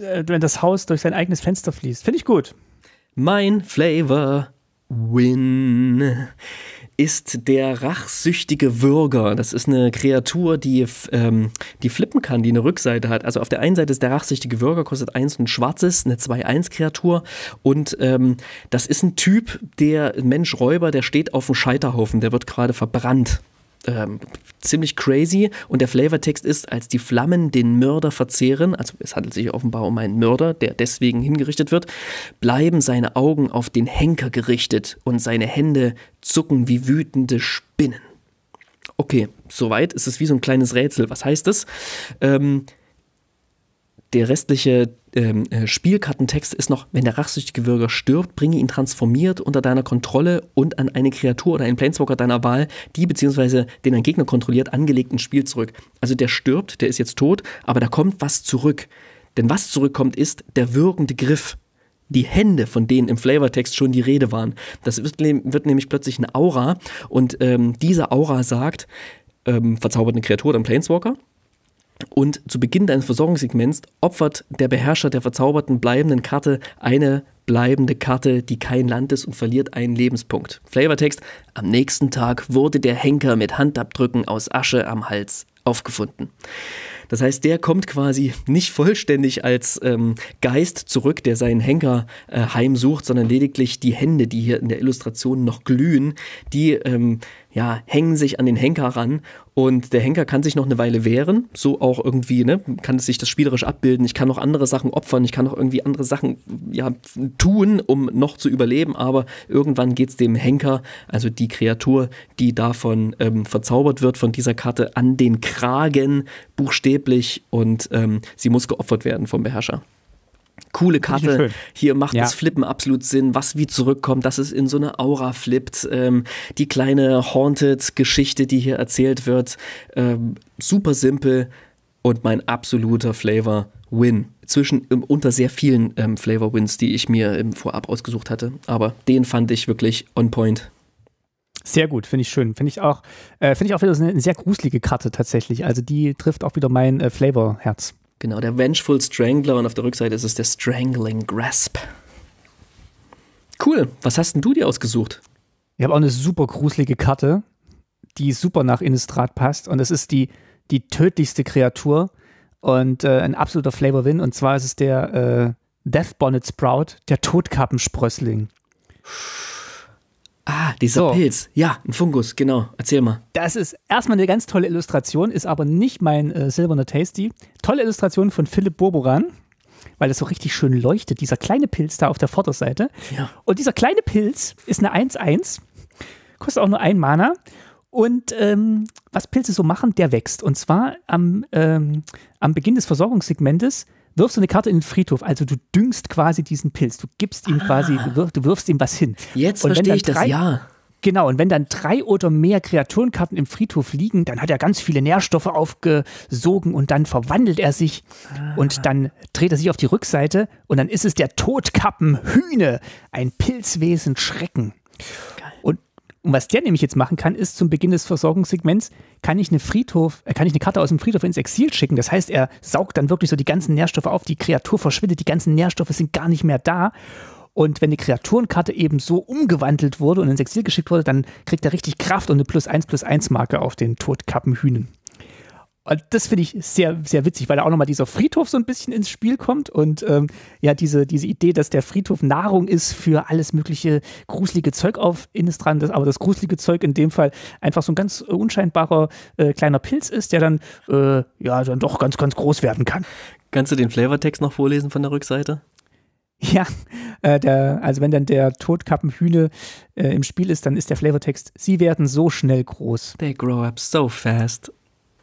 äh, wenn das Haus durch sein eigenes Fenster fließt. Finde ich gut. Mein Flavor Win ist der rachsüchtige Würger. Das ist eine Kreatur, die, ähm, die flippen kann, die eine Rückseite hat. Also auf der einen Seite ist der rachsüchtige Würger, kostet eins und ein schwarzes, eine 2-1-Kreatur. Und ähm, das ist ein Typ, der Mensch-Räuber, der steht auf dem Scheiterhaufen, der wird gerade verbrannt ähm, ziemlich crazy und der Flavortext ist, als die Flammen den Mörder verzehren, also es handelt sich offenbar um einen Mörder, der deswegen hingerichtet wird, bleiben seine Augen auf den Henker gerichtet und seine Hände zucken wie wütende Spinnen. Okay, soweit ist es wie so ein kleines Rätsel. Was heißt das? Ähm, der restliche ähm, äh, Spielkartentext ist noch, wenn der rachsüchtige Bürger stirbt, bringe ihn transformiert unter deiner Kontrolle und an eine Kreatur oder einen Planeswalker deiner Wahl, die bzw. den ein Gegner kontrolliert, angelegten Spiel zurück. Also der stirbt, der ist jetzt tot, aber da kommt was zurück. Denn was zurückkommt, ist der wirkende Griff. Die Hände, von denen im Flavortext schon die Rede waren. Das wird, wird nämlich plötzlich eine Aura und ähm, diese Aura sagt, ähm, verzaubert eine Kreatur oder ein Planeswalker, und zu Beginn deines Versorgungssegments opfert der Beherrscher der verzauberten bleibenden Karte eine bleibende Karte, die kein Land ist und verliert einen Lebenspunkt. Flavortext: Am nächsten Tag wurde der Henker mit Handabdrücken aus Asche am Hals aufgefunden. Das heißt, der kommt quasi nicht vollständig als ähm, Geist zurück, der seinen Henker äh, heimsucht, sondern lediglich die Hände, die hier in der Illustration noch glühen, die ähm, ja, hängen sich an den Henker ran und der Henker kann sich noch eine Weile wehren, so auch irgendwie, ne, kann sich das spielerisch abbilden, ich kann noch andere Sachen opfern, ich kann noch irgendwie andere Sachen ja, tun, um noch zu überleben, aber irgendwann geht es dem Henker, also die Kreatur, die davon ähm, verzaubert wird, von dieser Karte an den Kragen, buchstäblich, und ähm, sie muss geopfert werden vom Beherrscher coole Karte. Hier macht ja. das Flippen absolut Sinn, was wie zurückkommt, dass es in so eine Aura flippt. Ähm, die kleine Haunted-Geschichte, die hier erzählt wird, ähm, super simpel und mein absoluter Flavor Win. Zwischen ähm, unter sehr vielen ähm, Flavor Wins, die ich mir im Vorab ausgesucht hatte. Aber den fand ich wirklich on point. Sehr gut, finde ich schön. Finde ich auch, äh, finde ich auch wieder eine, eine, sehr gruselige Karte tatsächlich. Also die trifft auch wieder mein äh, Flavor-Herz. Genau, der Vengeful Strangler und auf der Rückseite ist es der Strangling Grasp. Cool. Was hast denn du dir ausgesucht? Ich habe auch eine super gruselige Karte, die super nach Innistrad passt. Und es ist die, die tödlichste Kreatur und äh, ein absoluter Flavor-Win. Und zwar ist es der äh, Death Bonnet Sprout, der Todkappensprössling. Ah, dieser so. Pilz. Ja, ein Fungus, genau. Erzähl mal. Das ist erstmal eine ganz tolle Illustration, ist aber nicht mein äh, silberner Tasty. Tolle Illustration von Philipp Borboran, weil das so richtig schön leuchtet. Dieser kleine Pilz da auf der Vorderseite. Ja. Und dieser kleine Pilz ist eine 1-1, kostet auch nur ein Mana. Und ähm, was Pilze so machen, der wächst. Und zwar am, ähm, am Beginn des Versorgungssegmentes wirfst du eine Karte in den Friedhof, also du düngst quasi diesen Pilz, du gibst ihm ah. quasi, du, wirf, du wirfst ihm was hin. Jetzt und verstehe ich drei, das, ja. Genau, und wenn dann drei oder mehr Kreaturenkarten im Friedhof liegen, dann hat er ganz viele Nährstoffe aufgesogen und dann verwandelt er sich ah. und dann dreht er sich auf die Rückseite und dann ist es der Todkappenhühne, ein Pilzwesen Schrecken. Und was der nämlich jetzt machen kann, ist zum Beginn des Versorgungssegments kann ich eine Friedhof, äh, kann ich eine Karte aus dem Friedhof ins Exil schicken. Das heißt, er saugt dann wirklich so die ganzen Nährstoffe auf. Die Kreatur verschwindet, die ganzen Nährstoffe sind gar nicht mehr da. Und wenn die Kreaturenkarte eben so umgewandelt wurde und ins Exil geschickt wurde, dann kriegt er richtig Kraft und eine plus 1 plus 1 Marke auf den Todkappenhühnen. Und das finde ich sehr, sehr witzig, weil da auch nochmal dieser Friedhof so ein bisschen ins Spiel kommt und ähm, ja, diese, diese Idee, dass der Friedhof Nahrung ist für alles mögliche gruselige Zeug auf Innistrad, aber das gruselige Zeug in dem Fall einfach so ein ganz unscheinbarer äh, kleiner Pilz ist, der dann äh, ja dann doch ganz, ganz groß werden kann. Kannst du den Flavortext noch vorlesen von der Rückseite? Ja, äh, der, also wenn dann der Todkappenhühne äh, im Spiel ist, dann ist der Flavortext, sie werden so schnell groß. They grow up so fast.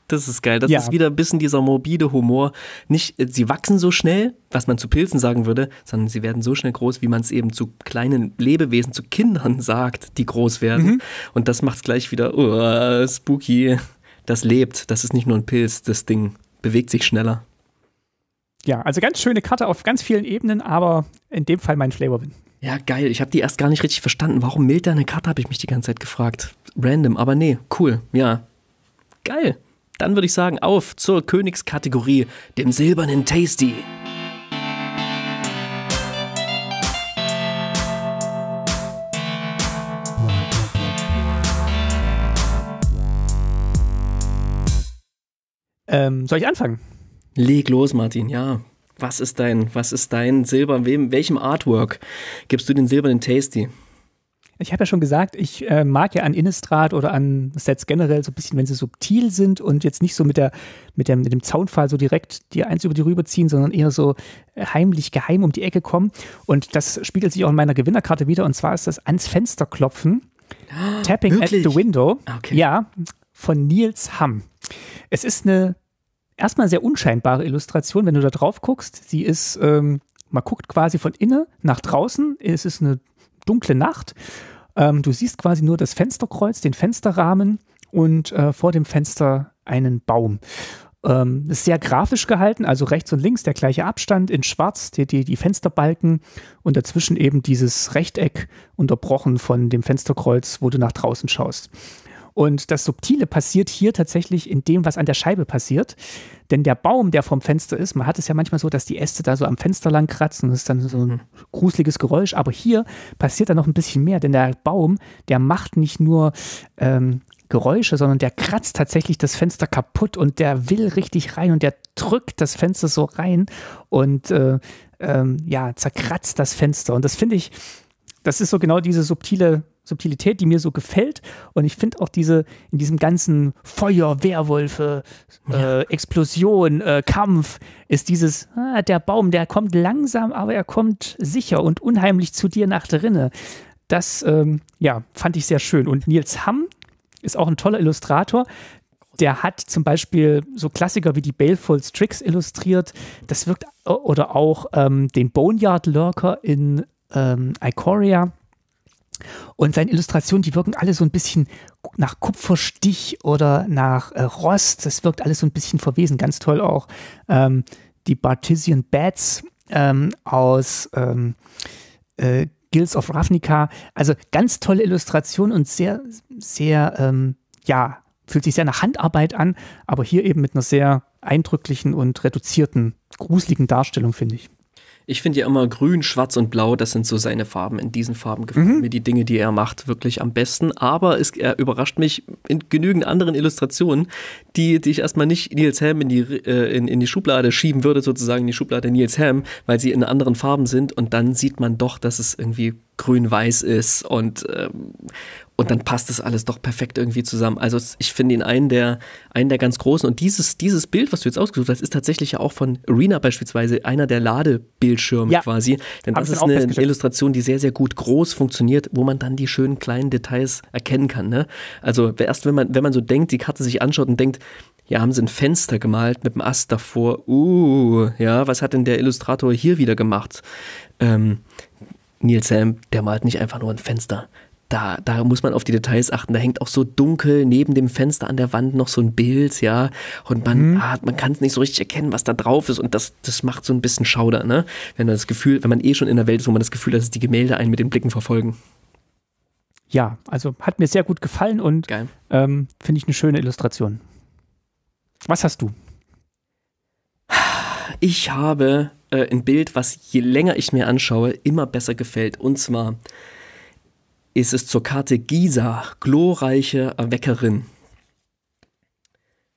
Das ist geil. Das ja. ist wieder ein bisschen dieser morbide Humor. Nicht, äh, sie wachsen so schnell, was man zu Pilzen sagen würde, sondern sie werden so schnell groß, wie man es eben zu kleinen Lebewesen, zu Kindern sagt, die groß werden. Mhm. Und das macht es gleich wieder uh, spooky. Das lebt. Das ist nicht nur ein Pilz. Das Ding bewegt sich schneller. Ja, also ganz schöne Karte auf ganz vielen Ebenen, aber in dem Fall mein Flavor bin. Ja, geil. Ich habe die erst gar nicht richtig verstanden. Warum mild deine Karte, habe ich mich die ganze Zeit gefragt. Random, aber nee, cool. Ja. Geil. Dann würde ich sagen, auf zur Königskategorie, dem silbernen Tasty. Ähm, soll ich anfangen? Leg los, Martin, ja. Was ist dein, was ist dein Silber, wem, welchem Artwork gibst du den silbernen Tasty? Ich habe ja schon gesagt, ich äh, mag ja an Innistrad oder an Sets generell so ein bisschen, wenn sie subtil sind und jetzt nicht so mit, der, mit, der, mit dem Zaunfall so direkt die eins über die rüberziehen, sondern eher so äh, heimlich geheim um die Ecke kommen. Und das spiegelt sich auch in meiner Gewinnerkarte wieder. Und zwar ist das ans Fenster klopfen. Oh, Tapping wirklich? at the window. Okay. Ja, von Nils Hamm. Es ist eine erstmal sehr unscheinbare Illustration, wenn du da drauf guckst. Sie ist, ähm, man guckt quasi von innen nach draußen. Es ist eine dunkle Nacht. Ähm, du siehst quasi nur das Fensterkreuz, den Fensterrahmen und äh, vor dem Fenster einen Baum. Ähm, ist sehr grafisch gehalten, also rechts und links der gleiche Abstand in schwarz, die, die, die Fensterbalken und dazwischen eben dieses Rechteck unterbrochen von dem Fensterkreuz, wo du nach draußen schaust. Und das Subtile passiert hier tatsächlich in dem, was an der Scheibe passiert. Denn der Baum, der vom Fenster ist, man hat es ja manchmal so, dass die Äste da so am Fenster lang kratzen. Das ist dann so ein hm. gruseliges Geräusch. Aber hier passiert dann noch ein bisschen mehr, denn der Baum, der macht nicht nur ähm, Geräusche, sondern der kratzt tatsächlich das Fenster kaputt und der will richtig rein und der drückt das Fenster so rein und äh, ähm, ja, zerkratzt das Fenster. Und das finde ich, das ist so genau diese subtile Subtilität, die mir so gefällt. Und ich finde auch diese in diesem ganzen Feuer, Werwolfe, äh, Explosion, äh, Kampf ist dieses, ah, der Baum, der kommt langsam, aber er kommt sicher und unheimlich zu dir nach drinne. Das, ähm, ja, fand ich sehr schön. Und Nils Hamm ist auch ein toller Illustrator. Der hat zum Beispiel so Klassiker wie die Balefuls Tricks illustriert. Das wirkt, äh, oder auch ähm, den Boneyard Lurker in ähm, Ikoria und seine Illustrationen, die wirken alle so ein bisschen nach Kupferstich oder nach äh, Rost. Das wirkt alles so ein bisschen verwesen. Ganz toll auch ähm, die Bartesian Bats ähm, aus ähm, äh, Guilds of Ravnica. Also ganz tolle Illustrationen und sehr, sehr, ähm, ja, fühlt sich sehr nach Handarbeit an, aber hier eben mit einer sehr eindrücklichen und reduzierten, gruseligen Darstellung, finde ich ich finde ja immer grün, schwarz und blau, das sind so seine Farben. In diesen Farben gefallen mhm. mir die Dinge, die er macht, wirklich am besten. Aber es, er überrascht mich in genügend anderen Illustrationen, die, die ich erstmal nicht Nils Helm in die, äh, in, in die Schublade schieben würde, sozusagen in die Schublade Nils Helm, weil sie in anderen Farben sind. Und dann sieht man doch, dass es irgendwie grün-weiß ist und ähm, und dann passt das alles doch perfekt irgendwie zusammen. Also ich finde ihn einen der, einen der ganz großen. Und dieses, dieses Bild, was du jetzt ausgesucht hast, ist tatsächlich ja auch von Arena beispielsweise einer der Ladebildschirme ja, quasi. Denn das ist eine Illustration, die sehr, sehr gut groß funktioniert, wo man dann die schönen kleinen Details erkennen kann. Ne? Also erst wenn man, wenn man so denkt, die Karte sich anschaut und denkt, ja, haben sie ein Fenster gemalt mit dem Ast davor. Uh, ja, was hat denn der Illustrator hier wieder gemacht? Ähm, Neil Sam, der malt nicht einfach nur ein Fenster da, da muss man auf die Details achten. Da hängt auch so dunkel neben dem Fenster an der Wand noch so ein Bild, ja. Und man, mhm. ah, man kann es nicht so richtig erkennen, was da drauf ist. Und das, das macht so ein bisschen Schauder, ne? Wenn das Gefühl, wenn man eh schon in der Welt ist, wo man das Gefühl hat, dass die Gemälde einen mit den Blicken verfolgen. Ja, also hat mir sehr gut gefallen und ähm, finde ich eine schöne Illustration. Was hast du? Ich habe äh, ein Bild, was je länger ich mir anschaue, immer besser gefällt. Und zwar ist es zur Karte Gisa, glorreiche Erweckerin.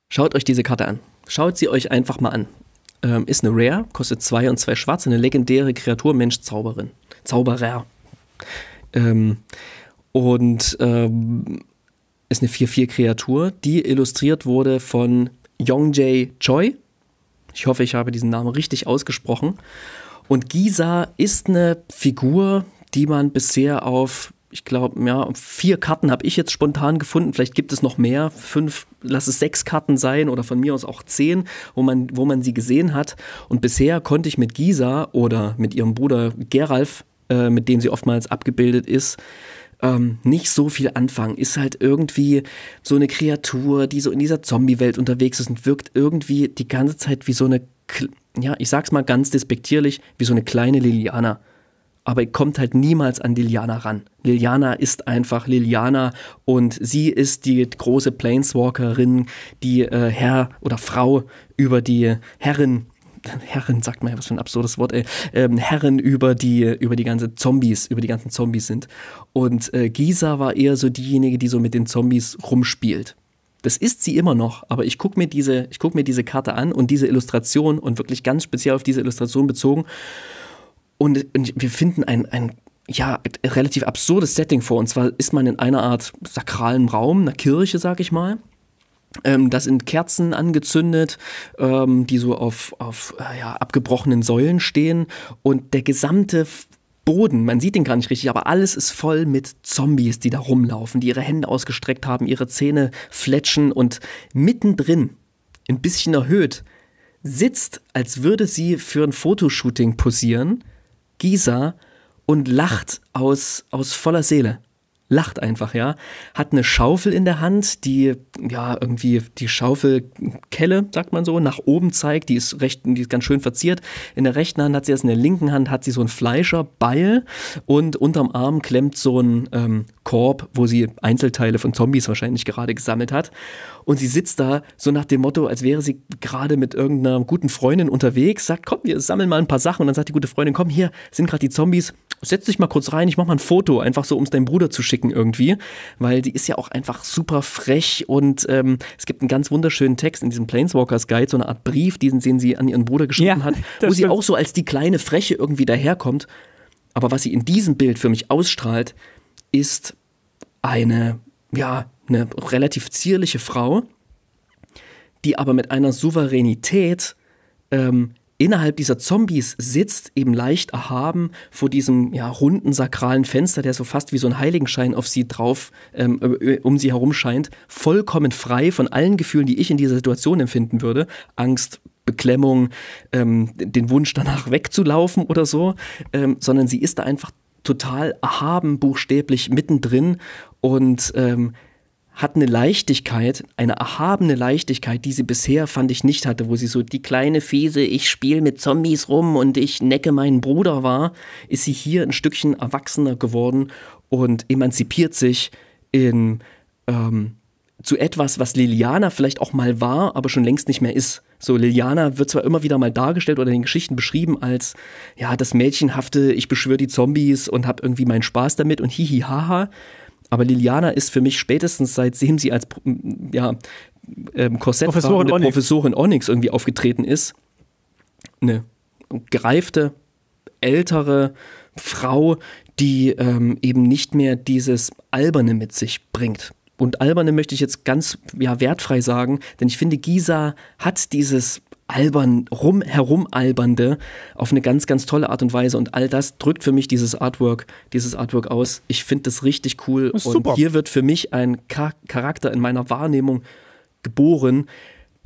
Schaut euch diese Karte an. Schaut sie euch einfach mal an. Ähm, ist eine Rare, kostet 2 und 2 schwarz, eine legendäre Kreatur, Mensch, Zauberin. Zauberer. Ähm, und ähm, ist eine 4-4-Kreatur, die illustriert wurde von Yongjae Choi. Ich hoffe, ich habe diesen Namen richtig ausgesprochen. Und Gisa ist eine Figur, die man bisher auf ich glaube, ja, vier Karten habe ich jetzt spontan gefunden. Vielleicht gibt es noch mehr, fünf, lass es sechs Karten sein oder von mir aus auch zehn, wo man, wo man sie gesehen hat. Und bisher konnte ich mit Gisa oder mit ihrem Bruder Geralf, äh, mit dem sie oftmals abgebildet ist, ähm, nicht so viel anfangen. Ist halt irgendwie so eine Kreatur, die so in dieser Zombie-Welt unterwegs ist und wirkt irgendwie die ganze Zeit wie so eine, ja, ich sag's mal ganz despektierlich, wie so eine kleine Liliana aber er kommt halt niemals an Liliana ran. Liliana ist einfach Liliana und sie ist die große Planeswalkerin, die äh, Herr oder Frau über die Herrin Herren, sagt man ja, was für ein absurdes Wort, ey, ähm, Herren über die, über die ganzen Zombies, über die ganzen Zombies sind. Und äh, Gisa war eher so diejenige, die so mit den Zombies rumspielt. Das ist sie immer noch, aber ich gucke mir, guck mir diese Karte an und diese Illustration und wirklich ganz speziell auf diese Illustration bezogen und, und wir finden ein, ein ja, relativ absurdes Setting vor. Und zwar ist man in einer Art sakralen Raum, einer Kirche, sag ich mal. Ähm, das sind Kerzen angezündet, ähm, die so auf, auf äh, ja, abgebrochenen Säulen stehen. Und der gesamte Boden, man sieht den gar nicht richtig, aber alles ist voll mit Zombies, die da rumlaufen, die ihre Hände ausgestreckt haben, ihre Zähne fletschen und mittendrin, ein bisschen erhöht, sitzt, als würde sie für ein Fotoshooting posieren, Gisa und lacht aus, aus voller Seele lacht einfach, ja. Hat eine Schaufel in der Hand, die ja irgendwie die Schaufelkelle, sagt man so, nach oben zeigt. Die ist recht, die ist ganz schön verziert. In der rechten Hand hat sie das, in der linken Hand hat sie so ein Fleischerbeil und unterm Arm klemmt so ein ähm, Korb, wo sie Einzelteile von Zombies wahrscheinlich gerade gesammelt hat. Und sie sitzt da so nach dem Motto, als wäre sie gerade mit irgendeiner guten Freundin unterwegs, sagt, komm, wir sammeln mal ein paar Sachen. Und dann sagt die gute Freundin, komm, hier sind gerade die Zombies setz dich mal kurz rein, ich mach mal ein Foto, einfach so, um es deinem Bruder zu schicken irgendwie, weil die ist ja auch einfach super frech und ähm, es gibt einen ganz wunderschönen Text in diesem Planeswalkers Guide, so eine Art Brief, diesen, den sie an ihren Bruder geschrieben ja, hat, wo stimmt. sie auch so als die kleine Freche irgendwie daherkommt. Aber was sie in diesem Bild für mich ausstrahlt, ist eine, ja, eine relativ zierliche Frau, die aber mit einer Souveränität ähm, innerhalb dieser Zombies sitzt, eben leicht erhaben vor diesem ja, runden sakralen Fenster, der so fast wie so ein Heiligenschein auf sie drauf, ähm, äh, äh, um sie herum scheint, vollkommen frei von allen Gefühlen, die ich in dieser Situation empfinden würde. Angst, Beklemmung, ähm, den Wunsch danach wegzulaufen oder so, ähm, sondern sie ist da einfach total erhaben, buchstäblich mittendrin und ähm, hat eine Leichtigkeit, eine erhabene Leichtigkeit, die sie bisher, fand ich, nicht hatte, wo sie so die kleine Fiese, ich spiele mit Zombies rum und ich necke meinen Bruder war, ist sie hier ein Stückchen erwachsener geworden und emanzipiert sich in ähm, zu etwas, was Liliana vielleicht auch mal war, aber schon längst nicht mehr ist. So, Liliana wird zwar immer wieder mal dargestellt oder in den Geschichten beschrieben als, ja, das Mädchenhafte, ich beschwöre die Zombies und habe irgendwie meinen Spaß damit und hihihaha, haha. Aber Liliana ist für mich spätestens seitdem sie als mm, ja, ähm, Korsett Professorin, Onyx. Professorin Onyx irgendwie aufgetreten ist, eine gereifte, ältere Frau, die ähm, eben nicht mehr dieses Alberne mit sich bringt. Und Alberne möchte ich jetzt ganz ja, wertfrei sagen, denn ich finde, Gisa hat dieses albern, rum, herumalbernde auf eine ganz, ganz tolle Art und Weise. Und all das drückt für mich dieses Artwork, dieses Artwork aus. Ich finde das richtig cool. Das und super. hier wird für mich ein Charakter in meiner Wahrnehmung geboren,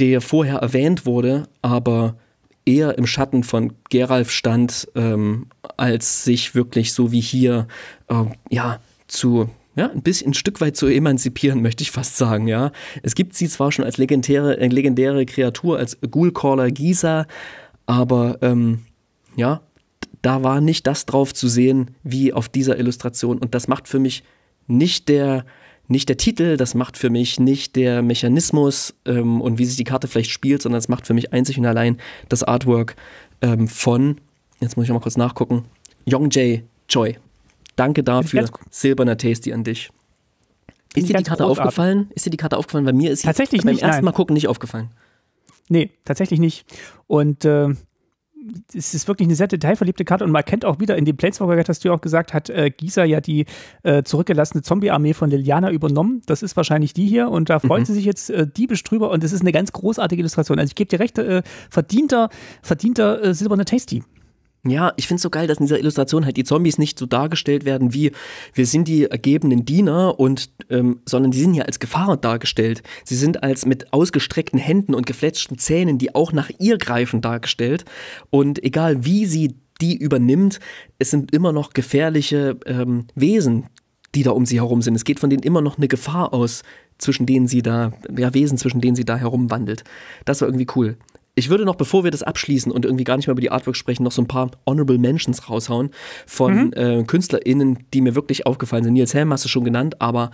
der vorher erwähnt wurde, aber eher im Schatten von Geralf stand, ähm, als sich wirklich so wie hier ähm, ja, zu, ja, ein bisschen ein Stück weit zu emanzipieren, möchte ich fast sagen, ja. Es gibt sie zwar schon als legendäre, äh, legendäre Kreatur, als Ghoulcaller Gisa, aber ähm, ja, da war nicht das drauf zu sehen, wie auf dieser Illustration. Und das macht für mich nicht der, nicht der Titel, das macht für mich nicht der Mechanismus ähm, und wie sich die Karte vielleicht spielt, sondern es macht für mich einzig und allein das Artwork ähm, von, jetzt muss ich noch mal kurz nachgucken, Yongjay Choi. Danke dafür, silberner Tasty an dich. Ist dir die Karte großartig. aufgefallen? Ist dir die Karte aufgefallen? Bei mir ist sie tatsächlich beim nicht, ersten nein. Mal gucken nicht aufgefallen. Nee, tatsächlich nicht. Und äh, es ist wirklich eine sehr detailverliebte Karte und man kennt auch wieder in dem Planeswalker hast du ja auch gesagt, hat äh, Gisa ja die äh, zurückgelassene Zombie-Armee von Liliana übernommen. Das ist wahrscheinlich die hier und da freuen mhm. sie sich jetzt äh, diebisch drüber und es ist eine ganz großartige Illustration. Also ich gebe dir recht, äh, verdienter, verdienter äh, silberner Tasty. Ja, ich find's so geil, dass in dieser Illustration halt die Zombies nicht so dargestellt werden wie wir sind die ergebenen Diener und ähm, sondern die sind ja als Gefahr dargestellt. Sie sind als mit ausgestreckten Händen und gefletschten Zähnen, die auch nach ihr greifen, dargestellt. Und egal wie sie die übernimmt, es sind immer noch gefährliche ähm, Wesen, die da um sie herum sind. Es geht von denen immer noch eine Gefahr aus, zwischen denen sie da, ja, Wesen, zwischen denen sie da herumwandelt. Das war irgendwie cool ich würde noch, bevor wir das abschließen und irgendwie gar nicht mehr über die Artwork sprechen, noch so ein paar Honorable Mentions raushauen von mhm. äh, KünstlerInnen, die mir wirklich aufgefallen sind. Nils Helm hast du schon genannt, aber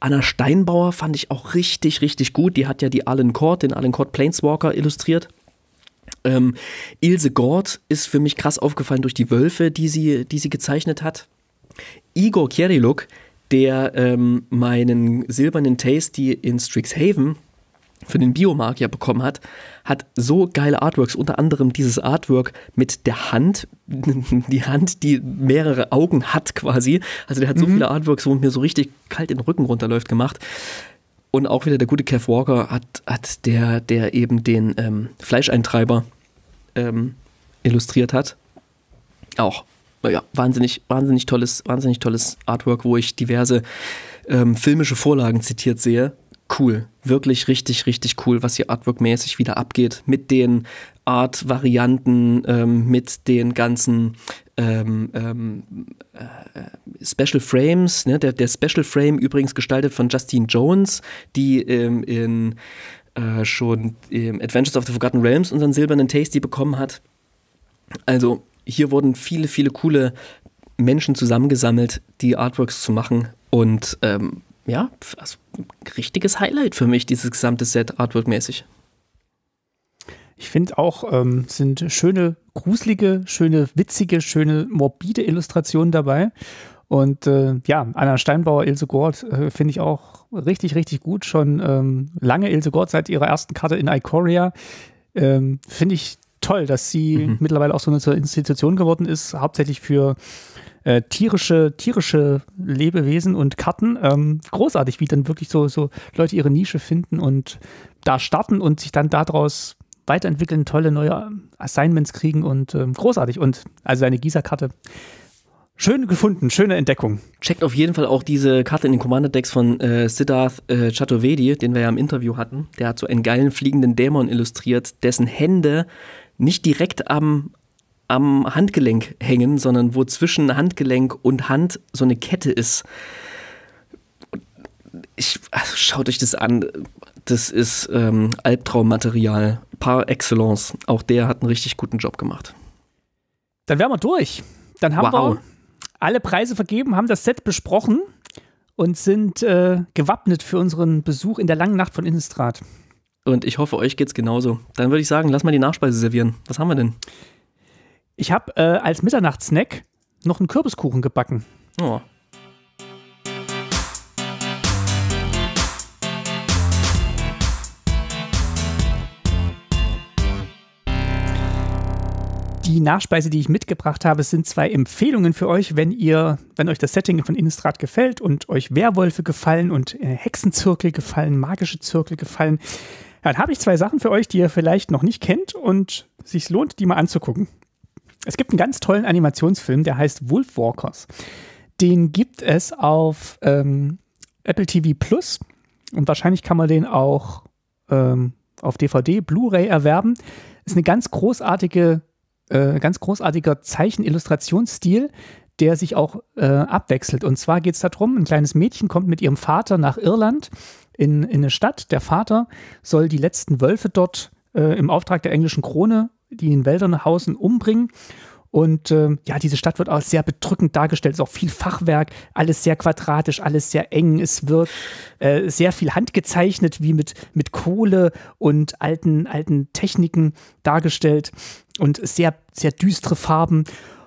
Anna Steinbauer fand ich auch richtig, richtig gut. Die hat ja die Alan Court, den Alan Court Planeswalker illustriert. Ähm, Ilse Gord ist für mich krass aufgefallen durch die Wölfe, die sie, die sie gezeichnet hat. Igor Kieriluk, der ähm, meinen silbernen Tasty in Strixhaven für den Biomarkt ja bekommen hat, hat so geile Artworks, unter anderem dieses Artwork mit der Hand, die Hand, die mehrere Augen hat quasi. Also der hat mhm. so viele Artworks, wo mir so richtig kalt den Rücken runterläuft gemacht. Und auch wieder der gute Kev Walker hat, hat der, der eben den ähm, Fleischeintreiber ähm, illustriert hat. Auch, ja, wahnsinnig, wahnsinnig tolles, wahnsinnig tolles Artwork, wo ich diverse ähm, filmische Vorlagen zitiert sehe cool. Wirklich richtig, richtig cool, was hier artworkmäßig wieder abgeht. Mit den Art-Varianten, ähm, mit den ganzen ähm, ähm, äh, Special Frames. Ne? Der, der Special Frame übrigens gestaltet von Justine Jones, die ähm, in äh, schon Adventures of the Forgotten Realms unseren silbernen Tasty bekommen hat. Also hier wurden viele, viele coole Menschen zusammengesammelt, die Artworks zu machen. Und ähm, ja, also richtiges Highlight für mich, dieses gesamte Set artworkmäßig. Ich finde auch, ähm, sind schöne, gruselige, schöne, witzige, schöne, morbide Illustrationen dabei. Und äh, ja, Anna Steinbauer, Ilse Gord äh, finde ich auch richtig, richtig gut. Schon ähm, lange Ilse Gord seit ihrer ersten Karte in Icoria. Ähm, finde ich toll, dass sie mhm. mittlerweile auch so eine Institution geworden ist, hauptsächlich für äh, tierische, tierische Lebewesen und Karten. Ähm, großartig, wie dann wirklich so, so Leute ihre Nische finden und da starten und sich dann daraus weiterentwickeln, tolle neue Assignments kriegen und ähm, großartig. Und also eine Gießerkarte. Schön gefunden, schöne Entdeckung. Checkt auf jeden Fall auch diese Karte in den Commander-Decks von äh, Siddharth äh, Chaturvedi, den wir ja im Interview hatten. Der hat so einen geilen fliegenden Dämon illustriert, dessen Hände nicht direkt am, am Handgelenk hängen, sondern wo zwischen Handgelenk und Hand so eine Kette ist. Ich, also schaut euch das an. Das ist ähm, Albtraummaterial par excellence. Auch der hat einen richtig guten Job gemacht. Dann wären wir durch. Dann haben wow. wir alle Preise vergeben, haben das Set besprochen und sind äh, gewappnet für unseren Besuch in der langen Nacht von Innistrad. Und ich hoffe, euch geht's genauso. Dann würde ich sagen, lass mal die Nachspeise servieren. Was haben wir denn? Ich habe äh, als Mitternachtssnack noch einen Kürbiskuchen gebacken. Oh. Die Nachspeise, die ich mitgebracht habe, sind zwei Empfehlungen für euch, wenn ihr, wenn euch das Setting von Innistrad gefällt und euch Werwölfe gefallen und äh, Hexenzirkel gefallen, magische Zirkel gefallen, dann habe ich zwei Sachen für euch, die ihr vielleicht noch nicht kennt und sich lohnt, die mal anzugucken. Es gibt einen ganz tollen Animationsfilm, der heißt Wolfwalkers. Den gibt es auf ähm, Apple TV Plus und wahrscheinlich kann man den auch ähm, auf DVD, Blu-ray erwerben. Ist eine ganz großartige, äh, ganz großartiger Zeichenillustrationsstil, der sich auch äh, abwechselt. Und zwar geht es darum, ein kleines Mädchen kommt mit ihrem Vater nach Irland in, in eine Stadt. Der Vater soll die letzten Wölfe dort äh, im Auftrag der englischen Krone die in den Wäldern hausen, umbringen. Und äh, ja, diese Stadt wird auch sehr bedrückend dargestellt. Es ist auch viel Fachwerk, alles sehr quadratisch, alles sehr eng. Es wird äh, sehr viel handgezeichnet, wie mit, mit Kohle und alten, alten Techniken dargestellt und sehr, sehr düstere Farben.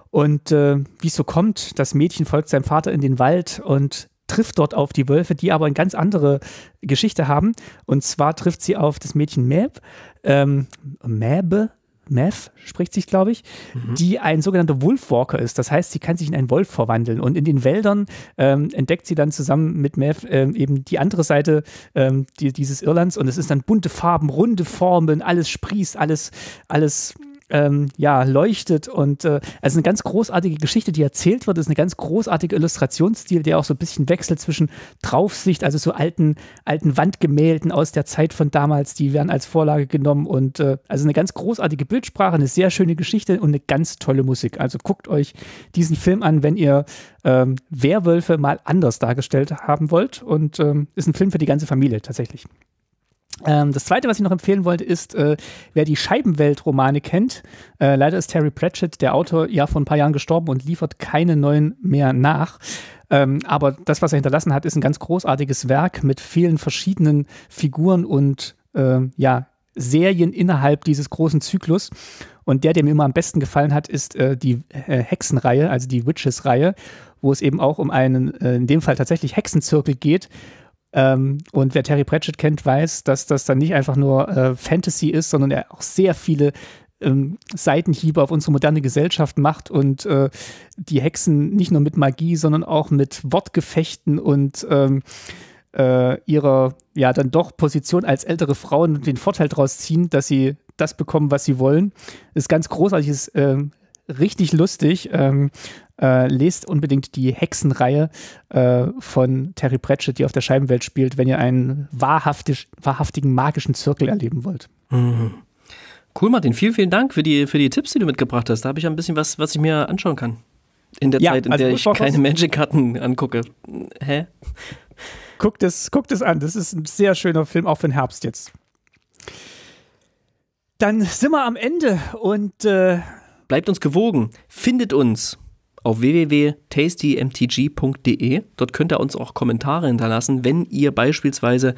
Und äh, wie es so kommt, das Mädchen folgt seinem Vater in den Wald und trifft dort auf die Wölfe, die aber eine ganz andere Geschichte haben. Und zwar trifft sie auf das Mädchen Mab, ähm, Mabe, Meth spricht sich, glaube ich, mhm. die ein sogenannter Wolfwalker ist. Das heißt, sie kann sich in einen Wolf verwandeln. Und in den Wäldern ähm, entdeckt sie dann zusammen mit Meth ähm, eben die andere Seite ähm, die, dieses Irlands. Und es ist dann bunte Farben, runde Formen, alles sprießt, alles, alles ähm, ja, leuchtet und äh, also eine ganz großartige Geschichte, die erzählt wird, das ist eine ganz großartige Illustrationsstil, der auch so ein bisschen wechselt zwischen Draufsicht, also so alten, alten Wandgemälden aus der Zeit von damals, die werden als Vorlage genommen und äh, also eine ganz großartige Bildsprache, eine sehr schöne Geschichte und eine ganz tolle Musik. Also guckt euch diesen Film an, wenn ihr ähm, Werwölfe mal anders dargestellt haben wollt und ähm, ist ein Film für die ganze Familie tatsächlich. Ähm, das zweite, was ich noch empfehlen wollte, ist, äh, wer die Scheibenwelt-Romane kennt. Äh, leider ist Terry Pratchett, der Autor, ja vor ein paar Jahren gestorben und liefert keine neuen mehr nach. Ähm, aber das, was er hinterlassen hat, ist ein ganz großartiges Werk mit vielen verschiedenen Figuren und äh, ja, Serien innerhalb dieses großen Zyklus. Und der, der mir immer am besten gefallen hat, ist äh, die äh, Hexenreihe, also die Witches-Reihe, wo es eben auch um einen, äh, in dem Fall tatsächlich Hexenzirkel geht, ähm, und wer Terry Pratchett kennt, weiß, dass das dann nicht einfach nur äh, Fantasy ist, sondern er auch sehr viele ähm, Seitenhiebe auf unsere moderne Gesellschaft macht und äh, die Hexen nicht nur mit Magie, sondern auch mit Wortgefechten und ähm, äh, ihrer ja dann doch Position als ältere Frauen den Vorteil daraus ziehen, dass sie das bekommen, was sie wollen. Ist ganz großartig, ist äh, richtig lustig. Ähm, äh, lest unbedingt die Hexenreihe äh, von Terry Pratchett, die auf der Scheibenwelt spielt, wenn ihr einen wahrhaftig, wahrhaftigen magischen Zirkel erleben wollt. Mhm. Cool, Martin. Vielen, vielen Dank für die, für die Tipps, die du mitgebracht hast. Da habe ich ein bisschen was, was ich mir anschauen kann. In der ja, Zeit, in also der ich keine Magic-Karten angucke. Hä? Guckt es, guckt es an. Das ist ein sehr schöner Film, auch für den Herbst jetzt. Dann sind wir am Ende und. Äh Bleibt uns gewogen. Findet uns auf www.tastymtg.de. Dort könnt ihr uns auch Kommentare hinterlassen, wenn ihr beispielsweise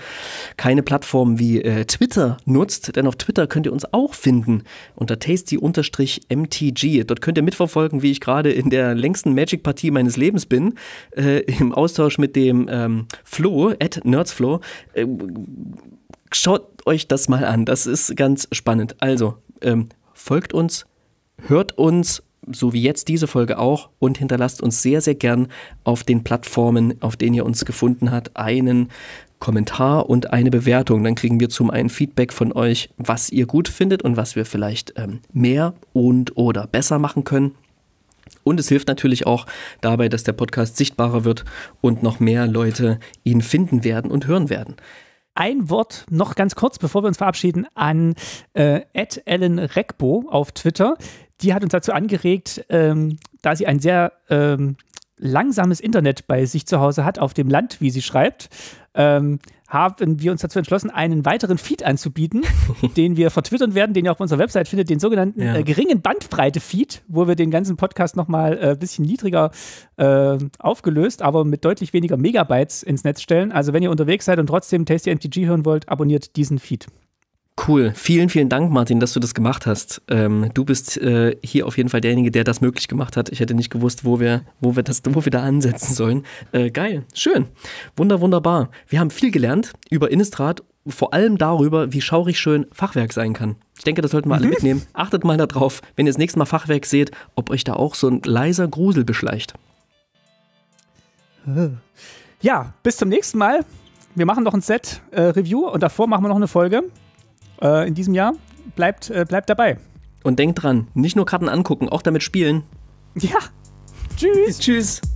keine Plattform wie äh, Twitter nutzt, denn auf Twitter könnt ihr uns auch finden unter tasty-mtg. Dort könnt ihr mitverfolgen, wie ich gerade in der längsten Magic-Partie meines Lebens bin, äh, im Austausch mit dem ähm, Flo, at nerdsflo. Äh, schaut euch das mal an, das ist ganz spannend. Also, ähm, folgt uns, hört uns so wie jetzt diese Folge auch und hinterlasst uns sehr, sehr gern auf den Plattformen, auf denen ihr uns gefunden habt, einen Kommentar und eine Bewertung. Dann kriegen wir zum einen Feedback von euch, was ihr gut findet und was wir vielleicht ähm, mehr und oder besser machen können. Und es hilft natürlich auch dabei, dass der Podcast sichtbarer wird und noch mehr Leute ihn finden werden und hören werden. Ein Wort noch ganz kurz, bevor wir uns verabschieden, an äh, Ellen Reckbo auf Twitter die hat uns dazu angeregt, ähm, da sie ein sehr ähm, langsames Internet bei sich zu Hause hat, auf dem Land, wie sie schreibt, ähm, haben wir uns dazu entschlossen, einen weiteren Feed anzubieten, den wir vertwittern werden, den ihr auf unserer Website findet, den sogenannten ja. äh, geringen Bandbreite-Feed, wo wir den ganzen Podcast nochmal ein äh, bisschen niedriger äh, aufgelöst, aber mit deutlich weniger Megabytes ins Netz stellen. Also wenn ihr unterwegs seid und trotzdem Tasty MTG hören wollt, abonniert diesen Feed. Cool. Vielen, vielen Dank, Martin, dass du das gemacht hast. Ähm, du bist äh, hier auf jeden Fall derjenige, der das möglich gemacht hat. Ich hätte nicht gewusst, wo wir, wo wir, das, wo wir da ansetzen sollen. Äh, geil. Schön. Wunder, wunderbar. Wir haben viel gelernt über Innistrad, vor allem darüber, wie schaurig schön Fachwerk sein kann. Ich denke, das sollten wir mhm. alle mitnehmen. Achtet mal darauf, wenn ihr das nächste Mal Fachwerk seht, ob euch da auch so ein leiser Grusel beschleicht. Äh. Ja, bis zum nächsten Mal. Wir machen noch ein Set-Review äh, und davor machen wir noch eine Folge äh, in diesem Jahr. Bleibt, äh, bleibt dabei. Und denkt dran, nicht nur Karten angucken, auch damit spielen. Ja. Tschüss. Tschüss.